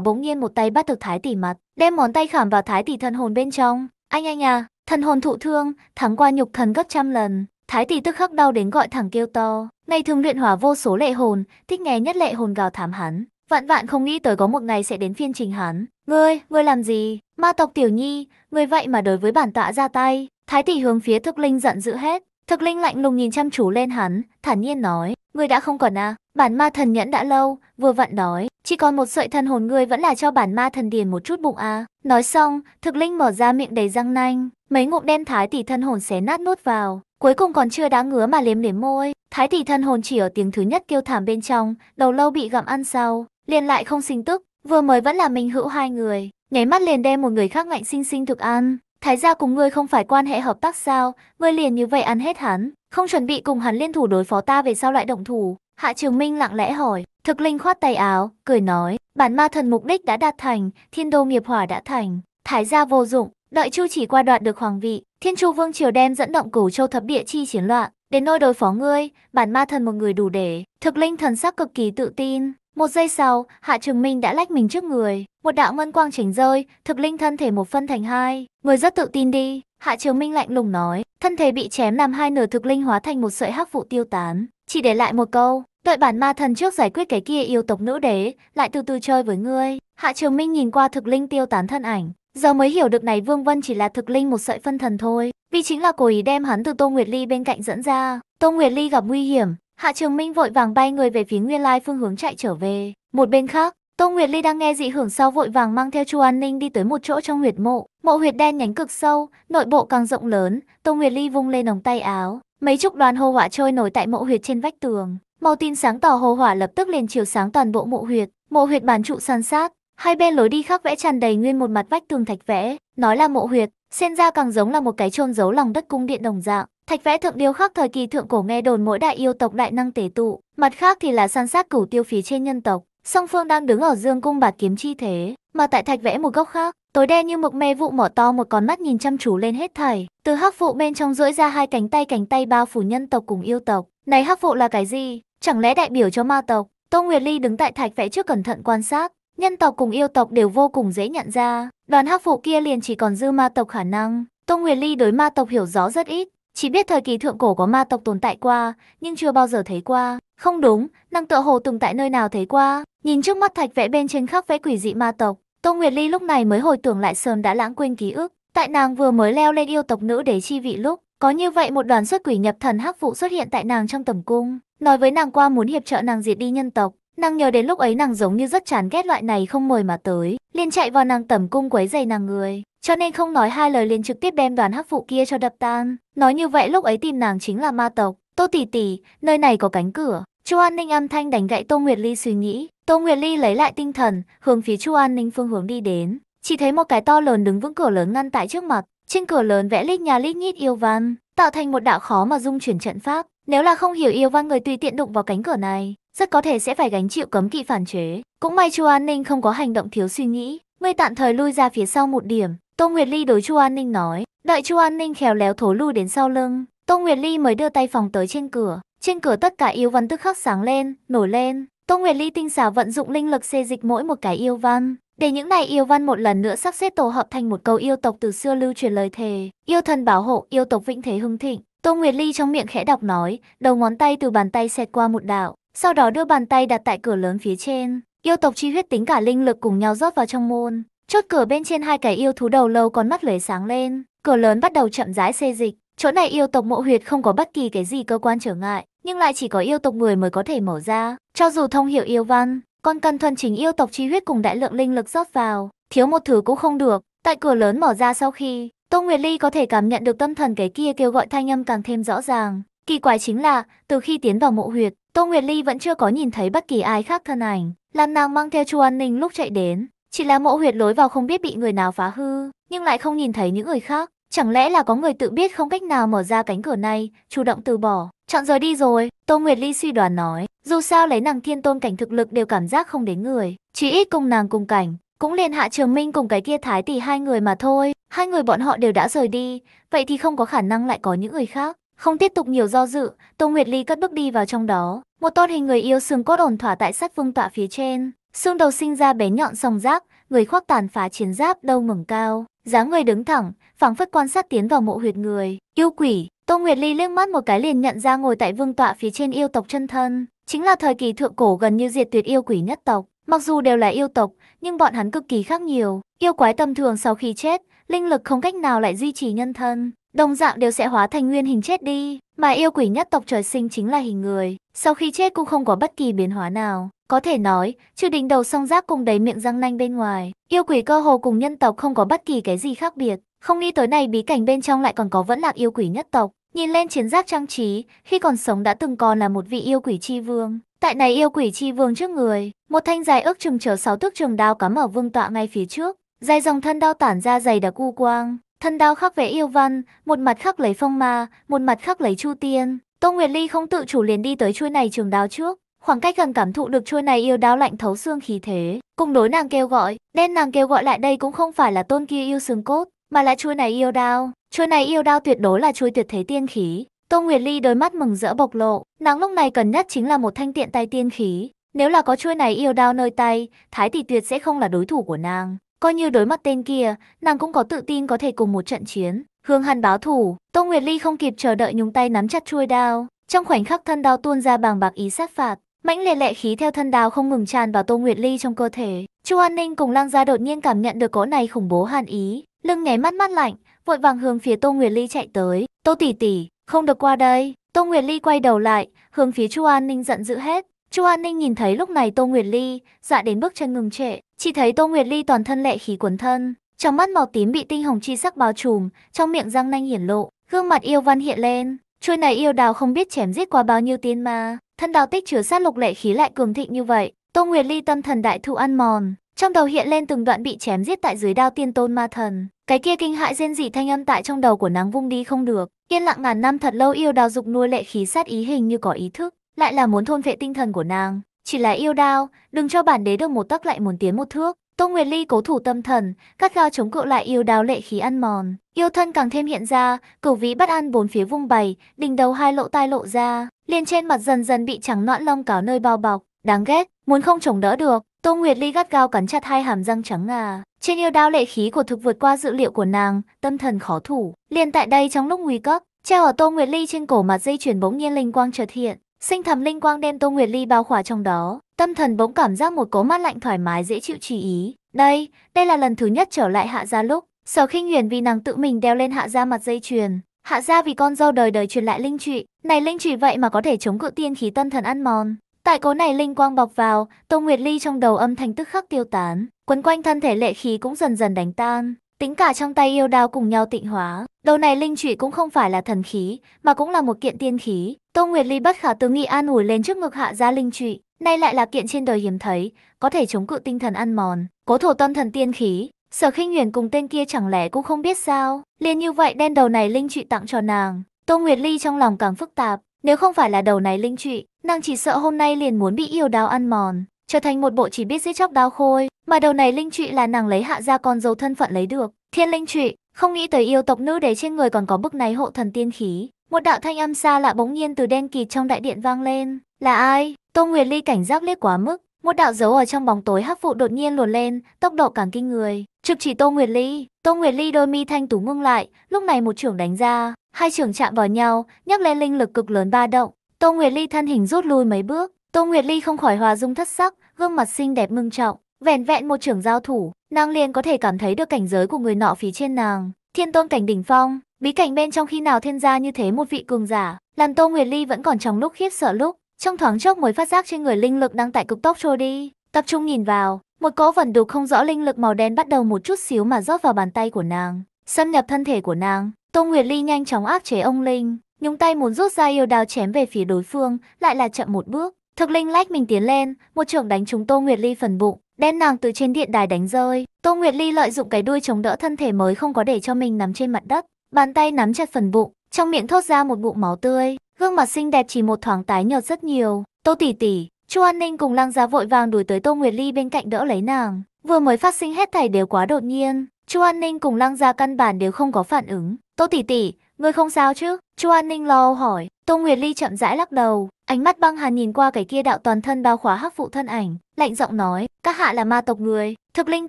bỗng nhiên một tay bắt được thái tỷ mặt, đem món tay khảm vào thái tỷ thần hồn bên trong. Anh anh à, thần hồn thụ thương, thắng qua nhục thần gấp trăm lần. Thái tỷ tức khắc đau đến gọi thẳng kêu to. Ngày thường luyện hỏa vô số lệ hồn, thích nghe nhất lệ hồn gào thảm hắn. Vạn vạn không nghĩ tới có một ngày sẽ đến phiên trình hắn. Ngươi, ngươi làm gì? Ma tộc tiểu nhi, ngươi vậy mà đối với bản tọa ra tay. Thái tỷ hướng phía thực linh giận dữ hết. Thực linh lạnh lùng nhìn chăm chú lên hắn, thản nhiên nói. Ngươi đã không còn à, bản ma thần nhẫn đã lâu, vừa vặn đói. Chỉ còn một sợi thần hồn ngươi vẫn là cho bản ma thần điền một chút bụng à. Nói xong, thực linh mở ra miệng đầy răng nanh. Mấy ngụm đen thái tỷ thân hồn xé nát nuốt vào. Cuối cùng còn chưa đã ngứa mà liếm liếm môi. Thái tỷ thân hồn chỉ ở tiếng thứ nhất kêu thảm bên trong, đầu lâu bị gặm ăn sau liền lại không sinh tức, vừa mới vẫn là mình hữu hai người, nháy mắt liền đem một người khác ngạnh sinh sinh thực ăn. Thái gia cùng ngươi không phải quan hệ hợp tác sao, ngươi liền như vậy ăn hết hắn, không chuẩn bị cùng hắn liên thủ đối phó ta về sau lại động thủ. Hạ Trường Minh lặng lẽ hỏi, thực linh khoát tay áo, cười nói, bản ma thần mục đích đã đạt thành, thiên đô nghiệp hỏa đã thành, thái gia vô dụng, đợi chu chỉ qua đoạn được hoàng vị, thiên chu vương triều đem dẫn động cửu châu thập địa chi chiến loạn, đến nơi đối phó ngươi, bản ma thần một người đủ để, thực linh thần sắc cực kỳ tự tin, một giây sau, Hạ Trường Minh đã lách mình trước người, một đạo ngân quang chỉnh rơi, thực linh thân thể một phân thành hai. Người rất tự tin đi, Hạ Trường Minh lạnh lùng nói, thân thể bị chém làm hai nửa thực linh hóa thành một sợi hắc vụ tiêu tán, chỉ để lại một câu, đợi bản ma thần trước giải quyết cái kia yêu tộc nữ đế, lại từ từ chơi với ngươi. Hạ Trường Minh nhìn qua thực linh tiêu tán thân ảnh, giờ mới hiểu được này Vương Vân chỉ là thực linh một sợi phân thần thôi, vì chính là cố ý đem hắn từ Tô Nguyệt Ly bên cạnh dẫn ra. Tô Nguyệt Ly gặp nguy hiểm, Hạ Trường Minh vội vàng bay người về phía Nguyên Lai phương hướng chạy trở về. Một bên khác, Tô Nguyệt Ly đang nghe dị hưởng sau vội vàng mang theo Chu An Ninh đi tới một chỗ trong huyệt mộ, mộ huyệt đen nhánh cực sâu, nội bộ càng rộng lớn, Tô Nguyệt Ly vung lên ống tay áo, mấy chục đoàn hồ hỏa trôi nổi tại mộ huyệt trên vách tường, màu tin sáng tỏ hồ hỏa lập tức liền chiếu sáng toàn bộ mộ huyệt, mộ huyệt bản trụ san sát, hai bên lối đi khắc vẽ tràn đầy nguyên một mặt vách tường thạch vẽ, nói là mộ huyệt, xen ra càng giống là một cái chôn giấu lòng đất cung điện đồng dạng. Thạch vẽ thượng điêu khắc thời kỳ thượng cổ nghe đồn mỗi đại yêu tộc đại năng tế tụ, mặt khác thì là san sát cửu tiêu phí trên nhân tộc. Song phương đang đứng ở dương cung bạt kiếm chi thế, mà tại thạch vẽ một góc khác, tối đen như mực mê vụ mở to một con mắt nhìn chăm chú lên hết thảy. Từ hắc vụ bên trong rưỡi ra hai cánh tay cánh tay bao phủ nhân tộc cùng yêu tộc. Này hắc vụ là cái gì? Chẳng lẽ đại biểu cho ma tộc? Tô Nguyệt Ly đứng tại thạch vẽ trước cẩn thận quan sát, nhân tộc cùng yêu tộc đều vô cùng dễ nhận ra, đoàn hắc vụ kia liền chỉ còn dư ma tộc khả năng. Tô Nguyệt Ly đối ma tộc hiểu rõ rất ít, chỉ biết thời kỳ thượng cổ có ma tộc tồn tại qua, nhưng chưa bao giờ thấy qua. Không đúng, năng tựa hồ từng tại nơi nào thấy qua. Nhìn trước mắt thạch vẽ bên trên khắc vẽ quỷ dị ma tộc, Tô Nguyệt Ly lúc này mới hồi tưởng lại sơn đã lãng quên ký ức. Tại nàng vừa mới leo lên yêu tộc nữ để chi vị lúc, có như vậy một đoàn xuất quỷ nhập thần hắc vụ xuất hiện tại nàng trong tầm cung, nói với nàng qua muốn hiệp trợ nàng diệt đi nhân tộc. Nàng nhớ đến lúc ấy nàng giống như rất chán ghét loại này không mời mà tới, liền chạy vào nàng tầm cung quấy giày nàng người, cho nên không nói hai lời liền trực tiếp đem đoàn hắc vụ kia cho đập tan. Nói như vậy lúc ấy tìm nàng chính là ma tộc. Tô tỷ tỷ, nơi này có cánh cửa. Chu An Ninh âm thanh đánh gãy Tô Nguyệt Ly suy nghĩ. Tô Nguyệt Ly lấy lại tinh thần, hướng phía Chu An Ninh phương hướng đi đến. Chỉ thấy một cái to lớn đứng vững cửa lớn ngăn tại trước mặt. Trên cửa lớn vẽ lít nhà lít nhít yêu văn, tạo thành một đạo khó mà dung chuyển trận pháp. Nếu là không hiểu yêu văn người tùy tiện đụng vào cánh cửa này, rất có thể sẽ phải gánh chịu cấm kỵ phản chế. Cũng may Chu An Ninh không có hành động thiếu suy nghĩ, ngươi tạm thời lui ra phía sau một điểm. Tô Nguyệt Ly đối Chu An Ninh nói, Đợi Chu An Ninh khéo léo thối lui đến sau lưng, Tô Nguyệt Ly mới đưa tay phòng tới trên cửa. Trên cửa tất cả yêu văn tức khắc sáng lên, nổi lên. Tô Nguyệt Ly tinh xảo vận dụng linh lực xê dịch mỗi một cái yêu văn, để những này yêu văn một lần nữa sắp xếp tổ hợp thành một câu yêu tộc từ xưa lưu truyền lời thề, yêu thần bảo hộ, yêu tộc vĩnh thế hưng thịnh. Tô Nguyệt Ly trong miệng khẽ đọc nói, đầu ngón tay từ bàn tay xẹt qua một đạo, sau đó đưa bàn tay đặt tại cửa lớn phía trên, yêu tộc chi huyết tính cả linh lực cùng nhau rót vào trong môn. Chốt cửa bên trên hai cái yêu thú đầu lâu còn mắt lưới sáng lên, cửa lớn bắt đầu chậm rãi xê dịch. Chỗ này yêu tộc mộ huyệt không có bất kỳ cái gì cơ quan trở ngại, nhưng lại chỉ có yêu tộc người mới có thể mở ra. Cho dù thông hiểu yêu văn, còn cần thuần chính yêu tộc chi huyết cùng đại lượng linh lực rót vào, thiếu một thứ cũng không được. Tại cửa lớn mở ra sau khi, Tô Nguyệt Ly có thể cảm nhận được tâm thần cái kia kêu gọi thanh âm càng thêm rõ ràng. Kỳ quái chính là, từ khi tiến vào mộ huyệt, Tô Nguyệt Ly vẫn chưa có nhìn thấy bất kỳ ai khác thân ảnh. Làm nàng mang theo Chu An Ninh lúc chạy đến, chỉ là mộ huyệt lối vào không biết bị người nào phá hư, nhưng lại không nhìn thấy những người khác. Chẳng lẽ là có người tự biết không cách nào mở ra cánh cửa này, chủ động từ bỏ, chọn rời đi rồi, Tô Nguyệt Ly suy đoán nói, dù sao lấy nàng thiên tôn cảnh thực lực đều cảm giác không đến người, chỉ ít cùng nàng cùng cảnh, cũng liền Hạ Trường Minh cùng cái kia Thái tỷ hai người mà thôi, hai người bọn họ đều đã rời đi, vậy thì không có khả năng lại có những người khác. Không tiếp tục nhiều do dự, Tô Nguyệt Ly cất bước đi vào trong đó, một tôn hình người yêu xương cốt ổn thỏa tại sát vương tọa phía trên, xương đầu sinh ra bé nhọn song rác, người khoác tàn phá chiến giáp đâu ngẩng cao, dáng người đứng thẳng, phảng phất quan sát tiến vào mộ huyệt người. Yêu quỷ, Tô Nguyệt Ly liếc mắt một cái liền nhận ra ngồi tại vương tọa phía trên yêu tộc chân thân, chính là thời kỳ thượng cổ gần như diệt tuyệt yêu quỷ nhất tộc. Mặc dù đều là yêu tộc, nhưng bọn hắn cực kỳ khác nhiều. Yêu quái tầm thường sau khi chết, linh lực không cách nào lại duy trì nhân thân, đồng dạng đều sẽ hóa thành nguyên hình chết đi, mà yêu quỷ nhất tộc trời sinh chính là hình người, sau khi chết cũng không có bất kỳ biến hóa nào. Có thể nói, trừ đỉnh đầu song giác cùng đầy miệng răng nanh bên ngoài, yêu quỷ cơ hồ cùng nhân tộc không có bất kỳ cái gì khác biệt. Không nghĩ tới này bí cảnh bên trong lại còn có vẫn lạc yêu quỷ nhất tộc. Nhìn lên chiến giáp trang trí, khi còn sống đã từng còn là một vị yêu quỷ chi vương. Tại này yêu quỷ chi vương trước người, một thanh dài ước chừng chở sáu thước trường đao cắm ở vương tọa ngay phía trước. Dài dòng thân đao tản ra dày đặc u quang, thân đao khắc vẽ yêu văn, một mặt khắc lấy phong ma, một mặt khắc lấy chu tiên. Tô Nguyệt Ly không tự chủ liền đi tới chuôi này trường đao trước, khoảng cách gần cảm thụ được chuôi này yêu đao lạnh thấu xương khí thế. Cùng đối nàng kêu gọi, đen nàng kêu gọi lại đây cũng không phải là tôn kia yêu xương cốt, mà là chuôi này yêu đao, chuôi này yêu đao tuyệt đối là chuôi tuyệt thế tiên khí. Tô Nguyệt Ly đôi mắt mừng rỡ bộc lộ, nàng lúc này cần nhất chính là một thanh tiện tay tiên khí. Nếu là có chuôi này yêu đao nơi tay, Thái Tỷ Tuyệt sẽ không là đối thủ của nàng. Coi như đối mặt tên kia, nàng cũng có tự tin có thể cùng một trận chiến. Hương Hàn báo thủ, Tô Nguyệt Ly không kịp chờ đợi nhúng tay nắm chặt chuôi đao. Trong khoảnh khắc thân đao tuôn ra bàng bạc ý sát phạt, mãnh liệt lệ khí theo thân đao không ngừng tràn vào Tô Nguyệt Ly trong cơ thể. Chu An Ninh cùng Lang Gia đột nhiên cảm nhận được cỗ này khủng bố hàn ý, Lưng né mắt mắt lạnh, vội vàng hướng phía Tô Nguyệt Ly chạy tới. Tô tỷ tỷ, không được qua đây. Tô Nguyệt Ly quay đầu lại, hướng phía Chu An Ninh giận dữ hết. Chu An Ninh nhìn thấy lúc này Tô Nguyệt Ly, dạ đến bước chân ngừng trệ, chỉ thấy Tô Nguyệt Ly toàn thân lệ khí cuốn thân, trong mắt màu tím bị tinh hồng chi sắc bao trùm, trong miệng răng nanh hiển lộ, gương mặt yêu văn hiện lên, chuôi này yêu đào không biết chém giết qua bao nhiêu tiên ma, thân đào tích chứa sát lục lệ khí lại cường thịnh như vậy, Tô Nguyệt Ly tâm thần đại thụ ăn mòn, trong đầu hiện lên từng đoạn bị chém giết tại dưới đao tiên tôn ma thần, cái kia kinh hại rên rỉ thanh âm tại trong đầu của nàng vung đi không được. Yên lặng ngàn năm thật lâu yêu đào dục nuôi lệ khí sát ý hình như có ý thức, lại là muốn thôn vệ tinh thần của nàng. Chỉ là yêu đao, đừng cho bản đế được một tấc lại muốn tiến một thước. Tô Nguyệt Ly cố thủ tâm thần, cắt gao chống cự lại yêu đao lệ khí ăn mòn. Yêu thân càng thêm hiện ra, cửu vĩ bất an bốn phía vung bày, đỉnh đầu hai lộ tai lộ ra, liền trên mặt dần dần bị trắng nõn lông cáo nơi bao bọc. Đáng ghét, muốn không chống đỡ được, Tô Nguyệt Ly gắt gao cắn chặt hai hàm răng trắng ngà. Trên yêu đao lệ khí của thực vượt qua dự liệu của nàng, tâm thần khó thủ. Liền tại đây trong lúc nguy cấp, treo ở Tô Nguyệt Ly trên cổ mặt dây chuyền bỗng nhiên linh quang chợt hiện. Sinh thầm linh quang đem Tô Nguyệt Ly bao khỏa trong đó, tâm thần bỗng cảm giác một cố mát lạnh thoải mái dễ chịu chỉ ý. Đây, đây là lần thứ nhất trở lại hạ gia lúc, Sở Khinh Huyền vì nàng tự mình đeo lên hạ gia mặt dây chuyền, hạ gia vì con dâu đời đời truyền lại linh trị, này linh trị vậy mà có thể chống cự tiên khí tân thần ăn mòn, Tại cố này linh quang bọc vào, Tô Nguyệt Ly trong đầu âm thanh tức khắc tiêu tán, quấn quanh thân thể lệ khí cũng dần dần đánh tan, tính cả trong tay yêu đao cùng nhau tịnh hóa. Đầu này linh trụy cũng không phải là thần khí, mà cũng là một kiện tiên khí. Tô Nguyệt Ly bất khả tư nghị an ủi lên trước ngực hạ ra linh trụy, nay lại là kiện trên đời hiếm thấy, có thể chống cự tinh thần ăn mòn, cố thổ tâm thần tiên khí. Sở khinh huyền cùng tên kia chẳng lẽ cũng không biết sao, liền như vậy đen đầu này linh trụy tặng cho nàng. Tô Nguyệt Ly trong lòng càng phức tạp, nếu không phải là đầu này linh trụy, nàng chỉ sợ hôm nay liền muốn bị yêu đao ăn mòn, trở thành một bộ chỉ biết giết chóc đao khôi, mà đầu này linh trụy là nàng lấy hạ ra con dấu thân phận lấy được. Thiên linh trụy, không nghĩ tới yêu tộc nữ đế trên người còn có bức này hộ thần tiên khí. Một đạo thanh âm xa lạ bỗng nhiên từ đen kịt trong đại điện vang lên. Là ai? Tô Nguyệt Ly cảnh giác liếc quá mức, một đạo dấu ở trong bóng tối hắc vụ đột nhiên luồn lên, tốc độ càng kinh người, trực chỉ Tô Nguyệt Ly. Tô Nguyệt Ly đôi mi thanh tú ngưng lại, lúc này một trưởng đánh ra, Hai trưởng chạm vào nhau, nhắc lên linh lực cực lớn ba động. Tô Nguyệt Ly thân hình rút lui mấy bước. Tô Nguyệt Ly không khỏi hòa dung thất sắc, gương mặt xinh đẹp mưng trọng. Vẹn vẹn một trưởng giao thủ, nàng liền có thể cảm thấy được cảnh giới của người nọ phía trên nàng. Thiên tôn cảnh đỉnh phong, bí cảnh bên trong khi nào thiên gia như thế một vị cường giả, làm Tô Nguyệt Ly vẫn còn trong lúc khiếp sợ lúc, trong thoáng chốc mới phát giác trên người linh lực đang tại cực tốc trôi đi. Tập trung nhìn vào, một cỗ vận đục không rõ linh lực màu đen bắt đầu một chút xíu mà rót vào bàn tay của nàng, xâm nhập thân thể của nàng. Tô Nguyệt Ly nhanh chóng áp chế ông Linh, nhúng tay muốn rút ra yêu đao chém về phía đối phương, lại là chậm một bước. Thực Linh lách mình tiến lên, một trưởng đánh trúng Tô Nguyệt Ly phần bụng, đem nàng từ trên điện đài đánh rơi. Tô Nguyệt Ly lợi dụng cái đuôi chống đỡ thân thể mới không có để cho mình nằm trên mặt đất, bàn tay nắm chặt phần bụng, trong miệng thốt ra một bụng máu tươi, gương mặt xinh đẹp chỉ một thoáng tái nhợt rất nhiều. Tô tỷ tỷ, Chu An Ninh cùng Lang Giá vội vàng đuổi tới Tô Nguyệt Ly bên cạnh đỡ lấy nàng. Vừa mới phát sinh hết thảy đều quá đột nhiên, Chu An Ninh cùng Lang Gia căn bản đều không có phản ứng, Tô tỷ tỷ, ngươi không sao chứ? Chu An Ninh lo hỏi. Tô Nguyệt Ly chậm rãi lắc đầu, ánh mắt băng hàn nhìn qua cái kia đạo toàn thân bao khóa hắc vụ thân ảnh, lạnh giọng nói, các hạ là ma tộc người, thực linh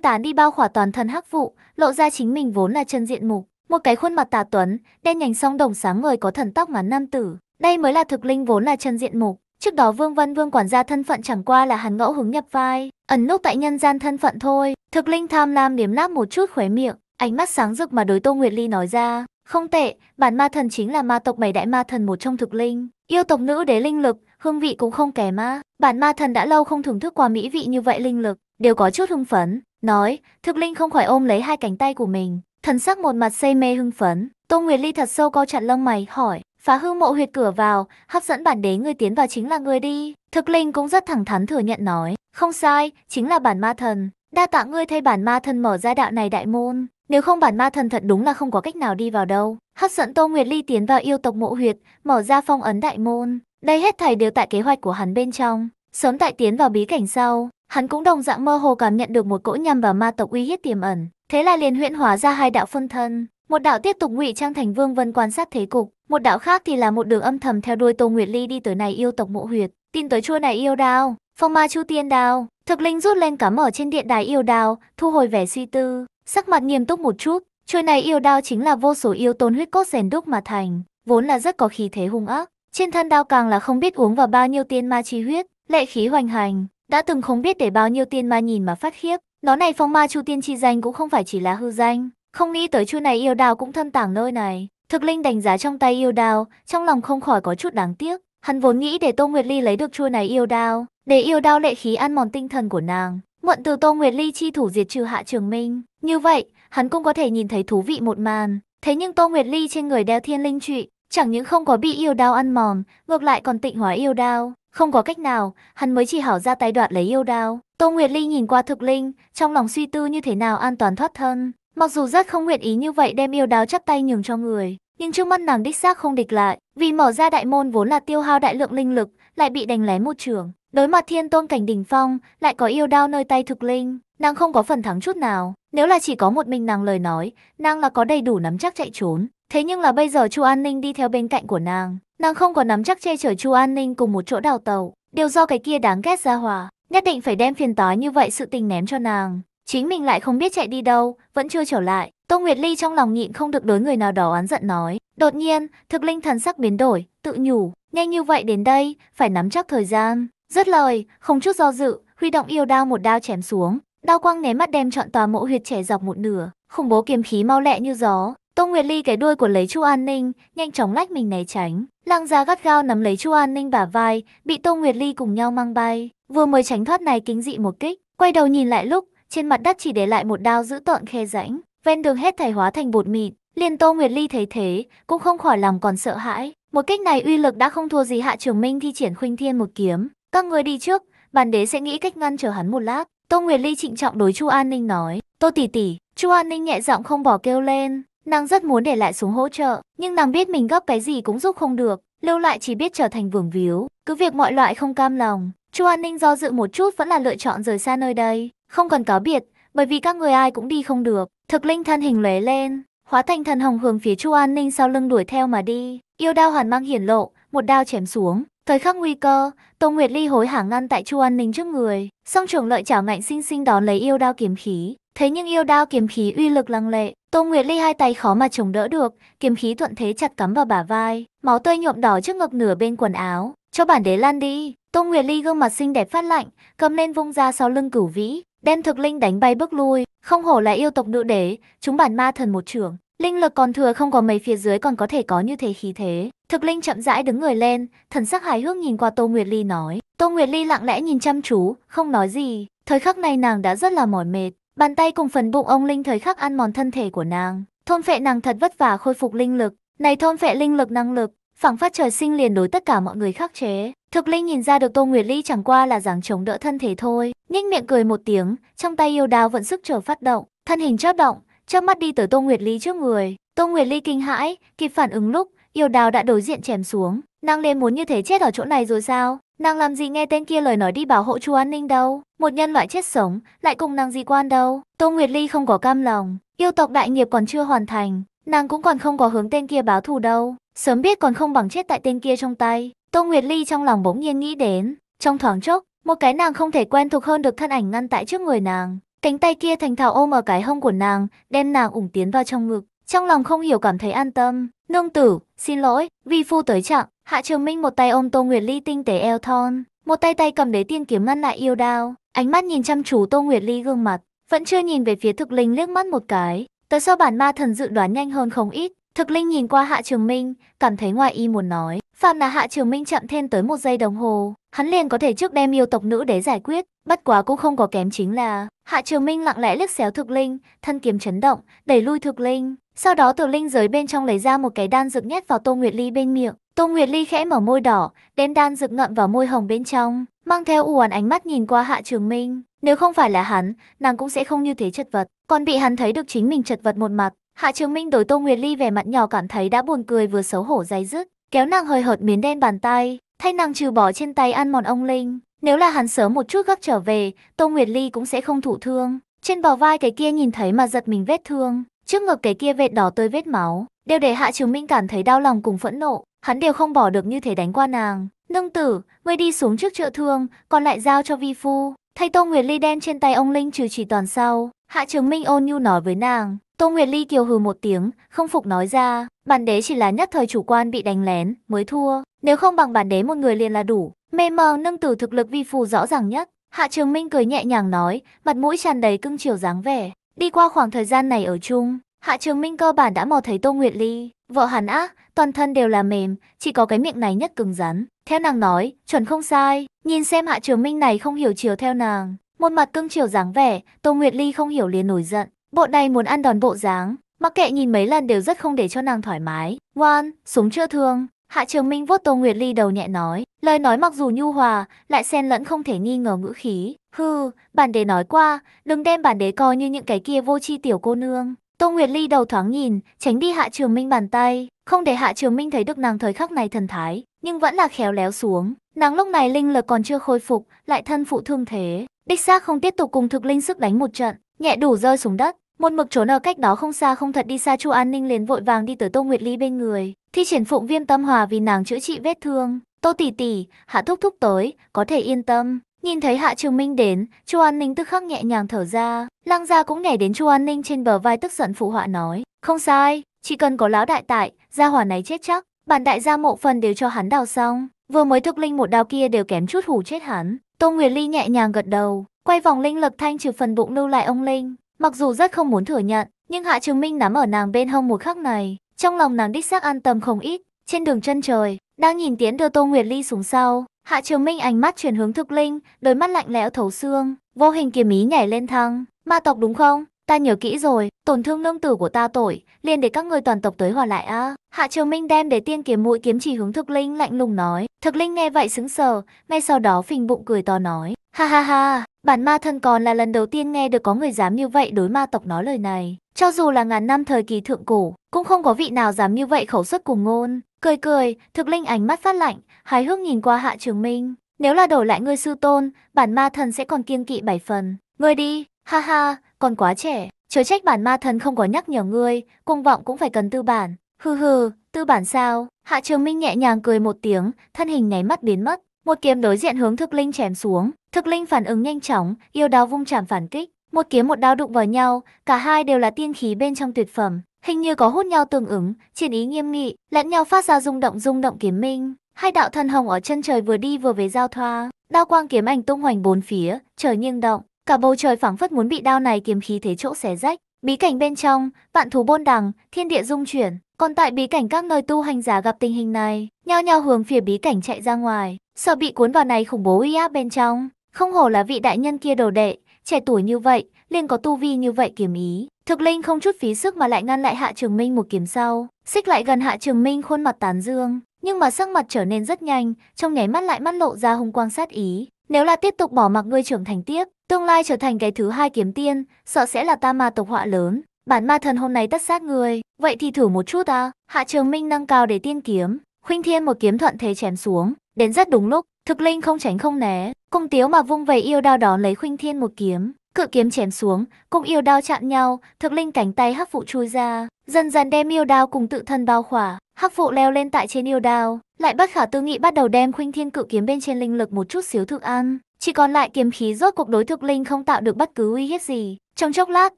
tán đi bao khỏa toàn thân hắc vụ, lộ ra chính mình vốn là chân diện mục, một cái khuôn mặt tà tuấn, đen nhánh song đồng sáng người có thần tóc ngắn nam tử, đây mới là thực linh vốn là chân diện mục. Trước đó Vương Vân Vương quản gia thân phận chẳng qua là hắn ngẫu hứng nhập vai, ẩn lúc tại nhân gian thân phận thôi. Thực linh tham lam liếm láp một chút khóe miệng, ánh mắt sáng rực mà đối Tô Nguyệt Ly nói ra, không tệ, bản ma thần chính là ma tộc bảy đại ma thần một trong thực linh. Yêu tộc nữ đế linh lực, hương vị cũng không kém mà Bản ma thần đã lâu không thưởng thức qua mỹ vị như vậy linh lực, đều có chút hưng phấn. Nói, thực linh không khỏi ôm lấy hai cánh tay của mình, thần sắc một mặt say mê hưng phấn. Tô Nguyệt Ly thật sâu co chặt lông mày, hỏi, phá hư mộ huyệt cửa vào, hấp dẫn bản đế ngươi tiến vào chính là ngươi đi. Thực linh cũng rất thẳng thắn thừa nhận nói, không sai, chính là bản ma thần. Đa tạ ngươi thay bản ma thần mở ra đạo này đại môn. Nếu không bản ma thần thật đúng là không có cách nào đi vào đâu. hắc dẫn Tô Nguyệt Ly tiến vào yêu tộc mộ huyệt, mở ra phong ấn đại môn. Đây hết thảy đều tại kế hoạch của hắn bên trong. Sớm tại tiến vào bí cảnh sau, hắn cũng đồng dạng mơ hồ cảm nhận được một cỗ nhằm vào ma tộc uy hiếp tiềm ẩn. Thế là liền huyễn hóa ra hai đạo phân thân. Một đạo tiếp tục ngụy trang thành Vương Vân quan sát thế cục, một đạo khác thì là một đường âm thầm theo đuôi Tô Nguyệt Ly đi tới này yêu tộc mộ huyệt. Tin tới chua này yêu đao, phong ma chu tiên đao, thực linh rút lên cắm ở trên điện đài yêu đao, thu hồi vẻ suy tư. Sắc mặt nghiêm túc một chút, chuôi này yêu đao chính là vô số yêu tôn huyết cốt rèn đúc mà thành, vốn là rất có khí thế hung ác. Trên thân đao càng là không biết uống vào bao nhiêu tiên ma chi huyết, lệ khí hoành hành, đã từng không biết để bao nhiêu tiên ma nhìn mà phát khiếp. Nó này phong ma chu tiên chi danh cũng không phải chỉ là hư danh, không nghĩ tới chuôi này yêu đao cũng thân tảng nơi này. Thực linh đánh giá trong tay yêu đao, trong lòng không khỏi có chút đáng tiếc. Hắn vốn nghĩ để Tô Nguyệt Ly lấy được chuôi này yêu đao, để yêu đao lệ khí ăn mòn tinh thần của nàng, mượn từ Tô Nguyệt Ly chi thủ diệt trừ Hạ Trường Minh, như vậy, hắn cũng có thể nhìn thấy thú vị một màn. Thế nhưng Tô Nguyệt Ly trên người đeo thiên linh trụy, chẳng những không có bị yêu đao ăn mòn, ngược lại còn tịnh hóa yêu đao. Không có cách nào, hắn mới chỉ hảo ra tay đoạt lấy yêu đao. Tô Nguyệt Ly nhìn qua thực linh, trong lòng suy tư như thế nào an toàn thoát thân. Mặc dù rất không nguyện ý như vậy đem yêu đao chắp tay nhường cho người, nhưng trước mắt nàng đích xác không địch lại, vì mở ra đại môn vốn là tiêu hao đại lượng linh lực, lại bị đánh lén một trường. Đối mặt thiên tôn cảnh đỉnh phong, lại có yêu đao nơi tay thực linh, Nàng không có phần thắng chút nào, nếu là chỉ có một mình nàng lời nói, nàng là có đầy đủ nắm chắc chạy trốn. Thế nhưng là bây giờ Chu An Ninh đi theo bên cạnh của nàng, nàng không có nắm chắc che chở Chu An Ninh cùng một chỗ đào tàu. đều do cái kia đáng ghét ra hòa, nhất định phải đem phiền toái như vậy sự tình ném cho nàng. Chính mình lại không biết chạy đi đâu, vẫn chưa trở lại. Tô Nguyệt Ly trong lòng nhịn không được đối người nào đó oán giận nói. Đột nhiên, thực linh thần sắc biến đổi, tự nhủ, nhanh như vậy đến đây, phải nắm chắc thời gian. Rất lời, không chút do dự, huy động yêu đao một đao chém xuống. Đao quang né mắt đem chọn tòa mộ huyệt trẻ dọc một nửa, khủng bố kiếm khí mau lẹ như gió. Tô Nguyệt Ly cái đuôi của lấy Chu An Ninh, nhanh chóng lách mình né tránh. Lăng Gia gắt gao nắm lấy Chu An Ninh bả vai, bị Tô Nguyệt Ly cùng nhau mang bay. Vừa mới tránh thoát này kính dị một kích, quay đầu nhìn lại lúc, trên mặt đất chỉ để lại một đao giữ tợn khe rãnh, ven đường hết thảy hóa thành bột mịn. Liên Tô Nguyệt Ly thấy thế, cũng không khỏi lòng còn sợ hãi. Một kích này uy lực đã không thua gì Hạ Trường Minh thi triển khuynh thiên một kiếm. Các người đi trước, bản đế sẽ nghĩ cách ngăn trở hắn một lát. Tô Nguyệt Ly trịnh trọng đối Chu An Ninh nói, Tô tỷ tỷ, Chu An Ninh nhẹ giọng không bỏ kêu lên, nàng rất muốn để lại xuống hỗ trợ, nhưng nàng biết mình gấp cái gì cũng giúp không được, lưu lại chỉ biết trở thành vườn víu, cứ việc mọi loại không cam lòng. Chu An Ninh do dự một chút vẫn là lựa chọn rời xa nơi đây, không cần cáo biệt, bởi vì các người ai cũng đi không được. Thực linh thân hình lóe lên, hóa thành thần hồng hướng phía Chu An Ninh sau lưng đuổi theo mà đi. Yêu đao hoàn mang hiển lộ, một đao chém xuống, Thời khắc nguy cơ, Tô Nguyệt Ly hối hả ngăn tại Chu An Ninh trước người, song trưởng lợi chảo ngạnh sinh sinh đón lấy yêu đao kiếm khí. Thế nhưng yêu đao kiếm khí uy lực lăng lệ, Tô Nguyệt Ly hai tay khó mà chống đỡ được, kiếm khí thuận thế chặt cắm vào bả vai, máu tươi nhuộm đỏ trước ngực nửa bên quần áo, cho bản đế lan đi. Tô Nguyệt Ly gương mặt xinh đẹp phát lạnh, cầm lên vung ra sau lưng cửu vĩ, đem thực linh đánh bay bước lui, không hổ là yêu tộc nữ đế, chúng bản ma thần một trưởng, linh lực còn thừa không có mấy phía dưới còn có thể có như thế khí thế. Thực Linh chậm rãi đứng người lên, thần sắc hài hước nhìn qua Tô Nguyệt Ly nói. Tô Nguyệt Ly lặng lẽ nhìn chăm chú, không nói gì. Thời khắc này nàng đã rất là mỏi mệt, bàn tay cùng phần bụng ông Linh thời khắc ăn mòn thân thể của nàng. Thôn phệ nàng thật vất vả khôi phục linh lực, này thôn phệ linh lực năng lực, phảng phất trời sinh liền đối tất cả mọi người khắc chế. Thực Linh nhìn ra được Tô Nguyệt Ly chẳng qua là dáng chống đỡ thân thể thôi, nhếch miệng cười một tiếng, trong tay yêu đao vận sức chờ phát động, thân hình chớp động, chớp mắt đi tới Tô Nguyệt Ly trước người. Tô Nguyệt Ly kinh hãi, kịp phản ứng lúc, Yêu đào đã đối diện chém xuống. Nàng lên muốn như thế chết ở chỗ này rồi sao? Nàng làm gì nghe tên kia lời nói đi bảo hộ chu an ninh đâu? Một nhân loại chết sống, lại cùng nàng gì quan đâu? Tô Nguyệt Ly không có cam lòng. Yêu tộc đại nghiệp còn chưa hoàn thành. Nàng cũng còn không có hướng tên kia báo thù đâu. Sớm biết còn không bằng chết tại tên kia trong tay. Tô Nguyệt Ly trong lòng bỗng nhiên nghĩ đến. Trong thoáng chốc, một cái nàng không thể quen thuộc hơn được thân ảnh ngăn tại trước người nàng. Cánh tay kia thành thạo ôm ở cái hông của nàng, đem nàng ủng tiến vào trong ngực trong lòng không hiểu cảm thấy an tâm. Nương tử, xin lỗi, vi phu tới chặng. Hạ Trường Minh một tay ôm Tô Nguyệt Ly tinh tế eo thon, một tay tay cầm đế tiên kiếm ngăn lại yêu đao, ánh mắt nhìn chăm chú Tô Nguyệt Ly gương mặt, vẫn chưa nhìn về phía Thực Linh liếc mắt một cái. Tới sau bản ma thần dự đoán nhanh hơn không ít, Thực Linh nhìn qua Hạ Trường Minh, cảm thấy ngoài y muốn nói, phàm là Hạ Trường Minh chậm thêm tới một giây đồng hồ, hắn liền có thể trước đem yêu tộc nữ để giải quyết, bất quá cũng không có kém chính là, Hạ Trường Minh lặng lẽ liếc xéo Thực Linh, thân kiếm chấn động, đẩy lui Thực Linh, sau đó từ linh giới bên trong lấy ra một cái đan dược nhét vào Tô Nguyệt Ly bên miệng. Tô Nguyệt Ly khẽ mở môi đỏ, đem đan dược ngậm vào môi hồng bên trong, mang theo u uẩn ánh mắt nhìn qua Hạ Trường Minh. Nếu không phải là hắn, nàng cũng sẽ không như thế chật vật, còn bị hắn thấy được chính mình chật vật một mặt. Hạ Trường Minh đối Tô Nguyệt Ly vẻ mặt nhỏ cảm thấy đã buồn cười vừa xấu hổ dày dứt, kéo nàng hơi hợt miến đen bàn tay, thay nàng trừ bỏ trên tay ăn mòn ông linh. Nếu là hắn sớm một chút gấp trở về, Tô Nguyệt Ly cũng sẽ không thụ thương. Trên bờ vai cái kia nhìn thấy mà giật mình vết thương, Trước ngực cái kia vệt đỏ tươi vết máu, đều để Hạ Trường Minh cảm thấy đau lòng cùng phẫn nộ, hắn đều không bỏ được như thế đánh qua nàng. Nương tử, ngươi đi xuống trước chợ thương, còn lại giao cho vi phu. Thay Tô Nguyệt Ly đen trên tay ông Linh trừ chỉ toàn sau, Hạ Trường Minh ôn nhu nói với nàng. Tô Nguyệt Ly kiều hừ một tiếng, không phục nói ra, bản đế chỉ là nhất thời chủ quan bị đánh lén, mới thua. Nếu không bằng bản đế một người liền là đủ, mê mờ nâng tử thực lực vi phù rõ ràng nhất. Hạ Trường Minh cười nhẹ nhàng nói, mặt mũi tràn đầy cưng chiều dáng vẻ. Đi qua khoảng thời gian này ở chung, Hạ Trường Minh cơ bản đã mò thấy Tô Nguyệt Ly, vợ hắn á, toàn thân đều là mềm, chỉ có cái miệng này nhất cứng rắn. Theo nàng nói, chuẩn không sai, nhìn xem Hạ Trường Minh này không hiểu chiều theo nàng. Một mặt cưng chiều dáng vẻ, Tô Nguyệt Ly không hiểu liền nổi giận, bộ này muốn ăn đòn bộ dáng, mặc kệ nhìn mấy lần đều rất không để cho nàng thoải mái. Ngoan, súng chưa thương, Hạ Trường Minh vuốt Tô Nguyệt Ly đầu nhẹ nói, lời nói mặc dù nhu hòa, lại xen lẫn không thể nghi ngờ ngữ khí. Hừ, bản đế nói qua, đừng đem bản đế coi như những cái kia vô chi tiểu cô nương. Tô Nguyệt Ly đầu thoáng nhìn, tránh đi Hạ Trường Minh bàn tay, không để Hạ Trường Minh thấy được nàng thời khắc này thần thái, nhưng vẫn là khéo léo xuống. Nàng lúc này linh lực còn chưa khôi phục, lại thân phụ thương thế, đích xác không tiếp tục cùng thực linh sức đánh một trận, nhẹ đủ rơi xuống đất. Một mực trốn ở cách đó không xa không thật đi xa Chu An Ninh liền vội vàng đi tới Tô Nguyệt Ly bên người, Thi triển phụng viêm tâm hòa vì nàng chữa trị vết thương. Tô tỷ tỷ, hạ thúc thúc tối, có thể yên tâm. Nhìn thấy Hạ Trường Minh đến, Chu An Ninh tức khắc nhẹ nhàng thở ra. Lăng gia cũng nhảy đến Chu An Ninh trên bờ vai tức giận phụ họa nói. Không sai, chỉ cần có lão đại tại, gia hỏa này chết chắc. Bản đại gia mộ phần đều cho hắn đào xong. Vừa mới thực linh một đao kia đều kém chút hủ chết hắn. Tô Nguyệt Ly nhẹ nhàng gật đầu, quay vòng linh lực thanh trừ phần bụng lưu lại ông Linh. Mặc dù rất không muốn thừa nhận, nhưng Hạ Trường Minh nắm ở nàng bên hông một khắc này, trong lòng nàng đích xác an tâm không ít, trên đường chân trời, đang nhìn tiến đưa Tô Nguyệt Ly xuống sau, Hạ Trường Minh ánh mắt chuyển hướng Thực Linh, đôi mắt lạnh lẽo thấu xương, vô hình kiếm ý nhảy lên thăng, "Ma tộc đúng không? Ta nhớ kỹ rồi, tổn thương nương tử của ta tội, liền để các ngươi toàn tộc tới hòa lại a." À. Hạ Trường Minh đem để tiên kiếm mũi kiếm chỉ hướng Thực Linh lạnh lùng nói. Thực Linh nghe vậy sững sờ, ngay sau đó phình bụng cười to nói, "Ha ha ha, bản ma thân còn là lần đầu tiên nghe được có người dám như vậy đối ma tộc nói lời này." Cho dù là ngàn năm thời kỳ thượng cổ, cũng không có vị nào dám như vậy khẩu xuất cùng ngôn. Cười cười, thực linh ánh mắt phát lạnh, hái hước nhìn qua hạ trường minh. Nếu là đổi lại ngươi sư tôn, bản ma thần sẽ còn kiêng kỵ bảy phần. Ngươi đi, ha ha, còn quá trẻ, chớ trách bản ma thần không có nhắc nhở ngươi, cuồng vọng cũng phải cần tư bản. Hừ hừ, tư bản sao? Hạ Trường Minh nhẹ nhàng cười một tiếng, thân hình nháy mắt biến mất, một kiếm đối diện hướng Thực Linh chém xuống. Thực Linh phản ứng nhanh chóng, yêu đao vung chạm phản kích, một kiếm một đao đụng vào nhau, cả hai đều là tiên khí bên trong tuyệt phẩm, hình như có hút nhau tương ứng, chiến ý nghiêm nghị, lẫn nhau phát ra rung động rung động kiếm minh. Hai đạo thân hồng ở chân trời vừa đi vừa về giao thoa, đao quang kiếm ảnh tung hoành bốn phía, trời nghiêng động, cả bầu trời phảng phất muốn bị đao này kiếm khí thế chỗ xé rách. Bí cảnh bên trong, vạn thú bôn đằng, thiên địa dung chuyển, còn tại bí cảnh các nơi tu hành giả gặp tình hình này, nhao nhao hướng phía bí cảnh chạy ra ngoài, sợ bị cuốn vào này khủng bố uy áp bên trong. Không hổ là vị đại nhân kia đồ đệ, Trẻ tuổi như vậy, liền có tu vi như vậy kiếm ý. Thực Linh không chút phí sức mà lại ngăn lại Hạ Trường Minh một kiếm sau. Xích lại gần Hạ Trường Minh khuôn mặt tán dương, nhưng mà sắc mặt trở nên rất nhanh, trong nháy mắt lại mắt lộ ra hung quang sát ý. Nếu là tiếp tục bỏ mặc ngươi trưởng thành tiếp, tương lai trở thành cái thứ hai kiếm tiên, sợ sẽ là ta ma tộc họa lớn. Bản ma thần hôm nay tất sát người, vậy thì thử một chút ta Hạ Trường Minh nâng cao để tiên kiếm, khuynh thiên một kiếm thuận thế chém xuống, đến rất đúng lúc, thực linh không tránh không né, Cung tiếu mà vung về yêu đao đó lấy khuynh thiên một kiếm, cự kiếm chém xuống, cùng yêu đao chạm nhau, thực linh cánh tay hắc phụ chui ra, dần dần đem yêu đao cùng tự thân bao khỏa, hắc phụ leo lên tại trên yêu đao, lại bất khả tư nghị bắt đầu đem khuynh thiên cự kiếm bên trên linh lực một chút xíu thực ăn, chỉ còn lại kiếm khí rốt cuộc đối thực linh không tạo được bất cứ uy hiếp gì. Trong chốc lát,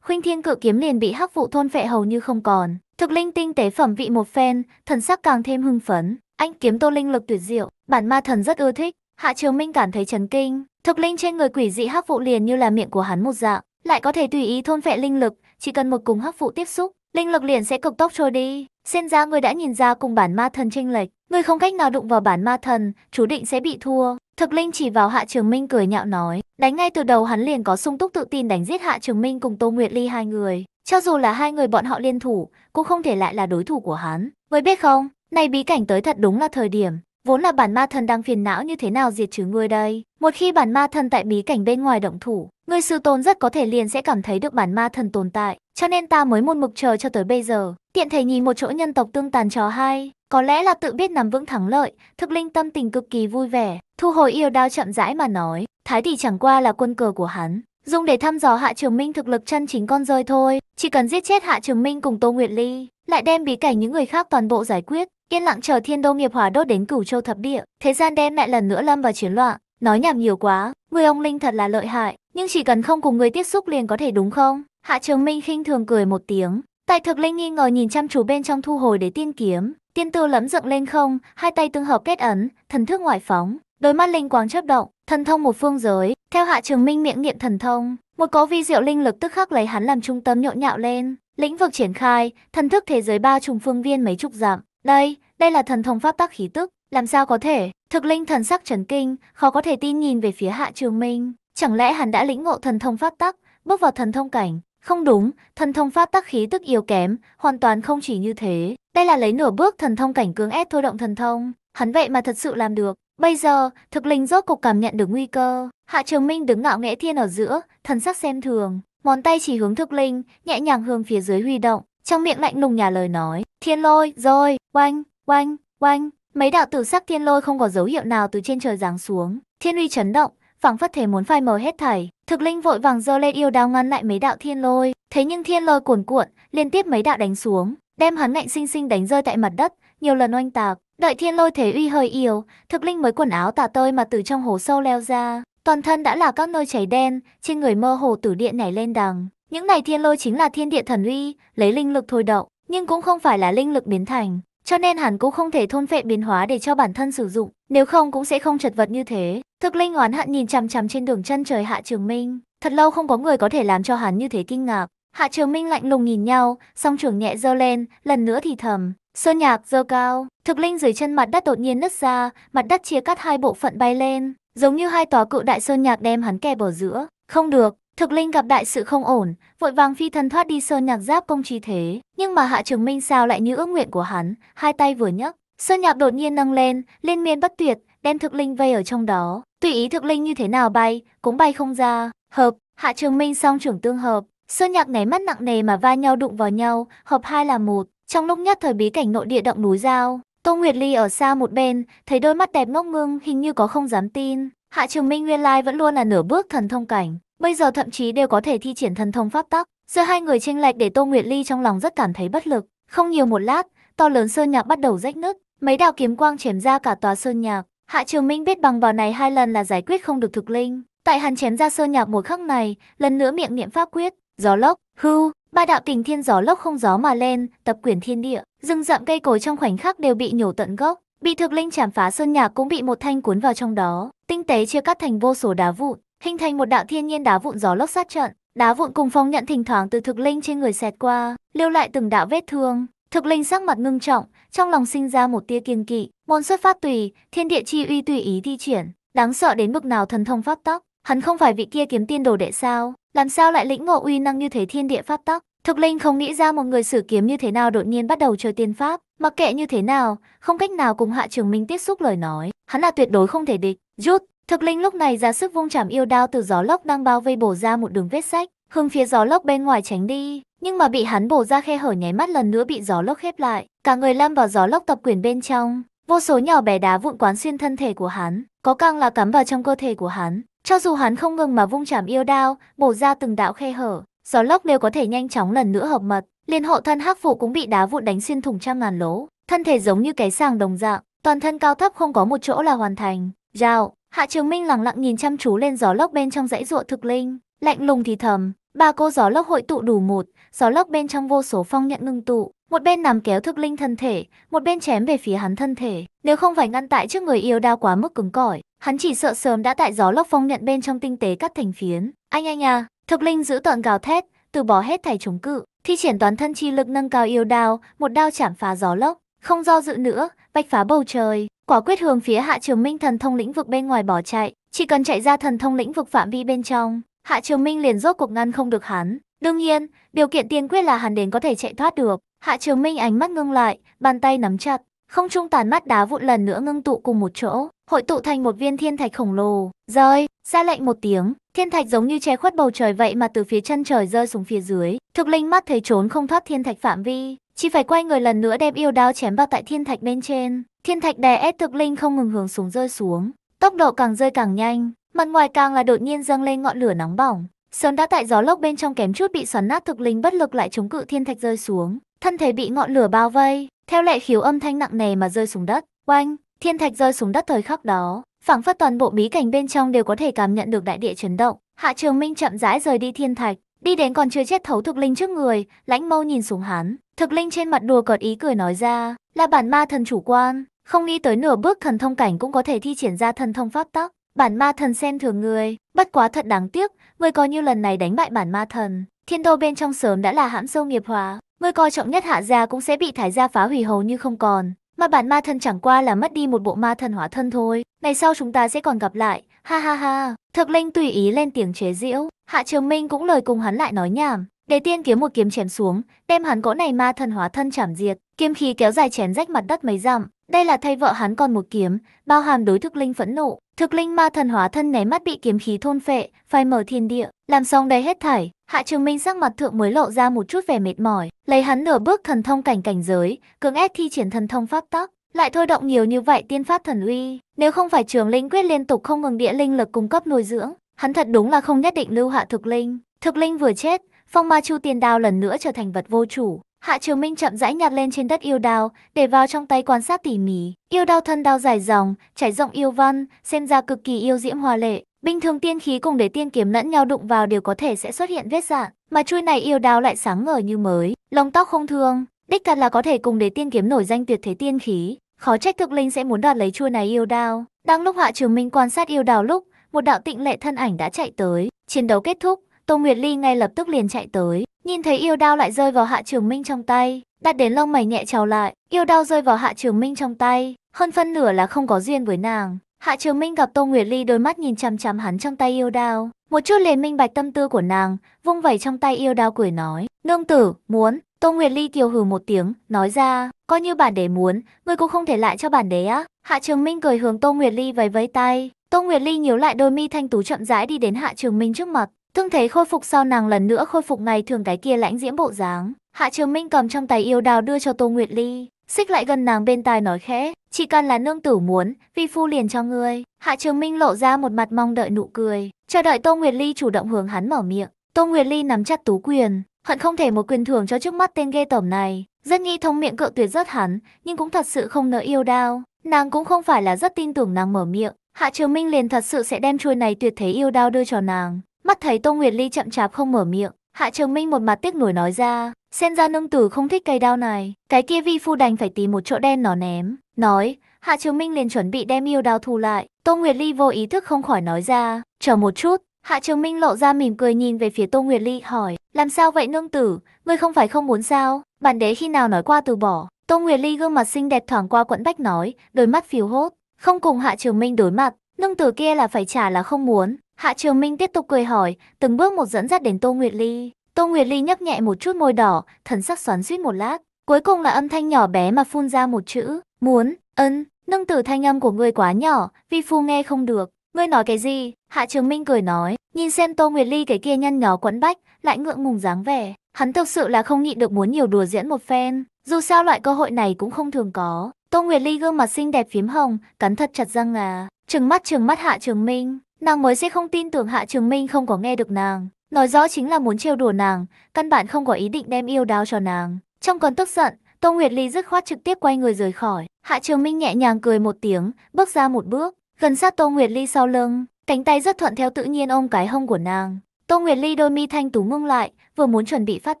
khuynh thiên cự kiếm liền bị hắc phụ thôn phệ hầu như không còn. Thực linh tinh tế phẩm vị một phen, thần sắc càng thêm hưng phấn. Anh kiếm tô linh lực tuyệt diệu, bản ma thần rất ưa thích. Hạ Trường Minh cảm thấy chấn kinh, thực linh trên người quỷ dị hắc vụ liền như là miệng của hắn một dạng, lại có thể tùy ý thôn phệ linh lực, chỉ cần một cùng hắc vụ tiếp xúc, linh lực liền sẽ cực tốc trôi đi. Xem ra người đã nhìn ra cùng bản ma thần chênh lệch, người không cách nào đụng vào bản ma thần, chú định sẽ bị thua. Thực linh chỉ vào Hạ Trường Minh cười nhạo nói, đánh ngay từ đầu hắn liền có sung túc tự tin đánh giết Hạ Trường Minh cùng Tô Nguyệt Ly hai người. Cho dù là hai người bọn họ liên thủ, cũng không thể lại là đối thủ của hắn. Mới biết không, này bí cảnh tới thật đúng là thời điểm, Vốn là bản ma thần đang phiền não như thế nào diệt trừ ngươi đây. Một khi bản ma thần tại bí cảnh bên ngoài động thủ, người sư tôn rất có thể liền sẽ cảm thấy được bản ma thần tồn tại. Cho nên ta mới môn mực chờ cho tới bây giờ. Tiện thể nhìn một chỗ nhân tộc tương tàn chó hay. Có lẽ là tự biết nắm vững thắng lợi, thực linh tâm tình cực kỳ vui vẻ. Thu hồi yêu đao chậm rãi mà nói, thái tỷ chẳng qua là quân cờ của hắn. Dùng để thăm dò Hạ Trường Minh thực lực chân chính con rơi thôi. Chỉ cần giết chết Hạ Trường Minh cùng Tô Nguyệt Ly, lại đem bí cảnh những người khác toàn bộ giải quyết. Yên lặng chờ thiên đô nghiệp hỏa đốt đến cửu châu thập địa, thế gian đem mẹ lần nữa lâm vào chiến loạn, nói nhảm nhiều quá, người ông Linh thật là lợi hại, nhưng chỉ cần không cùng người tiếp xúc liền có thể đúng không? Hạ Trường Minh khinh thường cười một tiếng, Tại thực linh nghi ngờ nhìn chăm chú bên trong thu hồi để tiên kiếm, tiên tư lẫm dựng lên không, hai tay tương hợp kết ấn, thần thức ngoại phóng, đôi mắt linh quang chớp động, thần thông một phương giới, theo Hạ Trường Minh miệng niệm thần thông, một có vi diệu linh lực tức khắc lấy hắn làm trung tâm nhộn nhạo lên, lĩnh vực triển khai, thần thức thế giới ba trùng phương viên mấy chục dặm, đây, đây là thần thông pháp tắc khí tức, làm sao có thể? Thực linh thần sắc chấn kinh, khó có thể tin nhìn về phía Hạ Trường Minh. Chẳng lẽ hắn đã lĩnh ngộ thần thông pháp tắc, bước vào thần thông cảnh? Không đúng, thần thông pháp tắc khí tức yếu kém, hoàn toàn không chỉ như thế. Đây là lấy nửa bước thần thông cảnh cưỡng ép thôi động thần thông. Hắn vậy mà thật sự làm được. Bây giờ, thực linh rốt cục cảm nhận được nguy cơ. Hạ Trường Minh đứng ngạo nghễ thiên ở giữa, thần sắc xem thường. món tay chỉ hướng thực linh, nhẹ nhàng hướng phía dưới huy động trong miệng lạnh lùng nhà lời nói, thiên lôi, rồi, oanh, oanh, oanh, mấy đạo tử sắc thiên lôi không có dấu hiệu nào từ trên trời giáng xuống, thiên uy chấn động, phảng phất thể muốn phai mờ hết thảy. Thực linh vội vàng giơ lên yêu đao ngăn lại mấy đạo thiên lôi, thế nhưng thiên lôi cuồn cuộn, liên tiếp mấy đạo đánh xuống, đem hắn ngạnh sinh sinh đánh rơi tại mặt đất, nhiều lần oanh tạc. Đợi thiên lôi thế uy hơi yếu, thực linh mới quần áo tả tơi mà từ trong hồ sâu leo ra, toàn thân đã là các nơi cháy đen, trên người mơ hồ tử điện nhảy lên đằng, những này thiên lôi chính là thiên địa thần uy, lấy linh lực thôi động, nhưng cũng không phải là linh lực biến thành, cho nên hắn cũng không thể thôn phệ biến hóa để cho bản thân sử dụng, nếu không cũng sẽ không chật vật như thế. Thực linh oán hận nhìn chằm chằm trên đường chân trời Hạ Trường Minh, thật lâu không có người có thể làm cho hắn như thế kinh ngạc. Hạ Trường Minh lạnh lùng nhìn nhau, song trường nhẹ giơ lên, lần nữa thì thầm, sơn nhạc giơ cao, thực linh dưới chân mặt đất đột nhiên nứt ra, mặt đất chia cắt hai bộ phận bay lên, giống như hai tòa cự đại sơn nhạc đem hắn kẹp ở giữa. Không được, Thực Linh gặp đại sự không ổn, vội vàng phi thân thoát đi Sơn Nhạc giáp công chi thế. Nhưng mà Hạ Trường Minh sao lại như ước nguyện của hắn, hai tay vừa nhấc. Sơn Nhạc đột nhiên nâng lên, liên miên bất tuyệt, đem Thực Linh vây ở trong đó. Tùy ý Thực Linh như thế nào bay, cũng bay không ra. Hợp, Hạ Trường Minh song trưởng tương hợp. Sơn Nhạc nảy mắt nặng nề mà va nhau đụng vào nhau, hợp hai là một. Trong lúc nhất thời bí cảnh nội địa động núi giao, Tô Nguyệt Ly ở xa một bên, thấy đôi mắt đẹp ngốc ngưng hình như có không dám tin. Hạ Trường Minh nguyên lai vẫn luôn là nửa bước thần thông cảnh, Bây giờ thậm chí đều có thể thi triển thần thông pháp tắc, giữa hai người tranh lệch để Tô Nguyệt Ly trong lòng rất cảm thấy bất lực. Không nhiều một lát, to lớn sơn nhạc bắt đầu rách nứt, mấy đạo kiếm quang chém ra cả tòa sơn nhạc. Hạ Trường Minh biết bằng vào này hai lần là giải quyết không được thực linh. Tại hắn chém ra sơn nhạc một khắc này, lần nữa miệng niệm pháp quyết, gió lốc, hư ba đạo tình thiên gió lốc không gió mà lên, tập quyển thiên địa, rừng rậm cây cối trong khoảnh khắc đều bị nhổ tận gốc, bị thực linh chảm phá sơn nhạc cũng bị một thanh cuốn vào trong đó, tinh tế chia cắt thành vô số đá vụn hình thành một đạo thiên nhiên đá vụn gió lốc sát trận. Đá vụn cùng phong nhận thỉnh thoảng từ thực linh trên người xẹt qua, lưu lại từng đạo vết thương. Thực linh sắc mặt ngưng trọng, trong lòng sinh ra một tia kiêng kỵ, môn xuất phát tùy, thiên địa chi uy tùy ý thi triển, đáng sợ đến mức nào thần thông pháp tắc, hắn không phải vị kia kiếm tiên đồ đệ sao, làm sao lại lĩnh ngộ uy năng như thế thiên địa pháp tắc? Thực linh không nghĩ ra một người sử kiếm như thế nào đột nhiên bắt đầu chơi tiên pháp, mặc kệ như thế nào, không cách nào cùng Hạ Trường Minh tiếp xúc lời nói, hắn là tuyệt đối không thể địch, rút, Thực linh lúc này ra sức vung chảm yêu đao từ gió lốc đang bao vây bổ ra một đường vết sách, hướng phía gió lốc bên ngoài tránh đi, nhưng mà bị hắn bổ ra khe hở nháy mắt lần nữa bị gió lốc khép lại, cả người lam vào gió lốc tập quyền bên trong, vô số nhỏ bé đá vụn quán xuyên thân thể của hắn, có càng là cắm vào trong cơ thể của hắn. Cho dù hắn không ngừng mà vung chảm yêu đao, bổ ra từng đạo khe hở, gió lốc đều có thể nhanh chóng lần nữa hợp mật, Liên hộ thân hắc phụ cũng bị đá vụn đánh xuyên thủng trăm ngàn lỗ, thân thể giống như cái sàng đồng dạng, toàn thân cao thấp không có một chỗ là hoàn thành. Rào, Hạ Trường Minh lặng lặng nhìn chăm chú lên gió lốc bên trong dãy ruộng thực linh, lạnh lùng thì thầm, ba cô gió lốc hội tụ đủ một, gió lốc bên trong vô số phong nhận ngưng tụ, một bên nằm kéo thực linh thân thể, một bên chém về phía hắn thân thể, nếu không phải ngăn tại trước người yêu đao quá mức cứng cỏi, hắn chỉ sợ sớm đã tại gió lốc phong nhận bên trong tinh tế cắt thành phiến. Anh anh à, thực linh giữ tợn gào thét, từ bỏ hết thảy chống cự, thi triển toàn thân chi lực nâng cao yêu đao, một đao chạm phá gió lốc, không do dự nữa, bạch phá bầu trời, quả quyết hướng phía Hạ Trường Minh thần thông lĩnh vực bên ngoài bỏ chạy, chỉ cần chạy ra thần thông lĩnh vực phạm vi bên trong, Hạ Trường Minh liền rốt cuộc ngăn không được hắn. Đương nhiên, điều kiện tiên quyết là hắn đến có thể chạy thoát được. Hạ Trường Minh ánh mắt ngưng lại, bàn tay nắm chặt, không trung tàn mắt đá vụn lần nữa ngưng tụ cùng một chỗ, hội tụ thành một viên thiên thạch khổng lồ. Rơi, ra lệnh một tiếng, thiên thạch giống như che khuất bầu trời vậy mà từ phía chân trời rơi xuống phía dưới. Thực linh mắt thấy trốn không thoát thiên thạch phạm vi, chỉ phải quay người lần nữa đem yêu đao chém vào tại thiên thạch bên trên. Thiên thạch đè ép thực linh không ngừng hướng xuống rơi xuống, tốc độ càng rơi càng nhanh, mặt ngoài càng là đột nhiên dâng lên ngọn lửa nóng bỏng. Sơn đã tại gió lốc bên trong kém chút bị xoắn nát thực linh bất lực lại chống cự thiên thạch rơi xuống, thân thể bị ngọn lửa bao vây, theo lệ khiếu âm thanh nặng nề mà rơi xuống đất. Oanh, thiên thạch rơi xuống đất thời khắc đó, phảng phất toàn bộ bí cảnh bên trong đều có thể cảm nhận được đại địa chấn động. Hạ Trường Minh chậm rãi rời đi thiên thạch, đi đến còn chưa chết thấu thực linh trước người, lãnh mâu nhìn xuống hắn, thực linh trên mặt đùa cợt ý cười nói ra, là bản ma thần chủ quan, không nghĩ tới nửa bước thần thông cảnh cũng có thể thi triển ra thần thông pháp tắc. Bản ma thần xem thường người, bất quá thật đáng tiếc, người coi như lần này đánh bại bản ma thần. Thiên đô bên trong sớm đã là hãm sâu nghiệp hóa, người coi trọng nhất hạ gia cũng sẽ bị thái gia phá hủy hầu như không còn. Mà bản ma thần chẳng qua là mất đi một bộ ma thần hóa thân thôi. Ngày sau chúng ta sẽ còn gặp lại. Ha ha ha. Thực linh tùy ý lên tiếng chế giễu. Hạ trường minh cũng lời cùng hắn lại nói nhảm. Để tiên kiếm một kiếm chém xuống, đem hắn cỗ này ma thần hóa thân chảm diệt. Kiếm khí kéo dài chém rách mặt đất mấy dặm. Đây là thay vợ hắn còn một kiếm, bao hàm đối thực linh phẫn nộ, thực linh ma thần hóa thân né mắt bị kiếm khí thôn phệ, phai mở thiên địa, làm xong đây hết thảy, Hạ Trường Minh sắc mặt thượng mới lộ ra một chút vẻ mệt mỏi, lấy hắn nửa bước thần thông cảnh cảnh giới, cưỡng ép thi triển thần thông pháp tắc, lại thôi động nhiều như vậy tiên pháp thần uy, nếu không phải Trường Linh quyết liên tục không ngừng địa linh lực cung cấp nuôi dưỡng, hắn thật đúng là không nhất định lưu hạ thực linh. Thực linh vừa chết, phong ma chu tiền đao lần nữa trở thành vật vô chủ, Hạ Trường Minh chậm rãi nhặt lên trên đất yêu đao, để vào trong tay quan sát tỉ mỉ. Yêu đao thân đao dài dòng, trải rộng yêu văn, xem ra cực kỳ yêu diễm hòa lệ. Bình thường tiên khí cùng để tiên kiếm lẫn nhau đụng vào đều có thể sẽ xuất hiện vết dạng, mà chui này yêu đao lại sáng ngời như mới, lông tóc không thương, đích thật là có thể cùng để tiên kiếm nổi danh tuyệt thế tiên khí. Khó trách thực linh sẽ muốn đoạt lấy chui này yêu đao. Đang lúc Hạ Trường Minh quan sát yêu đao lúc, một đạo tịnh lệ thân ảnh đã chạy tới. Chiến đấu kết thúc, Tô Nguyệt Ly ngay lập tức liền chạy tới, Nhìn thấy yêu đao lại rơi vào Hạ Trường Minh trong tay, đặt đến lông mày nhẹ trào lại, yêu đao rơi vào Hạ Trường Minh trong tay, hơn phân nửa là không có duyên với nàng. Hạ Trường Minh gặp Tô Nguyệt Ly đôi mắt nhìn chằm chằm hắn trong tay yêu đao, một chút liền minh bạch tâm tư của nàng, vung vẩy trong tay yêu đao cười nói, nương tử, muốn, Tô Nguyệt Ly kiều hừ một tiếng, nói ra, coi như bản đế muốn, ngươi cũng không thể lại cho bản đế á. Hạ Trường Minh cười hướng Tô Nguyệt Ly vẫy vẫy tay, Tô Nguyệt Ly nhíu lại đôi mi thanh tú chậm rãi đi đến Hạ Trường Minh trước mặt, thương thế khôi phục sau nàng lần nữa khôi phục ngày thường cái kia lãnh diễm bộ dáng. Hạ Trường Minh cầm trong tay yêu đào đưa cho Tô Nguyệt Ly, xích lại gần nàng bên tai nói khẽ, chỉ cần là nương tử muốn, vi phu liền cho ngươi. Hạ Trường Minh lộ ra một mặt mong đợi nụ cười, chờ đợi Tô Nguyệt Ly chủ động hướng hắn mở miệng. Tô Nguyệt Ly nắm chặt tú quyền, hận không thể một quyền thưởng cho trước mắt tên ghê tởm này. Rất nghi thông miệng cự tuyệt rất hắn, nhưng cũng thật sự không nỡ yêu đao. Nàng cũng không phải là rất tin tưởng nàng mở miệng, Hạ Trường Minh liền thật sự sẽ đem chuôi này tuyệt thế yêu đao đưa cho nàng. Mắt thấy Tô Nguyệt Ly chậm chạp không mở miệng, Hạ Trường Minh một mặt tiếc nuối nói ra, xem ra nương tử không thích cây đao này, cái kia vi phu đành phải tìm một chỗ đen nó ném. Nói, Hạ Trường Minh liền chuẩn bị đem yêu đao thu lại, Tô Nguyệt Ly vô ý thức không khỏi nói ra, chờ một chút. Hạ Trường Minh lộ ra mỉm cười nhìn về phía Tô Nguyệt Ly hỏi, làm sao vậy nương tử, ngươi không phải không muốn sao, bản đế khi nào nói qua từ bỏ. Tô Nguyệt Ly gương mặt xinh đẹp thoảng qua quẫn bách nói, đôi mắt phiêu hốt, không cùng Hạ Trường Minh đối mặt, nương tử kia là phải trả là không muốn, Hạ Trường Minh tiếp tục cười hỏi, từng bước một dẫn dắt đến Tô Nguyệt Ly. Tô Nguyệt Ly nhấp nhẹ một chút môi đỏ, thần sắc xoắn suýt một lát. Cuối cùng là âm thanh nhỏ bé mà phun ra một chữ, muốn, ân, nâng tử thanh âm của ngươi quá nhỏ, vi phu nghe không được. Ngươi nói cái gì? Hạ Trường Minh cười nói, nhìn xem Tô Nguyệt Ly cái kia nhăn nhó quấn bách, lại ngượng ngùng dáng vẻ. Hắn thực sự là không nhịn được muốn nhiều đùa diễn một phen, dù sao loại cơ hội này cũng không thường có. Tô Nguyệt Ly gương mặt xinh đẹp phím hồng, cắn thật chặt răng à, trừng mắt trừng mắt Hạ Trường Minh, Nàng mới sẽ không tin tưởng Hạ Trường Minh không có nghe được nàng. Nói rõ chính là muốn trêu đùa nàng, căn bản không có ý định đem yêu đáo cho nàng. Trong cơn tức giận, Tô Nguyệt Ly dứt khoát trực tiếp quay người rời khỏi. Hạ Trường Minh nhẹ nhàng cười một tiếng, bước ra một bước, gần sát Tô Nguyệt Ly sau lưng, cánh tay rất thuận theo tự nhiên ôm cái hông của nàng. Tô Nguyệt Ly đôi mi thanh tú ngưng lại, vừa muốn chuẩn bị phát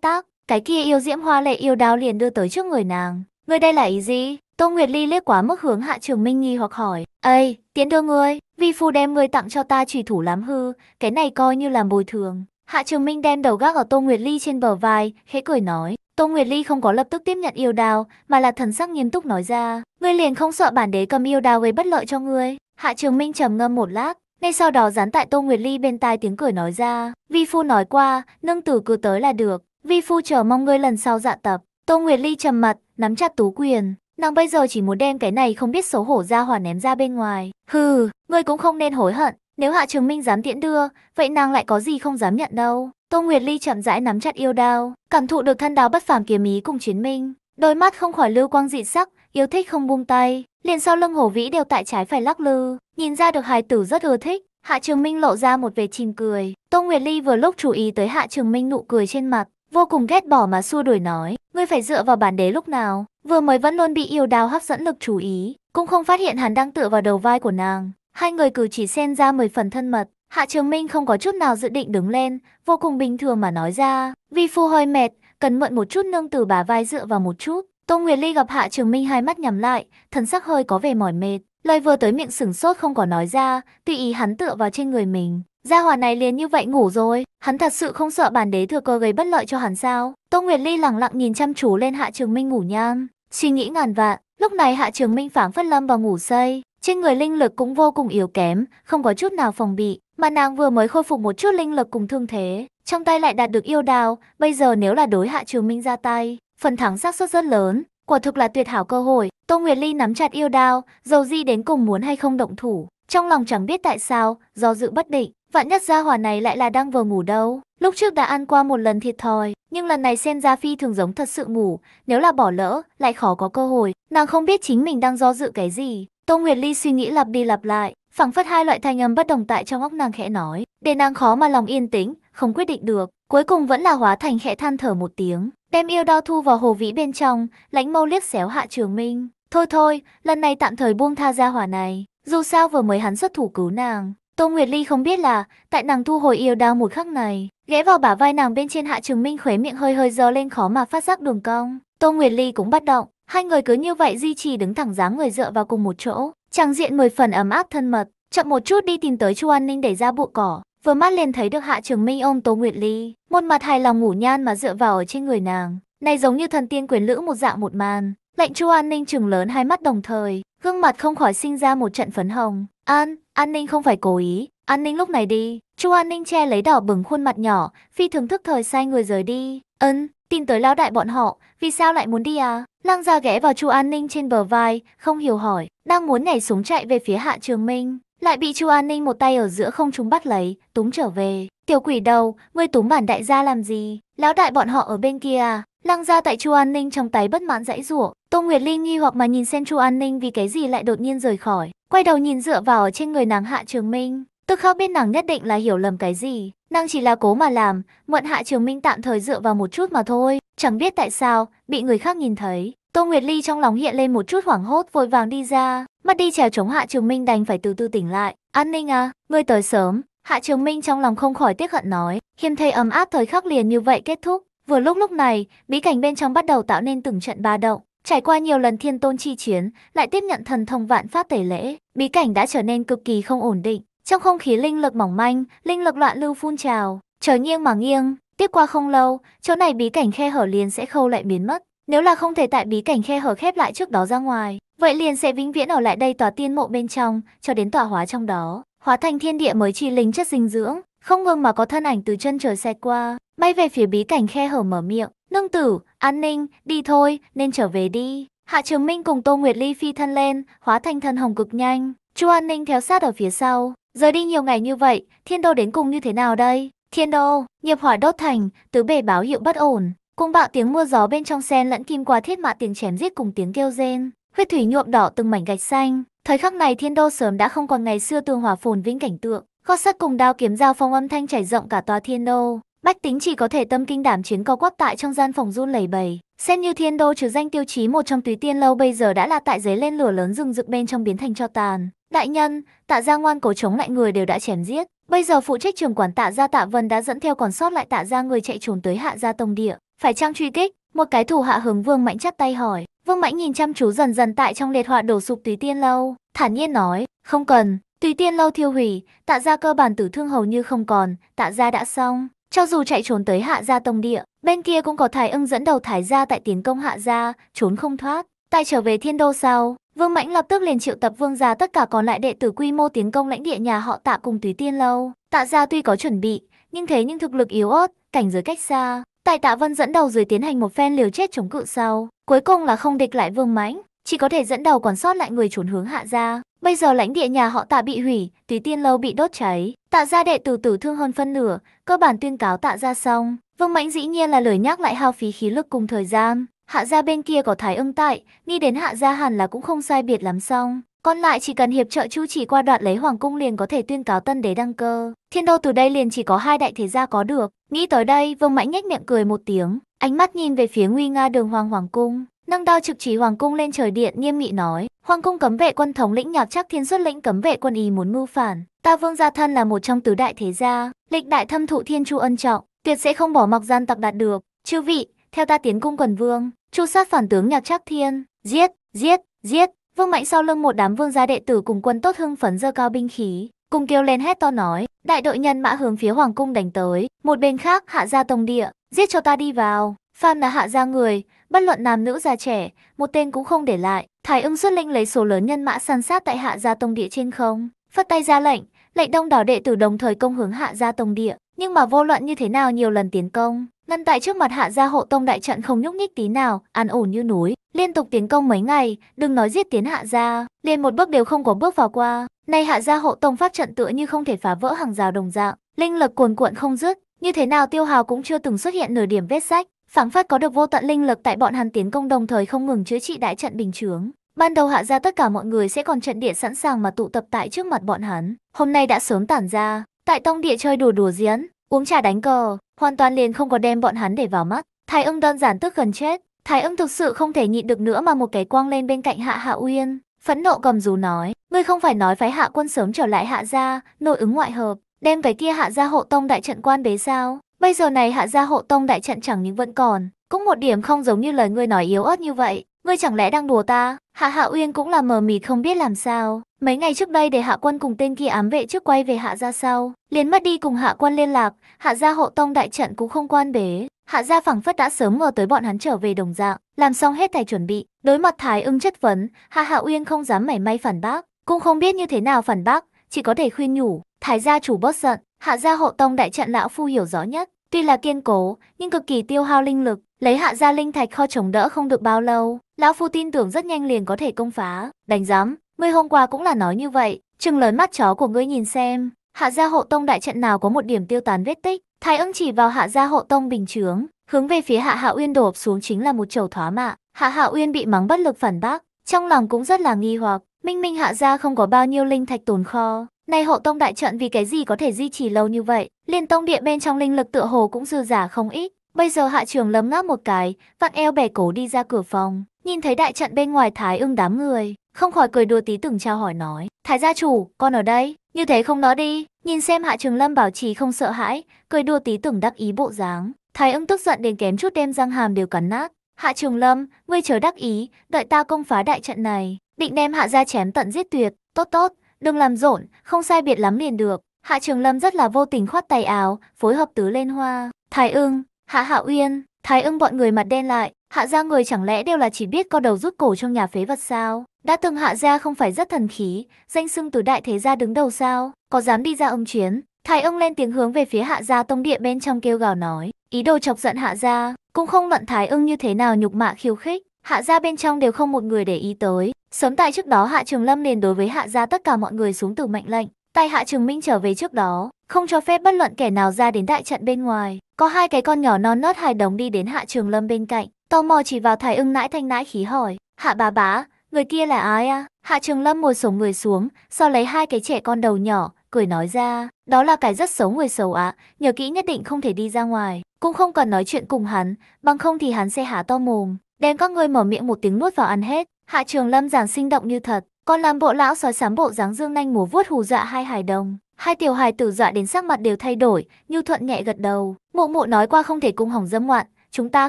tác, cái kia yêu diễm hoa lệ yêu đao liền đưa tới trước người nàng. Người đây là ý gì? Tô Nguyệt Ly liếc quá mức hướng Hạ Trường Minh nghi hoặc hỏi. Ây, tiến đưa ngươi, vi phu đem ngươi tặng cho ta chỉ thủ lắm hư, cái này coi như làm bồi thường. Hạ Trường Minh đem đầu gác ở Tô Nguyệt Ly trên bờ vai, khẽ cười nói. Tô Nguyệt Ly không có lập tức tiếp nhận yêu đào, mà là thần sắc nghiêm túc nói ra. Ngươi liền không sợ bản đế cầm yêu đào gây bất lợi cho ngươi. Hạ Trường Minh trầm ngâm một lát, ngay sau đó dán tại Tô Nguyệt Ly bên tai tiếng cười nói ra. Vi phu nói qua, nâng tử cứ tới là được. Vi phu chờ mong ngươi lần sau dạ tập. Tô Nguyệt Ly trầm mặt, nắm chặt tú quyền. Nàng bây giờ chỉ muốn đem cái này không biết xấu hổ ra hỏa ném ra bên ngoài. Hừ, ngươi cũng không nên hối hận. Nếu Hạ Trường Minh dám tiễn đưa, vậy nàng lại có gì không dám nhận đâu. Tô Nguyệt Ly chậm rãi nắm chặt yêu đao, cảm thụ được thân đao bất phàm kiếm ý cùng chiến minh. Đôi mắt không khỏi lưu quang dị sắc, yêu thích không buông tay. Liền sau lưng hổ vĩ đều tại trái phải lắc lư, nhìn ra được hài tử rất ưa thích. Hạ Trường Minh lộ ra một vẻ chìm cười. Tô Nguyệt Ly vừa lúc chú ý tới Hạ Trường Minh nụ cười trên mặt, vô cùng ghét bỏ mà xua đuổi nói, ngươi phải dựa vào bản đế lúc nào, Vừa mới vẫn luôn bị yêu đào hấp dẫn lực chú ý, cũng không phát hiện hắn đang tựa vào đầu vai của nàng. Hai người cử chỉ xen ra mười phần thân mật, Hạ Trường Minh không có chút nào dự định đứng lên, vô cùng bình thường mà nói ra. Vi phu hơi mệt, cần mượn một chút nương từ bà vai dựa vào một chút. Tô Nguyệt Ly gặp Hạ Trường Minh hai mắt nhắm lại, thần sắc hơi có vẻ mỏi mệt. Lời vừa tới miệng sửng sốt không có nói ra, tùy ý hắn tựa vào trên người mình. Gia hòa này liền như vậy ngủ rồi, hắn thật sự không sợ bản đế thừa cơ gây bất lợi cho hắn sao. Tô Nguyệt Ly lặng lặng nhìn chăm chú lên Hạ Trường Minh ngủ nhang. Suy nghĩ ngàn vạn, lúc này Hạ Trường Minh phảng phất lâm vào ngủ say, trên người linh lực cũng vô cùng yếu kém, không có chút nào phòng bị, mà nàng vừa mới khôi phục một chút linh lực cùng thương thế, trong tay lại đạt được yêu đào, bây giờ nếu là đối Hạ Trường Minh ra tay, phần thắng xác suất rất lớn, quả thực là tuyệt hảo cơ hội. Tô Nguyệt Ly nắm chặt yêu đao, dầu di đến cùng muốn hay không động thủ, trong lòng chẳng biết tại sao, do dự bất định, Vạn nhất gia hỏa này lại là đang vừa ngủ đâu. Lúc trước đã ăn qua một lần thiệt thòi, nhưng lần này xem ra phi thường giống thật sự ngủ, nếu là bỏ lỡ, lại khó có cơ hội. Nàng không biết chính mình đang do dự cái gì. Tô Nguyệt Ly suy nghĩ lặp đi lặp lại, phảng phất hai loại thanh âm bất đồng tại trong óc nàng khẽ nói, để nàng khó mà lòng yên tĩnh, không quyết định được, cuối cùng vẫn là hóa thành khẽ than thở một tiếng, đem yêu đao thu vào hồ vĩ bên trong, lãnh mâu liếc xéo Hạ Trường Minh. Thôi thôi, lần này tạm thời buông tha ra hỏa này, dù sao vừa mới hắn xuất thủ cứu nàng, Tô Nguyệt Ly không biết là, tại nàng thu hồi yêu đao một khắc này, ghé vào bả vai nàng bên trên Hạ Trường Minh khóe miệng hơi hơi dơ lên khó mà phát giác đường cong. Tô Nguyệt Ly cũng bất động, hai người cứ như vậy duy trì đứng thẳng dáng người dựa vào cùng một chỗ, trang diện mười phần ấm áp thân mật. Chậm một chút đi tìm tới Chu An Ninh đẩy ra bụi cỏ, vừa mắt liền thấy được Hạ Trường Minh ôm Tô Nguyệt Ly, một mặt hài lòng ngủ nhan mà dựa vào ở trên người nàng. Này giống như thần tiên quyền lữ một dạng một màn, lệnh Chu An Ninh trừng lớn hai mắt đồng thời, gương mặt không khỏi sinh ra một trận phấn hồng. An, An ninh không phải cố ý, An ninh lúc này đi. Chu An ninh che lấy đỏ bừng khuôn mặt nhỏ, phi thường thức thời sai người rời đi. Ân, tin tới lão đại bọn họ, vì sao lại muốn đi à? Lăng ra ghé vào Chu An ninh trên bờ vai, không hiểu hỏi, đang muốn nhảy súng chạy về phía Hạ Trường Minh. Lại bị Chu An ninh một tay ở giữa không chúng bắt lấy, túng trở về. Tiểu quỷ đầu, ngươi túng bản đại gia làm gì? Lão đại bọn họ ở bên kia à? Lăng ra tại Chu An ninh trong tay bất mãn dãy rủa Tô Nguyệt Linh nghi hoặc mà nhìn xem Chu An ninh vì cái gì lại đột nhiên rời khỏi. Quay đầu nhìn dựa vào trên người nàng Hạ Trường Minh, tức khắc biết nàng nhất định là hiểu lầm cái gì. Nàng chỉ là cố mà làm, mượn Hạ Trường Minh tạm thời dựa vào một chút mà thôi. Chẳng biết tại sao, bị người khác nhìn thấy. Tô Nguyệt Ly trong lòng hiện lên một chút hoảng hốt vội vàng đi ra. Mắt đi trèo chống Hạ Trường Minh đành phải từ từ tỉnh lại. An ninh à, ngươi tới sớm. Hạ Trường Minh trong lòng không khỏi tiếc hận nói. hiềm thấy ấm áp thời khắc liền như vậy kết thúc. Vừa lúc lúc này, bí cảnh bên trong bắt đầu tạo nên từng trận ba động. Trải qua nhiều lần thiên tôn chi chiến, lại tiếp nhận thần thông vạn pháp tẩy lễ, bí cảnh đã trở nên cực kỳ không ổn định. Trong không khí linh lực mỏng manh, linh lực loạn lưu phun trào, trời nghiêng mà nghiêng. Tiếp qua không lâu, chỗ này bí cảnh khe hở liền sẽ khâu lại biến mất. Nếu là không thể tại bí cảnh khe hở khép lại trước đó ra ngoài, vậy liền sẽ vĩnh viễn ở lại đây tòa tiên mộ bên trong, cho đến tòa hóa trong đó. Hóa thành thiên địa mới chi linh chất dinh dưỡng, không ngừng mà có thân ảnh từ chân trời xe qua, bay về phía bí cảnh khe hở mở miệng. Nương tử, an ninh, đi thôi, nên trở về đi. Hạ Trường Minh cùng Tô Nguyệt Ly phi thân lên, hóa thành thân hồng cực nhanh. Chu An Ninh theo sát ở phía sau. Rời đi nhiều ngày như vậy, Thiên Đô đến cùng như thế nào đây? Thiên Đô, nghiệp hỏa đốt thành, tứ bề báo hiệu bất ổn. Cùng bạo tiếng mưa gió bên trong sen lẫn kim qua thiết mạ tiếng chém giết cùng tiếng kêu rên. Huyết thủy nhuộm đỏ từng mảnh gạch xanh. Thời khắc này Thiên Đô sớm đã không còn ngày xưa tương hòa phồn vĩnh cảnh tượng kho sắt cùng đao kiếm giao phong âm thanh chảy rộng cả tòa thiên đô. Bách tính chỉ có thể tâm kinh đảm chiến co quắp tại trong gian phòng run lẩy bẩy. Xem như thiên đô trừ danh tiêu chí một trong túy tiên lâu bây giờ đã là tại giấy lên lửa lớn rừng rực bên trong biến thành cho tàn. Đại nhân, tạ gia ngoan cố chống lại người đều đã chém giết. Bây giờ phụ trách trường quản tạ gia tạ vân đã dẫn theo còn sót lại tạ gia người chạy trốn tới hạ gia tông địa. Phải trang truy kích? Một cái thủ hạ hướng vương mạnh chắp tay hỏi. Vương mạnh nhìn chăm chú dần dần tại trong liệt họa đổ sụp túy tiên lâu. Thản nhiên nói, không cần, Tùy tiên lâu thiêu hủy, tạ gia cơ bản tử thương hầu như không còn, tạ gia đã xong. Cho dù chạy trốn tới hạ gia tông địa, bên kia cũng có thái ưng dẫn đầu thái gia tại tiến công hạ gia, trốn không thoát. Tại trở về thiên đô sau, Vương Mãnh lập tức liền triệu tập vương gia tất cả còn lại đệ tử quy mô tiến công lãnh địa nhà họ tạ cùng túy tiên lâu. Tạ gia tuy có chuẩn bị, nhưng thế nhưng thực lực yếu ớt, cảnh giới cách xa. Tại tạ vân dẫn đầu dưới tiến hành một phen liều chết chống cự sau, cuối cùng là không địch lại vương mãnh chỉ có thể dẫn đầu còn sót lại người trốn hướng hạ gia. Bây giờ lãnh địa nhà họ tạ bị hủy, tùy tiên lâu bị đốt cháy, tạ gia đệ tử tử thương hơn phân nửa, cơ bản tuyên cáo tạ gia xong. Vương Mãnh dĩ nhiên là lời nhắc lại hao phí khí lực cùng thời gian. Hạ gia bên kia có thái ưng tại, đi đến hạ gia hẳn là cũng không sai biệt lắm xong. Còn lại chỉ cần hiệp trợ chu chỉ qua đoạn lấy hoàng cung liền có thể tuyên cáo tân đế đăng cơ. Thiên đô từ đây liền chỉ có hai đại thế gia có được. Nghĩ tới đây, Vương Mãnh nhếch miệng cười một tiếng, ánh mắt nhìn về phía nguy nga đường hoàng hoàng cung nâng đao trực chỉ hoàng cung lên trời điện nghiêm nghị nói hoàng cung cấm vệ quân thống lĩnh nhạc chắc thiên xuất lĩnh cấm vệ quân ý muốn mưu phản ta vương gia thân là một trong tứ đại thế gia lịch đại thâm thụ thiên chu ân trọng tuyệt sẽ không bỏ mặc gian tặc đạt được chư vị theo ta tiến cung quần vương chu sát phản tướng nhạc trác thiên giết giết giết vương mạnh sau lưng một đám vương gia đệ tử cùng quân tốt hưng phấn dơ cao binh khí cùng kêu lên hét to nói đại đội nhân mã hướng phía hoàng cung đánh tới một bên khác hạ gia tông địa giết cho ta đi vào phan là hạ gia người bất luận nam nữ già trẻ, một tên cũng không để lại. Thái ưng xuất linh lấy số lớn nhân mã săn sát tại hạ gia tông địa trên không, phất tay ra lệnh, lệnh đông đảo đệ tử đồng thời công hướng hạ gia tông địa. Nhưng mà vô luận như thế nào nhiều lần tiến công, ngăn tại trước mặt hạ gia hộ tông đại trận không nhúc nhích tí nào, an ổn như núi. Liên tục tiến công mấy ngày, đừng nói giết tiến hạ gia, liền một bước đều không có bước vào qua. Nay hạ gia hộ tông pháp trận tựa như không thể phá vỡ hàng rào đồng dạng, linh lực cuồn cuộn không dứt, như thế nào tiêu hào cũng chưa từng xuất hiện nửa điểm vết sách phảng phất có được vô tận linh lực tại bọn hắn tiến công đồng thời không ngừng chữa trị đại trận bình chướng. Ban đầu hạ ra tất cả mọi người sẽ còn trận địa sẵn sàng mà tụ tập tại trước mặt bọn hắn. Hôm nay đã sớm tản ra, tại tông địa chơi đùa đùa diễn, uống trà đánh cờ, hoàn toàn liền không có đem bọn hắn để vào mắt. Thái ưng đơn giản tức gần chết, Thái ưng thực sự không thể nhịn được nữa mà một cái quang lên bên cạnh hạ hạ uyên. Phẫn nộ cầm dù nói, ngươi không phải nói phái hạ quân sớm trở lại hạ gia, nội ứng ngoại hợp, đem cái kia hạ gia hộ tông đại trận quan bế sao? Bây giờ này hạ gia hộ tông đại trận chẳng những vẫn còn, cũng một điểm không giống như lời ngươi nói yếu ớt như vậy. Ngươi chẳng lẽ đang đùa ta? Hạ Hạ Uyên cũng là mờ mịt không biết làm sao. Mấy ngày trước đây để Hạ Quân cùng tên kia ám vệ trước quay về Hạ gia sau, liền mất đi cùng Hạ Quân liên lạc, Hạ gia hộ tông đại trận cũng không quan bế. Hạ gia phẳng phất đã sớm ngờ tới bọn hắn trở về đồng dạng, làm xong hết tài chuẩn bị. Đối mặt Thái ưng chất vấn, Hạ Hạ Uyên không dám mảy may phản bác, cũng không biết như thế nào phản bác, chỉ có thể khuyên nhủ. Thái gia chủ bớt giận, Hạ gia hộ tông đại trận lão phu hiểu rõ nhất, tuy là kiên cố, nhưng cực kỳ tiêu hao linh lực, lấy hạ gia linh thạch kho chống đỡ không được bao lâu, lão phu tin tưởng rất nhanh liền có thể công phá. Đánh giám, ngươi hôm qua cũng là nói như vậy, trừng lớn mắt chó của ngươi nhìn xem, hạ gia hộ tông đại trận nào có một điểm tiêu tán vết tích, Thái Ưng chỉ vào hạ gia hộ tông bình chướng, hướng về phía Hạ Hạ Uyên đổ xuống chính là một chầu thóa mạ. Hạ Hạ Uyên bị mắng bất lực phản bác, trong lòng cũng rất là nghi hoặc, minh minh hạ gia không có bao nhiêu linh thạch tồn kho, Nay hộ tông đại trận vì cái gì có thể duy trì lâu như vậy, liên tông địa bên trong linh lực tựa hồ cũng dư giả không ít. Bây giờ hạ trường lấm ngáp một cái, vặn eo bẻ cổ đi ra cửa phòng, nhìn thấy đại trận bên ngoài thái ưng đám người, không khỏi cười đùa tí từng trao hỏi nói. Thái gia chủ, con ở đây, như thế không nói đi. Nhìn xem hạ trường lâm bảo trì không sợ hãi, cười đùa tí từng đắc ý bộ dáng. Thái ưng tức giận đến kém chút đem răng hàm đều cắn nát. Hạ trường lâm, ngươi chớ đắc ý, đợi ta công phá đại trận này, định đem hạ gia chém tận giết tuyệt, tốt tốt. Đừng làm rộn, không sai biệt lắm liền được. Hạ Trường Lâm rất là vô tình khoát tay áo, phối hợp tứ lên hoa. Thái ưng, Hạ Hạ Uyên, Thái ưng bọn người mặt đen lại. Hạ gia người chẳng lẽ đều là chỉ biết co đầu rút cổ trong nhà phế vật sao? Đã từng hạ gia không phải rất thần khí, danh xưng từ đại thế gia đứng đầu sao? Có dám đi ra ông chiến? Thái ưng lên tiếng hướng về phía hạ gia tông địa bên trong kêu gào nói. Ý đồ chọc giận hạ gia, cũng không luận thái ưng như thế nào nhục mạ khiêu khích. Hạ gia bên trong đều không một người để ý tới. Sớm tại trước đó Hạ Trường Lâm liền đối với Hạ gia tất cả mọi người xuống từ mệnh lệnh. Tại Hạ Trường Minh trở về trước đó, không cho phép bất luận kẻ nào ra đến đại trận bên ngoài. Có hai cái con nhỏ non nớt hài đồng đi đến Hạ Trường Lâm bên cạnh, tò mò chỉ vào Thái ưng nãi thanh nãi khí hỏi, Hạ bà bá, người kia là ai à? Hạ Trường Lâm ngồi sổ người xuống, sau lấy hai cái trẻ con đầu nhỏ, cười nói ra, đó là cái rất xấu người xấu ạ, à, nhờ kỹ nhất định không thể đi ra ngoài, cũng không cần nói chuyện cùng hắn, bằng không thì hắn sẽ há to mồm đem các ngươi mở miệng một tiếng nuốt vào ăn hết. Hạ trường lâm giảng sinh động như thật, còn làm bộ lão sói sám bộ dáng dương nanh múa vuốt hù dọa hai hải đồng. Hai tiểu hài tử dọa đến sắc mặt đều thay đổi, Như Thuận nhẹ gật đầu. Mụ mụ nói qua không thể cung hỏng dâm ngoạn, chúng ta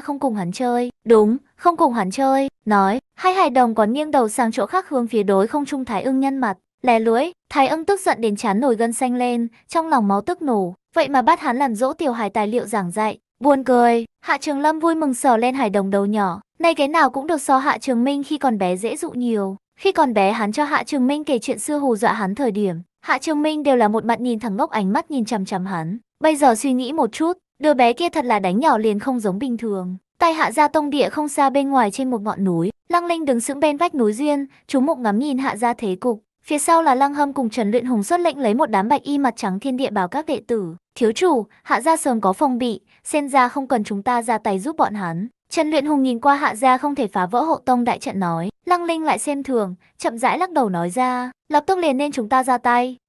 không cùng hắn chơi. Đúng, không cùng hắn chơi. Nói, hai hài đồng còn nghiêng đầu sang chỗ khác hướng phía đối không trung Thái ưng nhân mặt. Lè lưỡi, Thái ưng tức giận đến chán nổi gân xanh lên, trong lòng máu tức nổ. Vậy mà bắt hắn làm dỗ tiểu hài tài liệu giảng dạy. Buồn cười, Hạ Trường Lâm vui mừng sờ lên hài đồng đầu nhỏ. Nay cái nào cũng được so Hạ Trường Minh khi còn bé dễ dụ nhiều. Khi còn bé hắn cho Hạ Trường Minh kể chuyện xưa hù dọa hắn thời điểm, Hạ Trường Minh đều là một mặt nhìn thẳng ngốc ánh mắt nhìn chằm chằm hắn. Bây giờ suy nghĩ một chút, đứa bé kia thật là đánh nhỏ liền không giống bình thường. Tay Hạ Gia Tông địa không xa bên ngoài trên một ngọn núi, Lăng Linh đứng sững bên vách núi duyên, chú mục ngắm nhìn Hạ Gia thế cục. Phía sau là Lăng Hâm cùng Trần Luyện Hùng xuất lệnh lấy một đám bạch y mặt trắng thiên địa báo các đệ tử. Thiếu chủ, Hạ Gia sớm có phòng bị, xem ra không cần chúng ta ra tay giúp bọn hắn. Trần Luyện Hùng nhìn qua hạ gia không thể phá vỡ hộ tông đại trận nói, Lăng Linh lại xem thường, chậm rãi lắc đầu nói ra, lập tức liền nên chúng ta ra tay.